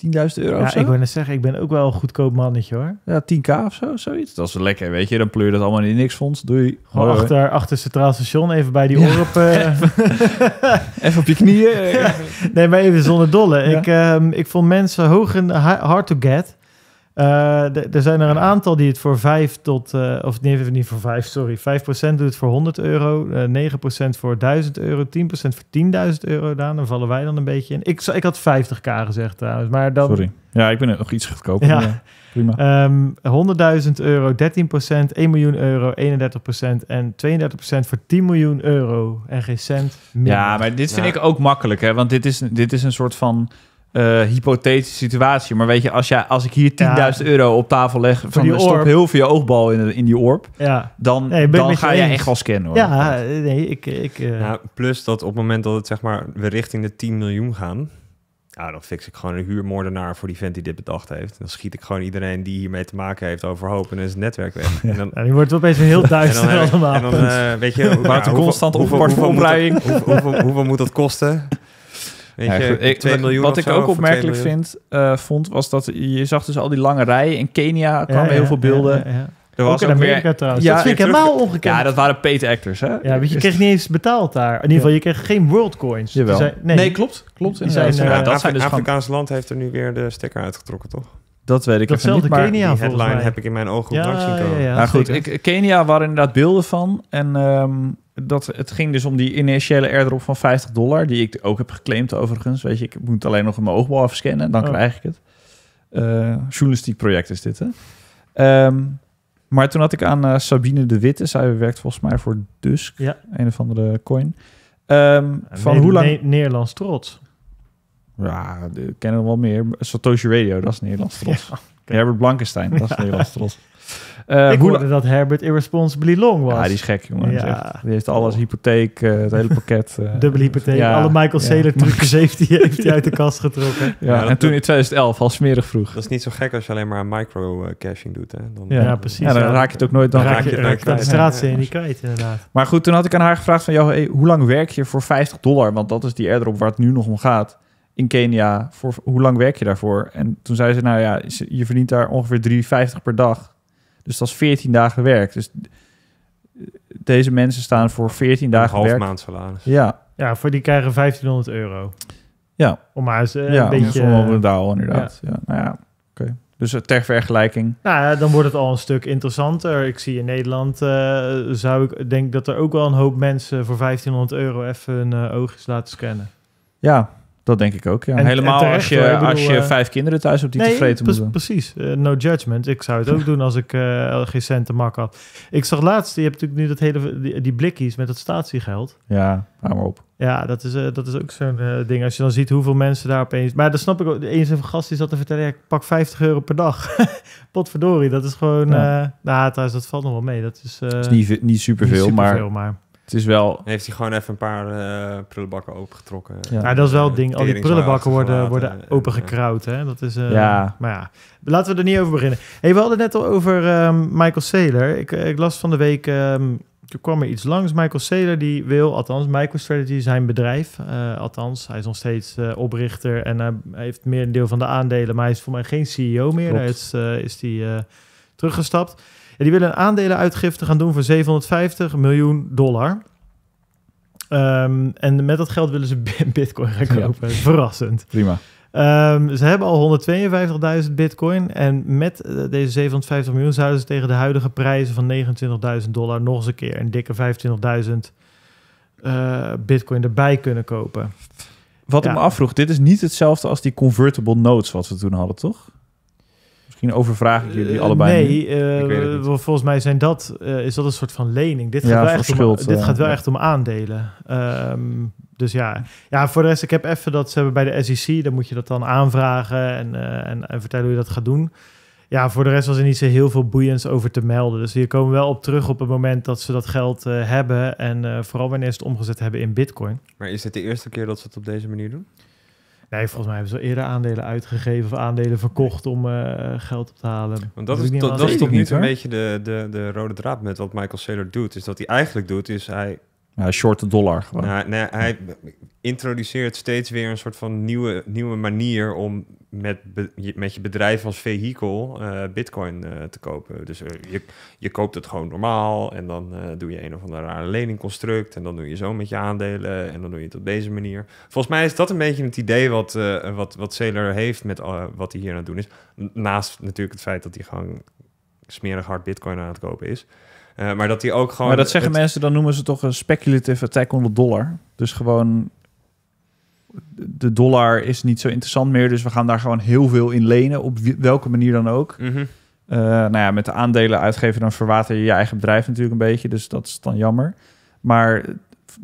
10.000 euro ik wil net zeggen, ik ben ook wel een goedkoop mannetje hoor. Ja, 10k of zo, zoiets. Dat is lekker, weet je. Dan pleur je dat allemaal in niks fonds. Doei. Gewoon achter, achter Centraal Station, even bij die ja. oren eh. op... even op je knieën. nee, maar even zonder dolle. Ik, ehm, ik vond mensen hoog en hard to get. Uh, er zijn er een aantal die het voor 5 tot, uh, of nee, niet voor 5, sorry. 5% doet het voor 100 euro, 9% eh, voor 1000 euro, 10% voor 10.000 euro. Daan, dan vallen wij dan een beetje in. Ik, ik had 50k gezegd trouwens, maar dan... Sorry. Ja, ik ben nog iets goedkoper. ja prima. Um, ehm, 100.000 euro, 13%, 1 miljoen euro, 31% en 32% voor 10 miljoen euro en geen cent meer. Ja, maar dit vind ik ook makkelijk, hè? want dit is, dit is een soort van eh, hypothetische situatie. Maar weet je, als, jij, als ik hier 10.000 euro op tafel leg... van die stop heel veel oogbal in, in die orp, Ja. dan, dan ga je echt wel scannen, hoor. Ja, nee, ik... ik eh, nou, plus dat op het moment dat het, zeg maar, we richting de 10 miljoen gaan... dan fix ik gewoon een huurmoordenaar voor die vent die dit bedacht heeft. Dan schiet ik gewoon iedereen die hiermee te maken heeft overhoop en is het netwerk weg. En dan, ja, die wordt opeens heel duister allemaal. En dan, eh, weet je, ja, constant hoeveel, hoeveel, hoeveel, hoeveel, hoeveel moet dat kosten? miljoen wat ik ook opmerkelijk vind, uh, vond, was dat je zag dus al die lange rijen. In Kenia kwamen heel veel beelden. Er was ook in Amerika trouwens. Ja, dat vind helemaal ongekend. Ja, dat waren Peter actors, hè? Ja, want je kreeg niet eens betaald daar. In ieder geval, je kreeg geen world coins. nee. klopt. klopt. In zijn, eh, dat zijn dus land heeft er nu weer de stekker uitgetrokken, toch? Dat weet ik Datzelfde maar Kenia, die headline mij. heb ik in mijn ogen ja, langs zien komen. Ja, ja, goed, ik, Kenia waren inderdaad beelden van. En ehm, dat, het ging dus om die initiële airdrop van 50 dollar... die ik ook heb geclaimd overigens. Weet je, ik moet alleen nog in mijn oogbal afscannen... dan oh. krijg ik het. Uh, journalistiek project is dit, hè? Ehm, maar toen had ik aan eh, Sabine de Witte... zij werkt volgens mij voor Dusk, een of andere coin... Ehm, van hoe lang... Ne Nederlands trots. Ja, kennen we wel meer. Satoshi Radio, dat is Nederlands trots. Ja, Herbert Blankenstein, dat is Nederlands trots. Uh, ik eh, hoorde dat Herbert irresponsibly long was. Ja, die is gek, jongen. Ja. die heeft alles, oh. hypotheek, eh, het hele pakket. Uh, Dubbele hypotheek, alle Michael Saylor trucjes heeft hij heeft uit de kast getrokken. Ja, en toen in 2011, al smerig vroeg. Dat is niet zo gek als je alleen maar micro-caching doet. Hè? Dan, ja, precies. Ja, dan raak je het ook nooit dan, dan raak je, raak je de straat niet kwijt, inderdaad. Maar goed, toen had ik aan haar gevraagd van, hoe lang werk je voor 50 dollar? Want dat is die airdrop waar het nu nog om gaat in Kenia. Voor, hoe lang werk je daarvoor? En toen zei ze, nou ja, je verdient daar ongeveer 3,50 per dag. Dus dat is 14 dagen werk. Dus eh, deze mensen staan voor 14 dagen half maand salaris. Ja. Ja, voor die krijgen 1500 euro. Ja. Om maar eens eh, een ja, beetje... Ja, een daal inderdaad. Ja. ja. nou ja, oké. Dus eh, ter vergelijking. Nou ja, dan wordt het al een stuk interessanter. Ik zie in Nederland, zou ik denk dat er ook wel een hoop mensen voor 1500 euro even hun uh, oogjes laten scannen. Ja, dat denk ik ook, ja. Helemaal als, je, als je eh, vijf kinderen thuis hebt die nee, tevreden moeten. precies. Eh, no judgment. Ik zou het ook doen als ik uh, geen cent te mak had. Ik zag laatst, je hebt natuurlijk nu dat hele, die, blikjes met dat statiegeld. Ja, hou maar op. Ja, dat is, dat is ook zo'n ding. Als je dan ziet hoeveel mensen daar opeens... Maar dat snap ik ook. Eens een gast die zat te vertellen, ik pak 50 euro per dag. Potverdorie, dat is gewoon... Ja. nou, thuis, dat valt nog wel mee. Dat is, is niet, niet superveel, niet maar het is wel... heeft hij gewoon even een paar eh, prullenbakken opengetrokken. Ja. Nou, dat is wel het ding. Al die prullenbakken worden, worden eh, opengekrauwd. Hè? Dat is, eh, ja. Maar ja, laten we er niet over beginnen. Hey, we hadden het net al over ehm, Michael Saylor. Ik, ik, las van de week... er ehm, kwam er iets langs. Michael Saylor die wil, althans MicroStrategy, zijn bedrijf. althans, hij is nog steeds oprichter en hij heeft meer een deel van de aandelen. Maar hij is voor mij geen CEO meer. Klopt. Daar is, is hij teruggestapt die willen een aandelenuitgifte gaan doen voor 750 miljoen dollar. Ehm, en met dat geld willen ze bitcoin gaan kopen. Verrassend. Prima. Ehm, ze hebben al 152.000 bitcoin. En met eh, deze 750 miljoen zouden ze tegen de huidige prijzen van 29.000 dollar nog eens een keer een dikke 25.000 uh, eh, bitcoin erbij kunnen kopen. Wat ik me afvroeg, dit is niet hetzelfde als die convertible notes wat we toen hadden, toch? Misschien overvraag ik jullie eh, allebei. nee, uh, volgens mij zijn dat, eh, is dat een soort van lening. Dit gaat, wel, echt schuld, om, dit gaat wel echt om aandelen. Ehm, dus ja. ja, voor de rest, ik heb even dat ze hebben bij de SEC. Dan moet je dat dan aanvragen en, en vertellen hoe je dat gaat doen ja, voor de rest was er niet zo heel veel boeiends over te melden. Dus hier komen we wel op terug op het moment dat ze dat geld hebben. En vooral wanneer ze het omgezet hebben in bitcoin. Maar is dit de eerste keer dat ze het op deze manier doen? Nee, volgens mij hebben ze eerder aandelen uitgegeven of aandelen verkocht om eh, geld op te halen. Want dat, is, toch niet een beetje de, de, de rode draad met wat Michael Saylor doet. Is dat hij eigenlijk doet, is hij ja, short de dollar gewoon. nee, nou, nou, hij introduceert steeds weer een soort van nieuwe, nieuwe manier om met, met je bedrijf als vehikel eh, bitcoin eh, te kopen. Dus eh, je, je koopt het gewoon normaal en dan doe je een of andere rare leningconstruct en dan doe je zo met je aandelen en dan doe je het op deze manier. Volgens mij is dat een beetje het idee wat, wat, wat Sailor heeft met wat hij hier aan het doen is. Naast natuurlijk het feit dat hij gewoon smerig hard bitcoin aan het kopen is. Eh, maar dat die ook gewoon. Maar dat zeggen mensen, dan noemen ze toch een speculative attack on the dollar. Dus gewoon. De dollar is niet zo interessant meer, dus we gaan daar gewoon heel veel in lenen, op welke manier dan ook. Mhm. Eh, nou ja, met de aandelen uitgeven, dan verwater je je eigen bedrijf natuurlijk een beetje, dus dat is dan jammer. Maar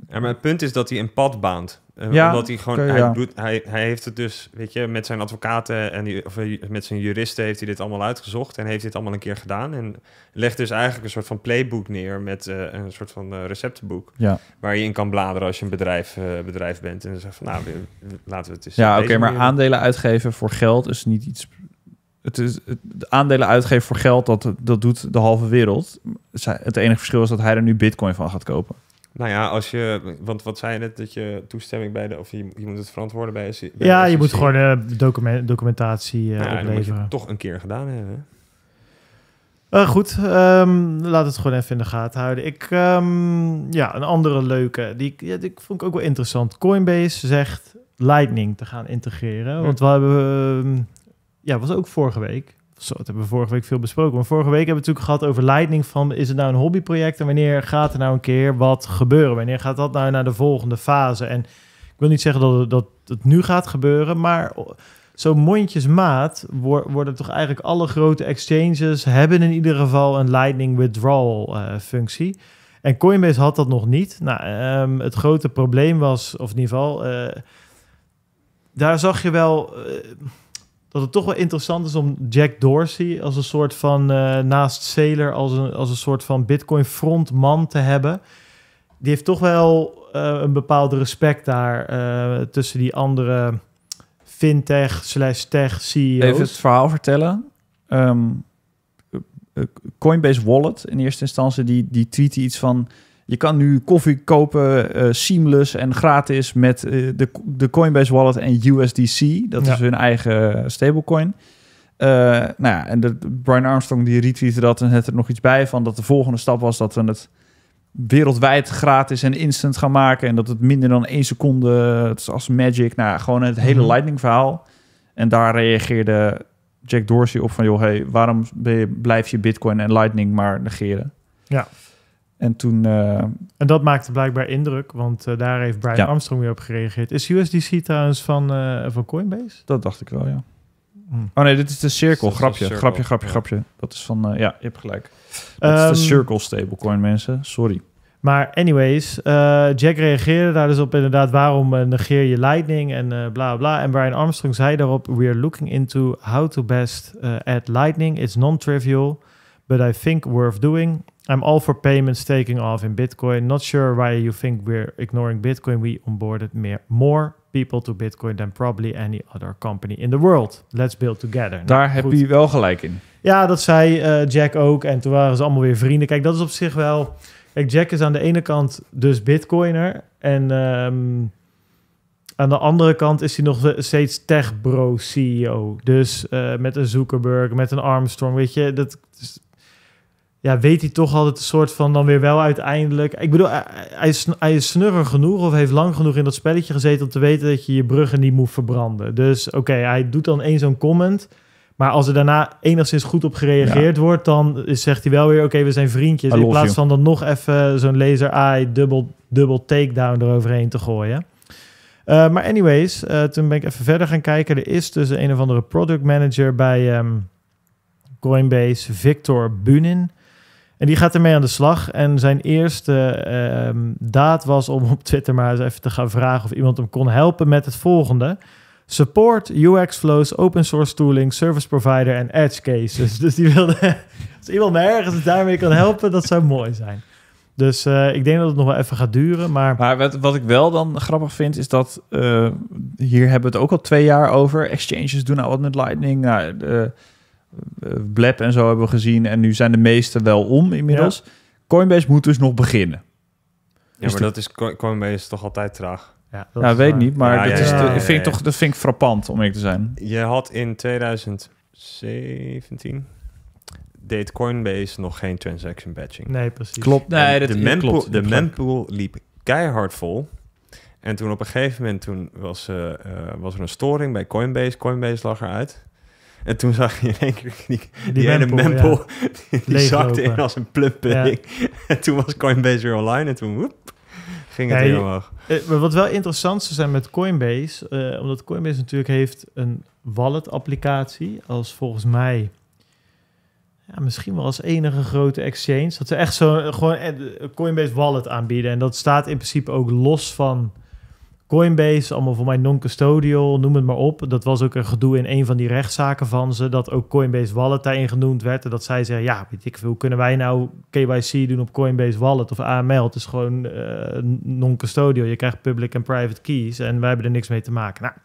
ja, maar het punt is dat hij een pad baant. Eh, omdat hij gewoon, hij, doet, hij, hij, heeft het dus, weet je, met zijn advocaten en die, of eh, met zijn juristen heeft hij dit allemaal uitgezocht en heeft dit allemaal een keer gedaan. En legt dus eigenlijk een soort van playbook neer met eh, een soort van receptenboek. Waar je in kan bladeren als je een bedrijf, bedrijf bent. En dan zegt van, nou, laten we het eens. Ja, oké, maar aandelen uitgeven voor geld is niet iets het is het aandelen uitgeven voor geld, dat, dat doet de halve wereld. Het enige verschil is dat hij er nu bitcoin van gaat kopen. Nou ja, als je, want wat zei je net, dat je toestemming bij de, of je, je moet het verantwoorden bij, een Ja, je moet gewoon uh, documentatie eh, nou opleveren. je toch een keer gedaan hebben. Eh, goed, um, laat het gewoon even in de gaten houden. Ik, ehm, ja, een andere leuke, die, ja, die vond ik ook wel interessant. Coinbase zegt Lightning te gaan integreren, want we hebben, ehm, ja, was ook vorige week. Zo, dat hebben we vorige week veel besproken. Maar vorige week hebben we het natuurlijk gehad over Lightning. Van, is het nou een hobbyproject? En wanneer gaat er nou een keer wat gebeuren? Wanneer gaat dat nou naar de volgende fase? En ik wil niet zeggen dat het, dat het nu gaat gebeuren. Maar zo mondjesmaat worden toch eigenlijk alle grote exchanges... hebben in ieder geval een Lightning withdrawal eh, functie. En Coinbase had dat nog niet. Nou, ehm, het grote probleem was, of in ieder geval... Eh, daar zag je wel... Eh, dat het toch wel interessant is om Jack Dorsey als een soort van, eh, naast Saylor, als een, als een soort van Bitcoin frontman te hebben. Die heeft toch wel eh, een bepaald respect daar eh, tussen die andere fintech slash tech CEO's. Even het verhaal vertellen. Ehm, Coinbase Wallet in eerste instantie, die, die tweette iets van... Je kan nu koffie kopen eh, seamless en gratis met eh, de, de Coinbase Wallet en USDC. Dat is hun eigen stablecoin. Uh, nou ja, en de, Brian Armstrong die retweette dat en het er nog iets bij van dat de volgende stap was dat we het wereldwijd gratis en instant gaan maken. En dat het minder dan één seconde, het is als magic, nou gewoon het hele mhm. lightning verhaal. En daar reageerde Jack Dorsey op van joh, hey, waarom blijf je bitcoin en lightning maar negeren? Ja. En toen... Eh, en dat maakte blijkbaar indruk, want eh, daar heeft Brian Armstrong weer op gereageerd. Is USDC trouwens van, uh, van Coinbase? Dat dacht ik wel, ja. Hm. Oh nee, dit is de cirkel. grapje, grapje, grapje, grapje. Dat is van... ja, je hebt gelijk. Dat is de ehm, circle stablecoin, mensen. Sorry. Maar anyways, Jack reageerde daar dus op inderdaad... waarom negeer je Lightning en bla bla. En Brian Armstrong zei daarop... We are looking into how to best add Lightning. It's non-trivial, but I think worth doing... I'm all for payments taking off in Bitcoin. Not sure why you think we're ignoring Bitcoin. We onboarded more people to Bitcoin than probably any other company in the world. Let's build together. Nou, Daar heb je wel gelijk in. Ja, dat zei eh, Jack ook. En toen waren ze allemaal weer vrienden. Kijk, dat is op zich wel... Kijk, Jack is aan de ene kant dus Bitcoiner. En ehm, aan de andere kant is hij nog steeds tech bro CEO. Dus eh, met een Zuckerberg, met een Armstrong, weet je. Dat is ja, weet hij toch altijd een soort van dan weer wel uiteindelijk. Ik bedoel, hij is, hij is snurrig genoeg of heeft lang genoeg in dat spelletje gezeten om te weten dat je je bruggen niet moet verbranden. Dus oké, hij doet dan één zo'n comment. Maar als er daarna enigszins goed op gereageerd wordt, dan zegt hij wel weer: Oké, we zijn vriendjes. In plaats van dan nog even zo'n laser eye dubbel, dubbel takedown eroverheen te gooien. Eh, maar, anyways, eh, toen ben ik even verder gaan kijken. Er is dus een of andere product manager bij ehm, Coinbase, Victor Bunin. En die gaat ermee aan de slag. En zijn eerste ehm, daad was om op Twitter maar eens even te gaan vragen of iemand hem kon helpen met het volgende. Support, UX flows, open source tooling, service provider en edge cases. Dus die wilde, als iemand me ergens daarmee kan helpen, dat zou mooi zijn. Dus eh, ik denk dat het nog wel even gaat duren. Maar, maar wat, wat ik wel dan grappig vind, is dat eh, hier hebben we het ook al twee jaar over. Exchanges doen nou wat met Lightning. Nou, eh, eh, Blab en zo hebben we gezien. En nu zijn de meeste wel om inmiddels. Coinbase moet dus nog beginnen. Ja, maar dat is Coinbase toch altijd traag. Ja, dat weet niet, maar dat, is de, vind ik toch, dat vind ik frappant om ik te zijn. Je had in 2017 deed Coinbase nog geen transaction batching. Nee, precies. Klopt. de, mempool, de mempool liep keihard vol. En toen op een gegeven moment toen was, uh, was er een storing bij Coinbase. Coinbase lag eruit. En toen zag je in één keer die, die, die hele die, zakte in als een plumping. En toen was Coinbase weer online en toen woep, ging het heel hoog. Eh, maar wat wel interessant is, zijn met Coinbase, eh, omdat Coinbase natuurlijk heeft een wallet-applicatie als volgens mij... Ja, misschien wel als enige grote exchange. Dat ze echt zo eh, gewoon Coinbase wallet aanbieden. En dat staat in principe ook los van Coinbase, allemaal voor mij non-custodial, noem het maar op. Dat was ook een gedoe in een van die rechtszaken van ze, dat ook Coinbase Wallet daarin genoemd werd. En dat zij zeggen, ja, weet ik veel, kunnen wij nou KYC doen op Coinbase Wallet of AML? Het is gewoon eh, non-custodial, je krijgt public en private keys en wij hebben er niks mee te maken. Nou,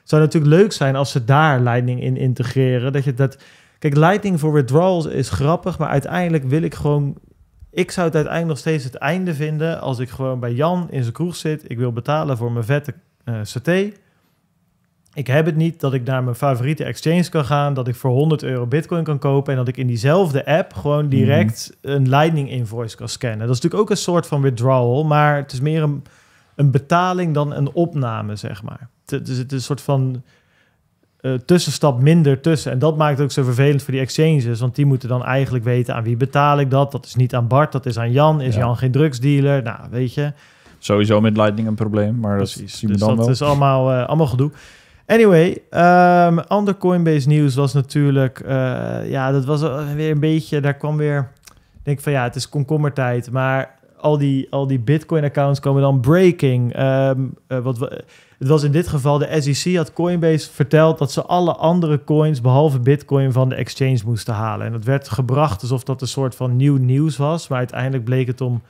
het zou natuurlijk leuk zijn als ze daar Lightning in integreren, dat je dat... Kijk, Lightning voor withdrawals is grappig, maar uiteindelijk wil ik gewoon ik zou het uiteindelijk nog steeds het einde vinden als ik gewoon bij Jan in zijn kroeg zit. Ik wil betalen voor mijn vette uh, saté. Ik heb het niet dat ik naar mijn favoriete exchange kan gaan, dat ik voor 100 euro bitcoin kan kopen en dat ik in diezelfde app gewoon mhm. direct een lightning invoice kan scannen. Dat is natuurlijk ook een soort van withdrawal, maar het is meer een, betaling dan een opname, zeg maar. Het, is, het is een soort van eh, tussenstap minder tussen. En dat maakt het ook zo vervelend voor die exchanges. Want die moeten dan eigenlijk weten aan wie betaal ik dat. Dat is niet aan Bart, dat is aan Jan. Is Jan geen drugsdealer? Nou, weet je. Sowieso met Lightning een probleem, maar dat zien we dus dan dat is allemaal, eh, allemaal gedoe. Anyway, um, ander Coinbase nieuws was natuurlijk... Eh, ja, dat was weer een beetje... Daar kwam weer... denk van ja, het is komkommertijd. Maar al die, al die Bitcoin-accounts komen dan breaking. Ehm, wat het was in dit geval de SEC had Coinbase verteld dat ze alle andere coins behalve Bitcoin van de exchange moesten halen. En dat werd gebracht alsof dat een soort van nieuw nieuws was. Maar uiteindelijk bleek het om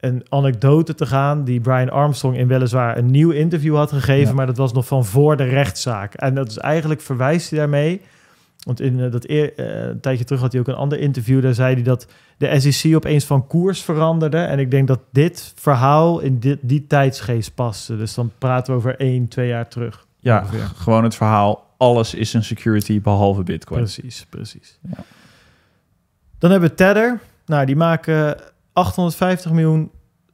een anekdote te gaan die Brian Armstrong in weliswaar een nieuw interview had gegeven, maar dat was nog van voor de rechtszaak. En dat is eigenlijk verwijst hij daarmee, want in eh, dat eh, een tijdje terug had hij ook een ander interview, daar zei hij dat de SEC opeens van koers veranderde. En ik denk dat dit verhaal in dit, die tijdsgeest paste. Dus dan praten we over één, twee jaar terug. Ja, ongeveer. gewoon het verhaal. Alles is een security behalve Bitcoin. Precies, precies. Ja. Dan hebben we Tether. Nou, die maken 850 miljoen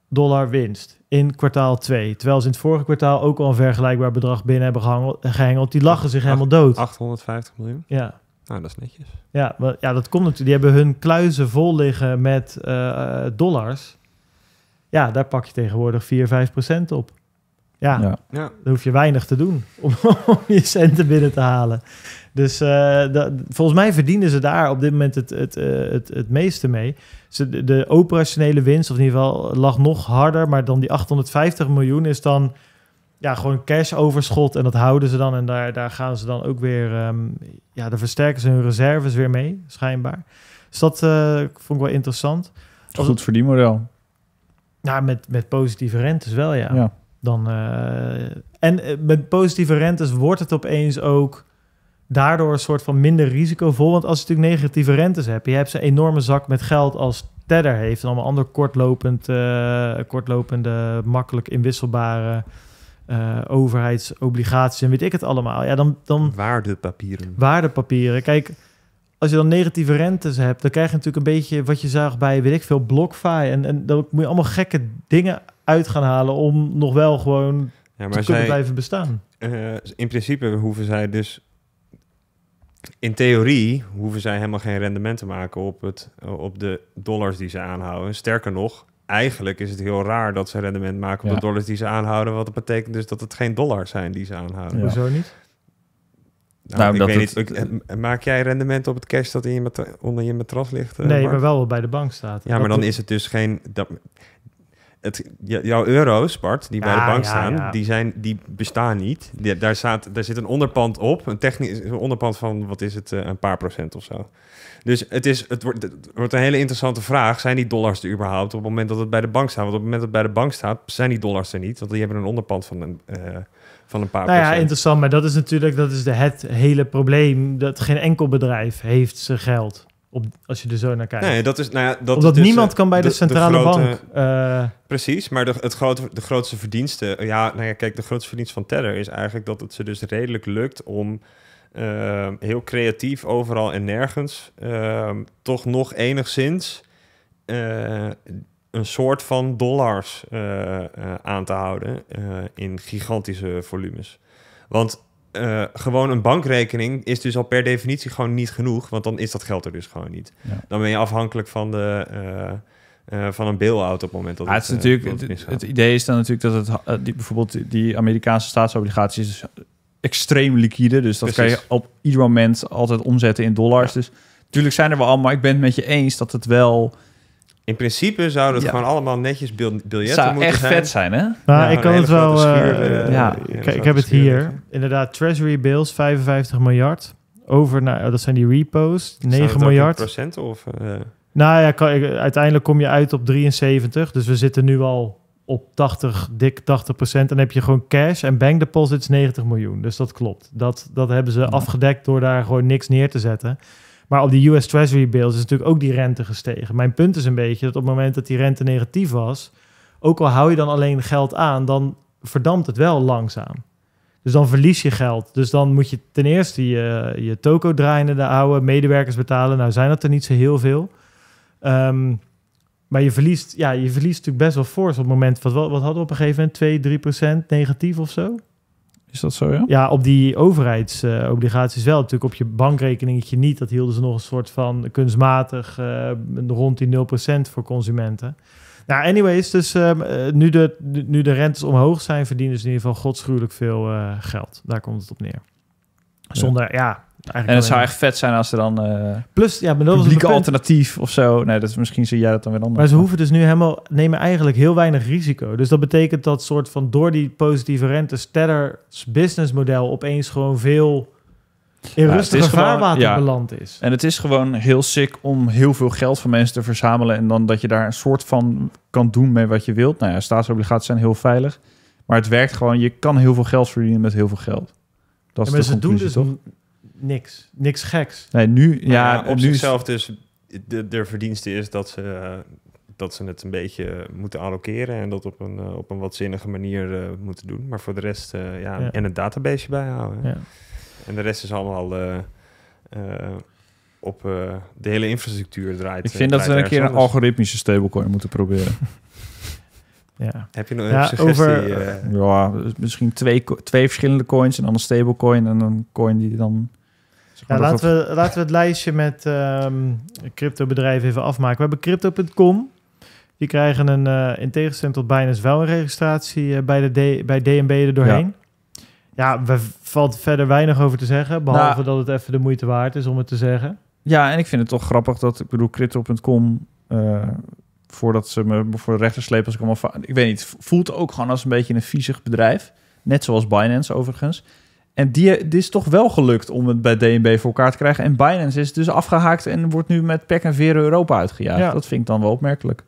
dollar winst in kwartaal 2. Terwijl ze in het vorige kwartaal ook al een vergelijkbaar bedrag binnen hebben gehengeld. Die lachen zich helemaal dood. 850 miljoen? Ja. Nou, dat is netjes. Ja, ja dat komt natuurlijk. Die hebben hun kluizen vol liggen met eh, eh, dollars. Ja, daar pak je tegenwoordig 4, 5 procent op. Ja, ja. daar hoef je weinig te doen om, je centen binnen te halen. Dus eh, dat, volgens mij verdienen ze daar op dit moment het, het, het, het meeste mee. Ze, de, de operationele winst, of in ieder geval, lag nog harder. Maar dan die 850 miljoen is dan ja, gewoon cash overschot en dat houden ze dan. En daar, daar gaan ze dan ook weer, ehm, ja, daar versterken ze hun reserves weer mee, schijnbaar. Dus dat eh, vond ik wel interessant. Een goed verdienmodel. Nou, met, met positieve rentes wel, ja. Dan, eh, en eh, met positieve rentes wordt het opeens ook daardoor een soort van minder risicovol. Want als je natuurlijk negatieve rentes hebt, je hebt een enorme zak met geld als Tether heeft en allemaal andere kortlopend, kortlopende, makkelijk inwisselbare eh, overheidsobligaties en weet ik het allemaal. Ja, dan, dan, waardepapieren. Waardepapieren. Kijk, als je dan negatieve rentes hebt, dan krijg je natuurlijk een beetje wat je zag bij, weet ik veel, BlockFi. En, en dan moet je allemaal gekke dingen uit gaan halen om nog wel gewoon te blijven bestaan. Eh, in principe hoeven zij dus in theorie hoeven zij helemaal geen rendement te maken op, het, op de dollars die ze aanhouden. Sterker nog, eigenlijk is het heel raar dat ze rendement maken op de dollars die ze aanhouden. Wat dat betekent dus dat het geen dollars zijn die ze aanhouden. Zo niet? Nou, nou ik weet het, eh, maak jij rendement op het cash dat in je onder je matras ligt? Eh, nee, maar wel bij de bank staat. Ja, maar dan is het dus geen... Dat, het, jouw euro's, Bart, die bij de bank staan, Die, zijn, die bestaan niet. Die, daar, staat, daar zit een onderpand op, een technisch een onderpand van, wat is het, eh, een paar procent of zo. Dus het, is, het, wordt, wordt een hele interessante vraag. Zijn die dollars er überhaupt op het moment dat het bij de bank staat? Want op het moment dat het bij de bank staat, zijn die dollars er niet. Want die hebben een onderpand van een, uh, van een paar nou ja, interessant. Maar dat is natuurlijk dat is de, het hele probleem. Dat geen enkel bedrijf heeft zijn geld. Op, als je er zo naar kijkt. Nee, dat is, nou ja, dat Omdat dus, niemand kan bij eh, de, centrale bank. Eh, precies, maar de, het grote, de grootste verdienste. Ja, nou ja, kijk, de grootste verdienst van Tether is eigenlijk dat het ze dus redelijk lukt om Ehm, heel creatief, overal en nergens. Ehm, toch nog enigszins eh, een soort van dollars eh, eh, aan te houden in gigantische volumes. Want gewoon een bankrekening is dus al per definitie gewoon niet genoeg, want dan is dat geld er dus gewoon niet. Dan ben je afhankelijk van de. van een bail-out op het moment dat het, is het, natuurlijk, het, idee is dan natuurlijk dat het, die, bijvoorbeeld die Amerikaanse staatsobligaties dus extreem liquide. Dus dat Precies. kan je op ieder moment altijd omzetten in dollars. Dus natuurlijk zijn er wel allemaal, ik ben het met je eens dat het wel... In principe zouden het gewoon allemaal netjes biljetten Zou moeten echt zijn. vet zijn, hè? Nou, ja, ik kan het wel... Eh, schuur, eh, ja. ik heb het hier. Inderdaad, treasury bills, 55 miljard. Over Nou, dat zijn die repos, 9 miljard. procent of... Uh, nou ja, uiteindelijk kom je uit op 73. Dus we zitten nu al op 80, dik 80 procent. Dan heb je gewoon cash en bank deposits 90 miljoen. Dus dat klopt. Dat, dat hebben ze afgedekt door daar gewoon niks neer te zetten. Maar op die US Treasury bills is natuurlijk ook die rente gestegen. Mijn punt is een beetje dat op het moment dat die rente negatief was, ook al hou je dan alleen geld aan, dan verdampt het wel langzaam. Dus dan verlies je geld. Dus dan moet je ten eerste je, je toko draaien, de oude medewerkers betalen. Nou zijn dat er niet zo heel veel. Ehm, maar je verliest, ja, je verliest natuurlijk best wel fors op het moment. Wat, wat hadden we op een gegeven moment? 2, 3 procent negatief of zo? Is dat zo, ja? Ja, op die overheidsobligaties uh, wel. Natuurlijk op je bankrekeningetje niet. Dat hielden ze nog een soort van kunstmatig uh, rond die 0% voor consumenten. Nou, anyways, dus ehm, eh, nu, de, nu de rentes omhoog zijn, verdienen ze in ieder geval godsgruwelijk veel eh, geld. Daar komt het op neer. Zonder, ja en het zou echt vet zijn als ze dan uh, Plus, ja, maar dat publiek alternatief of zo. Nee, dat is misschien zie jij dat dan weer anders. Maar ze hoeven dus nu helemaal, nemen eigenlijk heel weinig risico. Dus dat betekent dat soort van door die positieve rente Stedders businessmodel opeens gewoon veel in rustige vaarwater ja. beland is. En het is gewoon heel sick om heel veel geld van mensen te verzamelen en dan dat je daar een soort van kan doen mee wat je wilt. Nou ja, staatsobligaties zijn heel veilig, maar het werkt gewoon. Je kan heel veel geld verdienen met heel veel geld. Dat is ja, maar ze doen dus toch? niks. Niks geks. Nee, nu, ja, op, nu zichzelf dus, de, de verdienste is dat ze, eh, dat ze het een beetje moeten allokeren en dat op een, eh, op een wat zinnige manier eh, moeten doen. Maar voor de rest, ja, ja, en het database bijhouden. Ja. En de rest is allemaal op de hele infrastructuur draait. Ik vind dat we een keer een algoritmische stablecoin moeten proberen. Ja. Heb je nog een ja, suggestie? ja, misschien twee, twee verschillende coins en dan een stablecoin en een coin die dan ja, laten, we, laten we het lijstje met ehm, crypto-bedrijven even afmaken. We hebben crypto.com. Die krijgen een, uh, in tegenstelling tot Binance wel een registratie eh, bij, de bij DNB er doorheen. Ja. we valt verder weinig over te zeggen. Behalve nou- dat het even de moeite waard is om het te zeggen. Ja, en ik vind het toch grappig dat, ik bedoel, crypto.com... Eh, voordat ze me voor de rechter slepen, als ik allemaal... Ik weet niet, voelt ook gewoon als een beetje een viezig bedrijf. Net zoals Binance overigens. En die, is toch wel gelukt om het bij DNB voor elkaar te krijgen. En Binance is dus afgehaakt en wordt nu met pek en veren Europa uitgejaagd. Dat vind ik dan wel opmerkelijk.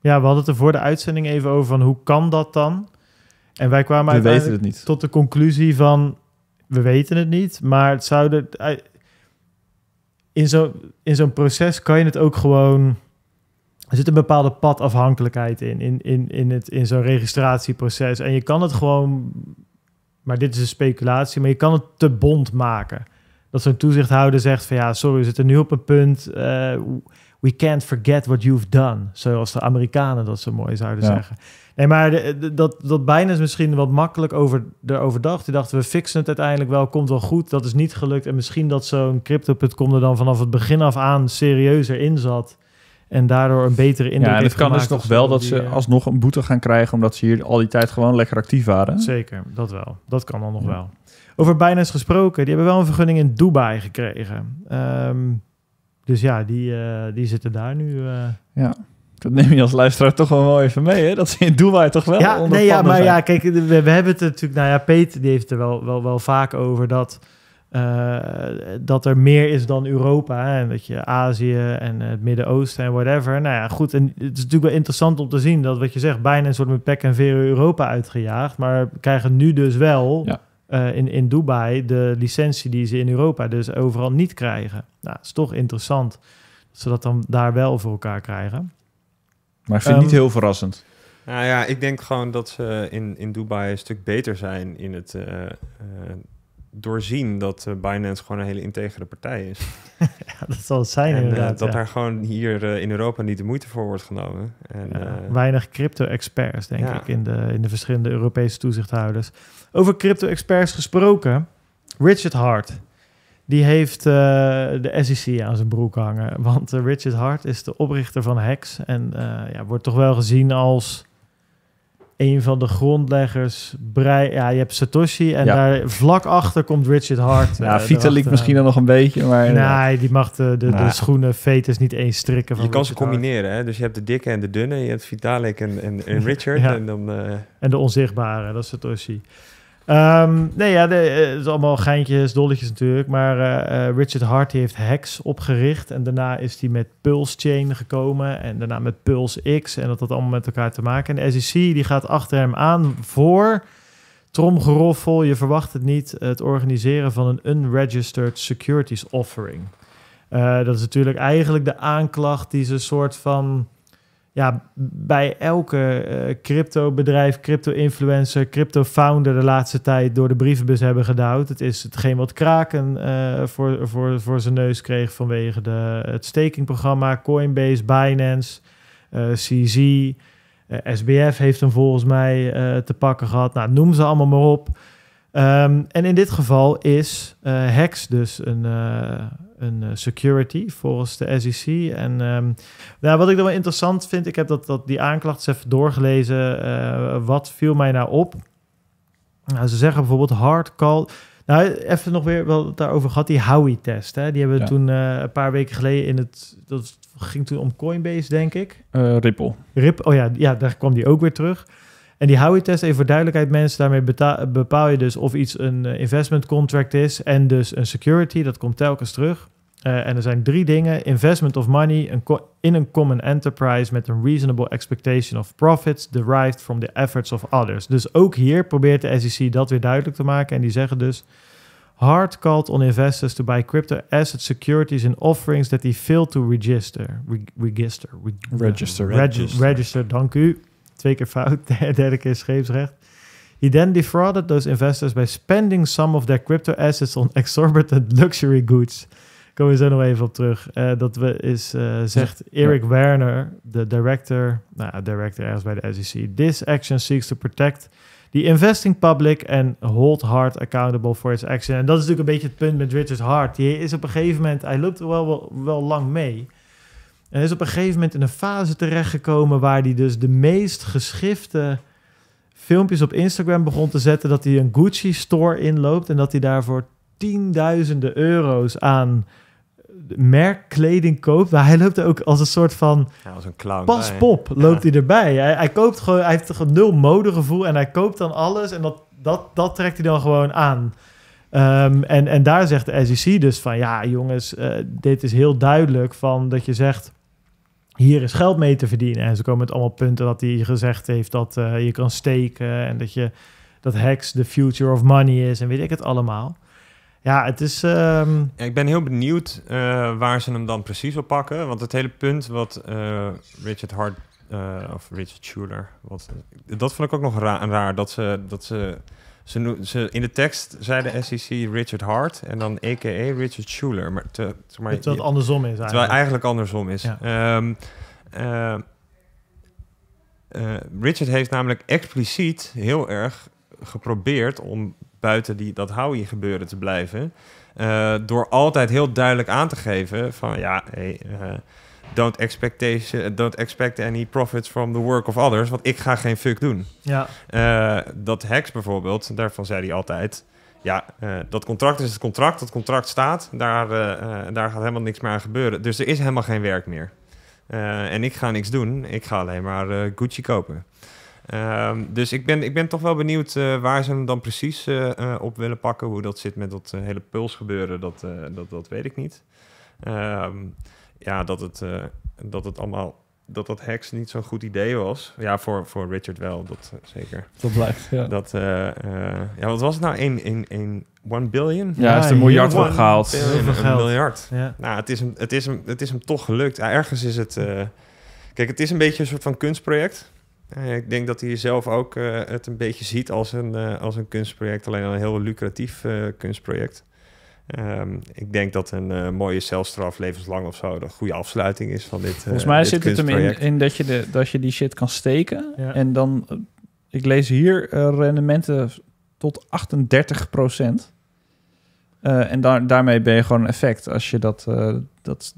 Ja, we hadden het er voor de uitzending even over van hoe kan dat dan? En wij kwamen we niet. tot de conclusie van we weten het niet, maar het zouden eh, in zo'n in zo'n proces kan je het ook gewoon er zit een bepaalde padafhankelijkheid in in in in het in zo'n registratieproces en je kan het gewoon maar dit is een speculatie, maar je kan het te bond maken. Dat zo'n toezichthouder zegt van ja, sorry, we zitten nu op een punt. Eh, we can't forget what you've done. Zoals de Amerikanen dat zo mooi zouden zeggen. Nee, maar dat, dat bijna is misschien wat makkelijk over, erover dacht. Die dachten, we fixen het uiteindelijk wel, komt wel goed. Dat is niet gelukt. En misschien dat zo'n crypto.com er dan vanaf het begin af aan serieuzer in zat. En daardoor een betere indruk ja, en het kan dus nog wel dat ze eh, alsnog een boete gaan krijgen... omdat ze hier al die tijd gewoon lekker actief waren. Zeker, dat wel. Dat kan dan nog wel. Over Binance gesproken, die hebben wel een vergunning in Dubai gekregen. Ehm, dus ja, die, eh, die zitten daar nu. Eh. Ja. Dat neem je als luisteraar toch wel even mee, hè? Dat ze in Dubai toch wel ja, onder nee, ja, maar ja, kijk, we, we, hebben het natuurlijk... Nou ja, Peet die heeft er wel, wel, wel vaak over dat... Eh, dat er meer is dan Europa en dat je Azië en het Midden-Oosten en whatever. Nou ja, goed. En het is natuurlijk wel interessant om te zien dat wat je zegt, bijna een soort met pek en veren Europa uitgejaagd, maar krijgen nu dus wel. Eh, in, in Dubai de licentie die ze in Europa dus overal niet krijgen. Nou, is toch interessant dat ze dat dan daar wel voor elkaar krijgen. Maar vind um, het niet ehm, heel verrassend. Nou ja, ik denk gewoon dat ze in, in Dubai een stuk beter zijn in het eh, doorzien dat eh, Binance gewoon een hele integere partij is. ja, dat zal het zijn eh, inderdaad. dat ja. daar gewoon hier eh, in Europa niet de moeite voor wordt genomen. En, weinig crypto-experts, denk ik, in de, in de verschillende Europese toezichthouders. Over crypto-experts gesproken, Richard Hart. Die heeft de SEC aan zijn broek hangen. Want Richard Hart is de oprichter van Hex. En ja, wordt toch wel gezien als een van de grondleggers. Brei, ja, je hebt Satoshi en daar vlak achter komt Richard Hart. Ja, uh, eh, Vitalik misschien dan eh, nog een beetje, maar... Nee, die mag de, de, schoenen fetus niet eens strikken. Van je kan ze combineren, hè? dus je hebt de dikke en de dunne. Je hebt Vitalik en, en, en Richard en dan... Eh, en de onzichtbare, dat is Satoshi. Um, nee, ja, eh, het is allemaal geintjes, dolletjes natuurlijk. Maar eh, eh, Richard Hart heeft Hex opgericht. En daarna is hij met Pulse Chain gekomen. En daarna met Pulse X. En dat had allemaal met elkaar te maken. En de SEC die gaat achter hem aan voor tromgeroffel. Je verwacht het niet. Het organiseren van een unregistered securities offering. dat is natuurlijk eigenlijk de aanklacht die ze soort van ja, bij elke eh, crypto-bedrijf, crypto-influencer, crypto-founder de laatste tijd door de brievenbus hebben gedouwd. Het is hetgeen wat Kraken eh, voor, voor, voor zijn neus kreeg vanwege de, het stakingprogramma, Coinbase, Binance, eh, CZ, SBF heeft hem volgens mij te pakken gehad. Nou, noem ze allemaal maar op. Ehm, en in dit geval is uh, HEX dus een, eh, een eh, security volgens de SEC. En ehm, nou, wat ik dan wel interessant vind, ik heb dat, dat die aanklacht even doorgelezen. wat viel mij nou op? Nou, ze zeggen bijvoorbeeld hard call. Nou, even nog weer wel daarover gehad, die Howie-test. Die hebben we toen een paar weken geleden in het... Dat ging toen om Coinbase, denk ik. Ripple. Ripple, oh ja, ja, daar kwam die ook weer terug. En die je test, even voor duidelijkheid mensen, daarmee bepaal je dus of iets een eh, investment contract is en dus een security, dat komt telkens terug. Eh, en er zijn drie dingen: investment of money in een common enterprise met een reasonable expectation of profits derived from the efforts of others. Dus ook hier probeert de SEC dat weer duidelijk te maken. En die zeggen dus: hard called on investors to buy crypto asset securities in offerings that they fail to register. register. register, register. register. Register, dank u twee keer fout, derde keer scheepsrecht. He then defrauded those investors by spending some of their crypto assets on exorbitant luxury goods. Komen we zo nog even op terug. Eh, dat we is, eh, zegt Eric Werner, de director, nou, director ergens bij de SEC. This action seeks to protect the investing public and hold Hart accountable for its action. En dat is natuurlijk een beetje het punt met Richard Hart. Die is op een gegeven moment, hij loopt wel, wel, wel lang mee. En is op een gegeven moment in een fase terechtgekomen waar hij dus de meest geschifte filmpjes op Instagram begon te zetten. Dat hij een Gucci-store inloopt en dat hij daarvoor tienduizenden euro's aan merkkleding koopt. Maar hij loopt ook als een soort van ja, als clown paspop loopt hij erbij. Hij, hij, koopt gewoon, hij heeft een nul modegevoel en hij koopt dan alles en dat, dat, dat trekt hij dan gewoon aan. Ehm, en, en daar zegt de SEC dus van ja, jongens, eh, dit is heel duidelijk van dat je zegt hier is geld mee te verdienen. En ze komen met allemaal punten dat hij gezegd heeft dat eh, je kan steken en dat je dat hacks the future of money is en weet ik het allemaal. Ja, het is. Ehm, ja, ik ben heel benieuwd eh, waar ze hem dan precies op pakken. Want het hele punt wat eh, Richard Hart of Richard Schuler. Wat, dat vond ik ook nog raar, raar dat ze. Dat ze ze, ze, in de tekst zei de SEC Richard Hart en dan a.k.a. Richard Schuler. Maar, te, terwijl het andersom is eigenlijk. Terwijl eigenlijk andersom is. Ehm, eh, eh, Richard heeft namelijk expliciet heel erg geprobeerd om buiten die, dat hou gebeuren te blijven. Eh, door altijd heel duidelijk aan te geven van ja, hey, don't, eh, don't expect any profits from the work of others, want ik ga geen fuck doen. Ja. Eh, dat Hex bijvoorbeeld, daarvan zei hij altijd, ja, eh, dat contract is het contract, dat contract staat, daar, daar gaat helemaal niks meer aan gebeuren. Dus er is helemaal geen werk meer. en ik ga niks doen, ik ga alleen maar Gucci kopen. Ehm, dus ik ben, ik ben toch wel benieuwd waar ze hem dan precies op willen pakken. Hoe dat zit met dat hele pulsgebeuren, dat, dat, dat weet ik niet. Ehm, ja, dat het, eh, dat het allemaal dat dat heks niet zo'n goed idee was. Ja, voor, voor Richard wel, dat eh, zeker. Dat blijft, ja. Dat, eh, ja, wat was het nou? één een, een, one billion? Ja, ja is een miljard opgehaald. Een, een miljard. Ja. Nou, het is, hem, het, is hem, het is hem toch gelukt. Ja, ergens is het... kijk, het is een beetje een soort van kunstproject. ik denk dat hij zelf ook het een beetje ziet als een, als een kunstproject. Alleen een heel lucratief kunstproject. Ehm, ik denk dat een eh, mooie celstraf, levenslang of zo, de goede afsluiting is van dit. Volgens mij eh, zit het erin in, dat, je de, dat je die shit kan steken. En dan, eh, ik lees hier rendementen tot 38 procent. en daar, daarmee ben je gewoon effect als je dat, dat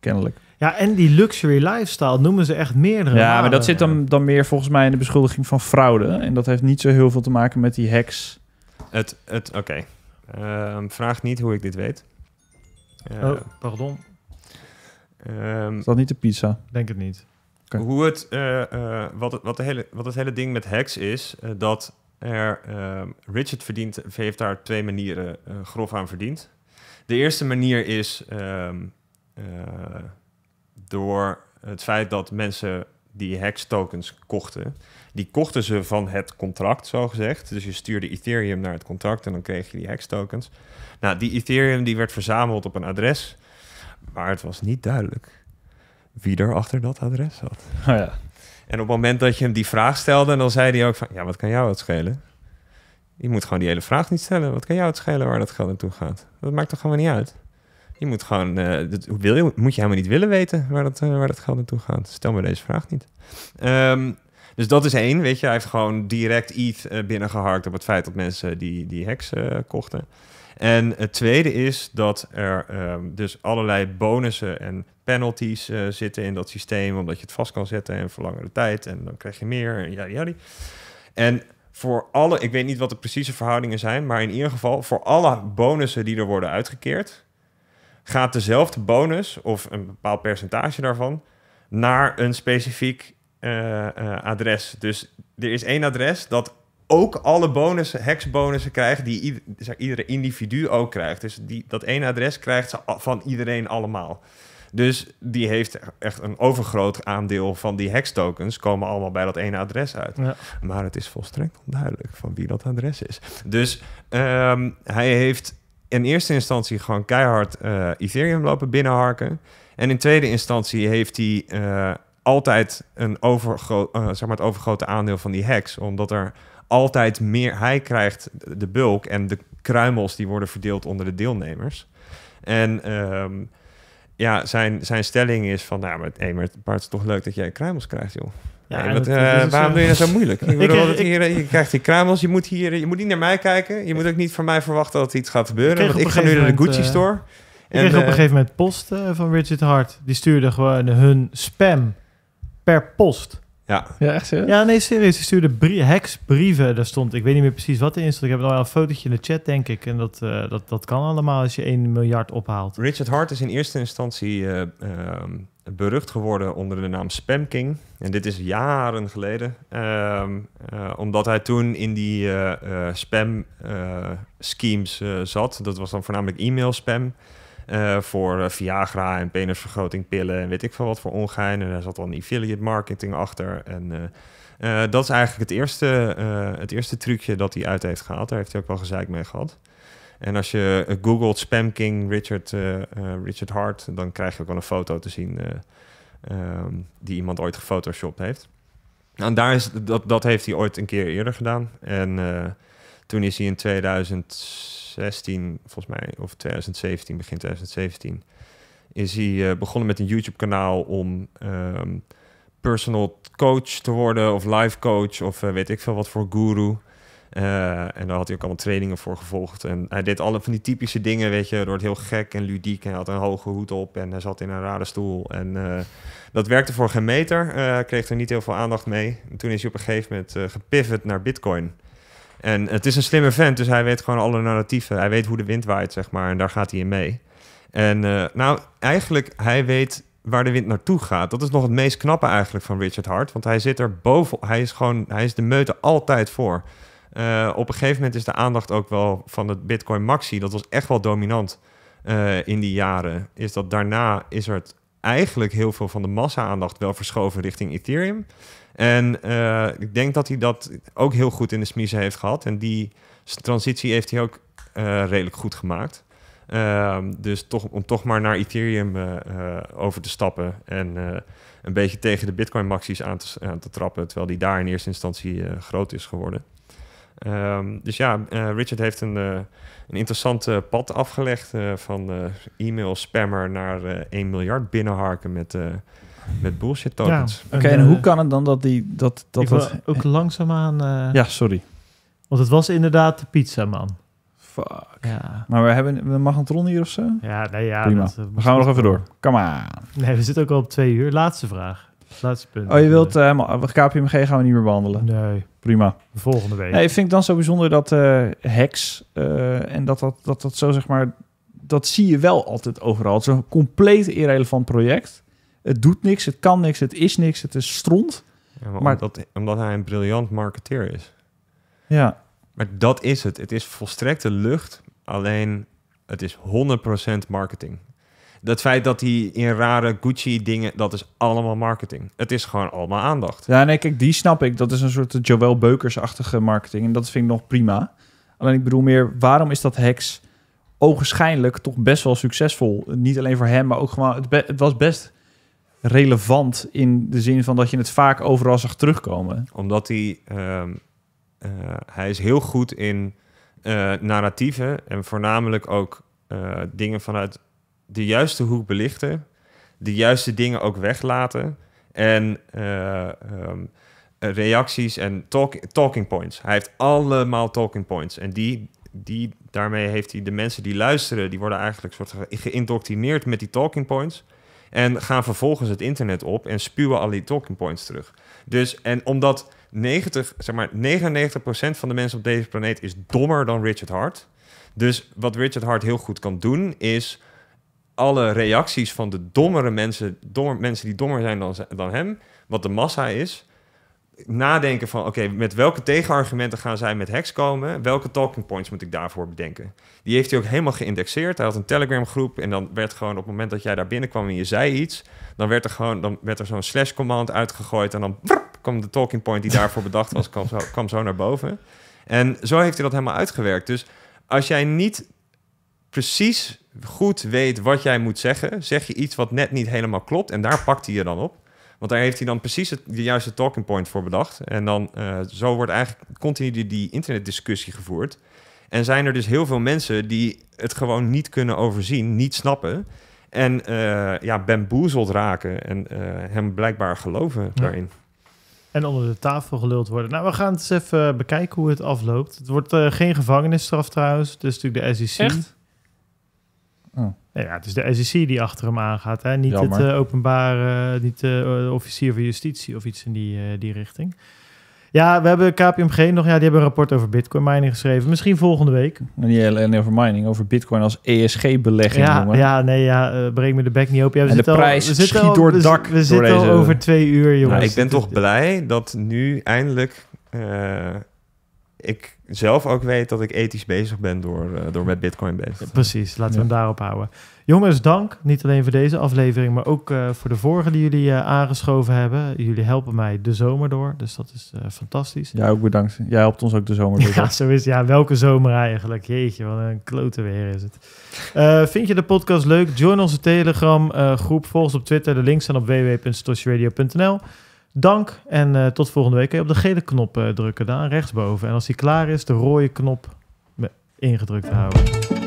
kennelijk. Ja, en die luxury lifestyle noemen ze echt meerdere. Ja, maar dat zit dan, dan meer volgens mij in de beschuldiging van fraude. En dat heeft niet zo heel veel te maken met die hacks. Het, het, oké. Ehm, vraag niet hoe ik dit weet. Eh, oh, pardon. Ehm, is dat niet de pizza? Denk het niet. Hoe het, eh, eh, wat, het, wat, hele, wat het hele ding met hacks is, dat er, ehm, Richard verdient, heeft daar twee manieren grof aan verdiend. De eerste manier is door het feit dat mensen die hacks tokens kochten, die kochten ze van het contract, zo gezegd. Dus je stuurde Ethereum naar het contract en dan kreeg je die hex tokens. Nou, die Ethereum die werd verzameld op een adres, maar het was niet duidelijk wie er achter dat adres zat. Oh ja. En op het moment dat je hem die vraag stelde, dan zei hij ook van, ja, wat kan jou het schelen? Je moet gewoon die hele vraag niet stellen. Wat kan jou het schelen waar dat geld naartoe gaat? Dat maakt toch gewoon niet uit? Je moet gewoon, uh, wil je, moet je helemaal niet willen weten waar dat, eh, waar dat geld naartoe gaat. Stel me deze vraag niet. Um, dus dat is één, weet je. Hij heeft gewoon direct ETH eh, binnengeharkt op het feit dat mensen die, die hacks eh, kochten. En het tweede is dat er ehm, dus allerlei bonussen en penalties eh, zitten in dat systeem, omdat je het vast kan zetten en voor langere tijd en dan krijg je meer en ja ja. En voor alle, ik weet niet wat de precieze verhoudingen zijn, maar in ieder geval voor alle bonussen die er worden uitgekeerd, gaat dezelfde bonus of een bepaald percentage daarvan naar een specifiek eh, eh, adres. Dus er is één adres dat ook alle bonussen, hexbonussen krijgt die ieder, iedere individu ook krijgt. Dus die, dat één adres krijgt ze van iedereen allemaal. Dus die heeft echt een overgroot aandeel van die hextokens komen allemaal bij dat ene adres uit. Maar het is volstrekt onduidelijk van wie dat adres is. Dus ehm, hij heeft in eerste instantie gewoon keihard eh, Ethereum lopen binnenharken. En in tweede instantie heeft hij altijd een overgroot, uh, eh, zeg maar het overgrote aandeel van die hacks. Omdat er altijd meer... Hij krijgt de bulk en de kruimels die worden verdeeld onder de deelnemers. En ehm, ja, zijn, zijn stelling is van... Nou, maar, hey, maar is toch leuk dat jij kruimels krijgt, joh. Ja, eh, dus waarom doe je dat zo moeilijk? Ik bedoel, ik, ik, hier, eh, je krijgt die kruimels, je moet, hier, je moet niet naar mij kijken. Je moet ook niet van mij verwachten dat iets gaat gebeuren. Want ik ga nu naar de Gucci store. Ik kreeg op een gegeven moment post van Richard Hart. Die stuurde gewoon hun spam per post. Ja. ja, echt Ja, nee, serieus. Ze stuurden brie heksbrieven. Daar stond, ik weet niet meer precies wat in stond. Ik heb nog wel een fotootje in de chat, denk ik. En dat, eh, dat, dat kan allemaal als je 1 miljard ophaalt. Richard Hart is in eerste instantie eh, ehm, berucht geworden onder de naam Spam King. En dit is jaren geleden. Ehm, eh, omdat hij toen in die spam schemes zat. Dat was dan voornamelijk e-mail spam. Eh, voor eh, Viagra en penisvergroting pillen en weet ik veel wat voor ongein. En daar zat dan affiliate marketing achter. En eh, dat is eigenlijk het eerste, het eerste trucje dat hij uit heeft gehaald. Daar heeft hij ook wel gezeik mee gehad. En als je googelt Spam King Richard, Richard Hart, dan krijg je ook wel een foto te zien ehm, die iemand ooit gefotoshopt heeft. En nou, daar is, dat, dat heeft hij ooit een keer eerder gedaan. En toen is hij in 2000 2016, volgens mij, of 2017, begin 2017, is hij eh, begonnen met een YouTube-kanaal om ehm, personal coach te worden of life coach of eh, weet ik veel wat voor guru. Eh, en daar had hij ook allemaal trainingen voor gevolgd. En hij deed alle van die typische dingen, weet je, door het heel gek en ludiek. En hij had een hoge hoed op en hij zat in een rare stoel. En dat werkte voor geen meter, kreeg er niet heel veel aandacht mee. En toen is hij op een gegeven moment gepivot naar Bitcoin. En het is een slimme vent, dus hij weet gewoon alle narratieven. Hij weet hoe de wind waait, zeg maar, en daar gaat hij in mee. En eh, nou, eigenlijk, hij weet waar de wind naartoe gaat. Dat is nog het meest knappe eigenlijk van Richard Hart. Want hij zit er boven. Hij is gewoon, hij is de meute altijd voor. Eh, op een gegeven moment is de aandacht ook wel van het Bitcoin Maxi. Dat was echt wel dominant eh, in die jaren. Is dat daarna is er het eigenlijk heel veel van de massa-aandacht wel verschoven richting Ethereum. En eh, ik denk dat hij dat ook heel goed in de smiezen heeft gehad. En die transitie heeft hij ook eh, redelijk goed gemaakt. Ehm, dus toch, om toch maar naar Ethereum eh, over te stappen en een beetje tegen de Bitcoin-maxies aan, aan te, trappen, terwijl die daar in eerste instantie groot is geworden. Ehm, dus ja, eh, Richard heeft een, uh, een interessant eh, pad afgelegd van e-mail spammer naar 1 miljard binnenharken met, met bullshit tokens. Oké, en hoe kan het dan dat die... Dat, dat, dat ook langzaamaan... ja, sorry. Want het was inderdaad de man. Fuck. Ja. Maar we hebben we mag een tron hier of zo? Ja, nee, ja. Prima. Dat, we gaan we nog even door. Kom aan. Nee, we zitten ook al op twee uur. Laatste vraag. Laatste punt. Oh, je wilt uh, eh, KPMG gaan we niet meer behandelen? Nee. Prima. Volgende week. Nee, vind ik dan zo bijzonder dat uh, eh, hacks eh, en dat dat, dat dat zo zeg maar... Dat zie je wel altijd overal. Het is een compleet irrelevant project. Het doet niks, het kan niks, het is niks, het is stront. maar, omdat, omdat hij een briljant marketeer is. Ja. Maar dat is het. Het is volstrekte lucht, alleen het is 100% marketing. Dat feit dat hij in rare Gucci-dingen, dat is allemaal marketing. Het is gewoon allemaal aandacht. Ja, nee, kijk, die snap ik. Dat is een soort Joël Beukers-achtige marketing. En dat vind ik nog prima. Alleen ik bedoel meer, waarom is dat hex ogenschijnlijk toch best wel succesvol? Niet alleen voor hem, maar ook gewoon... Het, was best relevant in de zin van dat je het vaak overal zag terugkomen. Omdat hij... Ehm, eh, hij is heel goed in uh, narratieven en voornamelijk ook eh, dingen vanuit de juiste hoek belichten, de juiste dingen ook weglaten en eh, ehm, reacties en talking points. Hij heeft allemaal talking points en die, die, daarmee heeft hij de mensen die luisteren, die worden eigenlijk soort geïndoctrineerd met die talking points. En gaan vervolgens het internet op en spuwen al die talking points terug. Dus, en omdat 90, zeg maar, 99% van de mensen op deze planeet is dommer dan Richard Hart. Dus wat Richard Hart heel goed kan doen, is alle reacties van de dommere mensen, dommer, mensen die dommer zijn dan, dan hem, wat de massa is, nadenken van oké, met welke tegenargumenten gaan zij met heks komen? Welke talking points moet ik daarvoor bedenken? Die heeft hij ook helemaal geïndexeerd. Hij had een Telegram groep en dan werd gewoon op het moment dat jij daar binnenkwam en je zei iets, dan werd er gewoon dan werd er zo'n slash command uitgegooid en dan brrp, kwam de talking point die daarvoor bedacht was, zo, kwam zo naar boven. En zo heeft hij dat helemaal uitgewerkt. Dus als jij niet precies goed weet wat jij moet zeggen, zeg je iets wat net niet helemaal klopt. En daar pakt hij je dan op. Want daar heeft hij dan precies het, de juiste talking point voor bedacht. En dan eh, zo wordt eigenlijk continu die, internetdiscussie gevoerd. En zijn er dus heel veel mensen die het gewoon niet kunnen overzien, niet snappen. En eh, ja, bamboezeld raken en eh, hem blijkbaar geloven daarin. En onder de tafel geluld worden. Nou, we gaan eens even bekijken hoe het afloopt. Het wordt geen gevangenisstraf trouwens. Dus natuurlijk de SEC. E Oh. Ja. het is de SEC die achter hem aangaat. Hè? Niet het eh, openbare, niet de eh, officier van justitie of iets in die, eh, die richting. Ja, we hebben KPMG nog. Ja, die hebben een rapport over bitcoin mining geschreven. Misschien volgende week. Niet alleen over mining, over bitcoin als ESG-belegging. Ja, jongen. ja, nee, ja, breng me de bek niet op. Ja, we en de prijs al, we schiet door dak. We, zitten al over twee uur, jongens. Nou, ik ben toch blij dat nu eindelijk ik zelf ook weet dat ik ethisch bezig ben door, eh, door met Bitcoin bezig. precies, laten we hem daarop houden. Jongens, dank. Niet alleen voor deze aflevering, maar ook eh, voor de vorige die jullie eh, aangeschoven hebben. Jullie helpen mij de zomer door, dus dat is fantastisch. Ja, ook bedankt. Jij helpt ons ook de zomer door. Ja, zo is Ja, welke zomer eigenlijk? Jeetje, wat een klote weer is het. vind je de podcast leuk? Join onze Telegram groep. Volg ons op Twitter. De links staan op www.stoshradio.nl. Dank en eh, tot volgende week. Kun je op de gele knop eh, drukken, daar rechtsboven. En als die klaar is, de rode knop ingedrukt houden.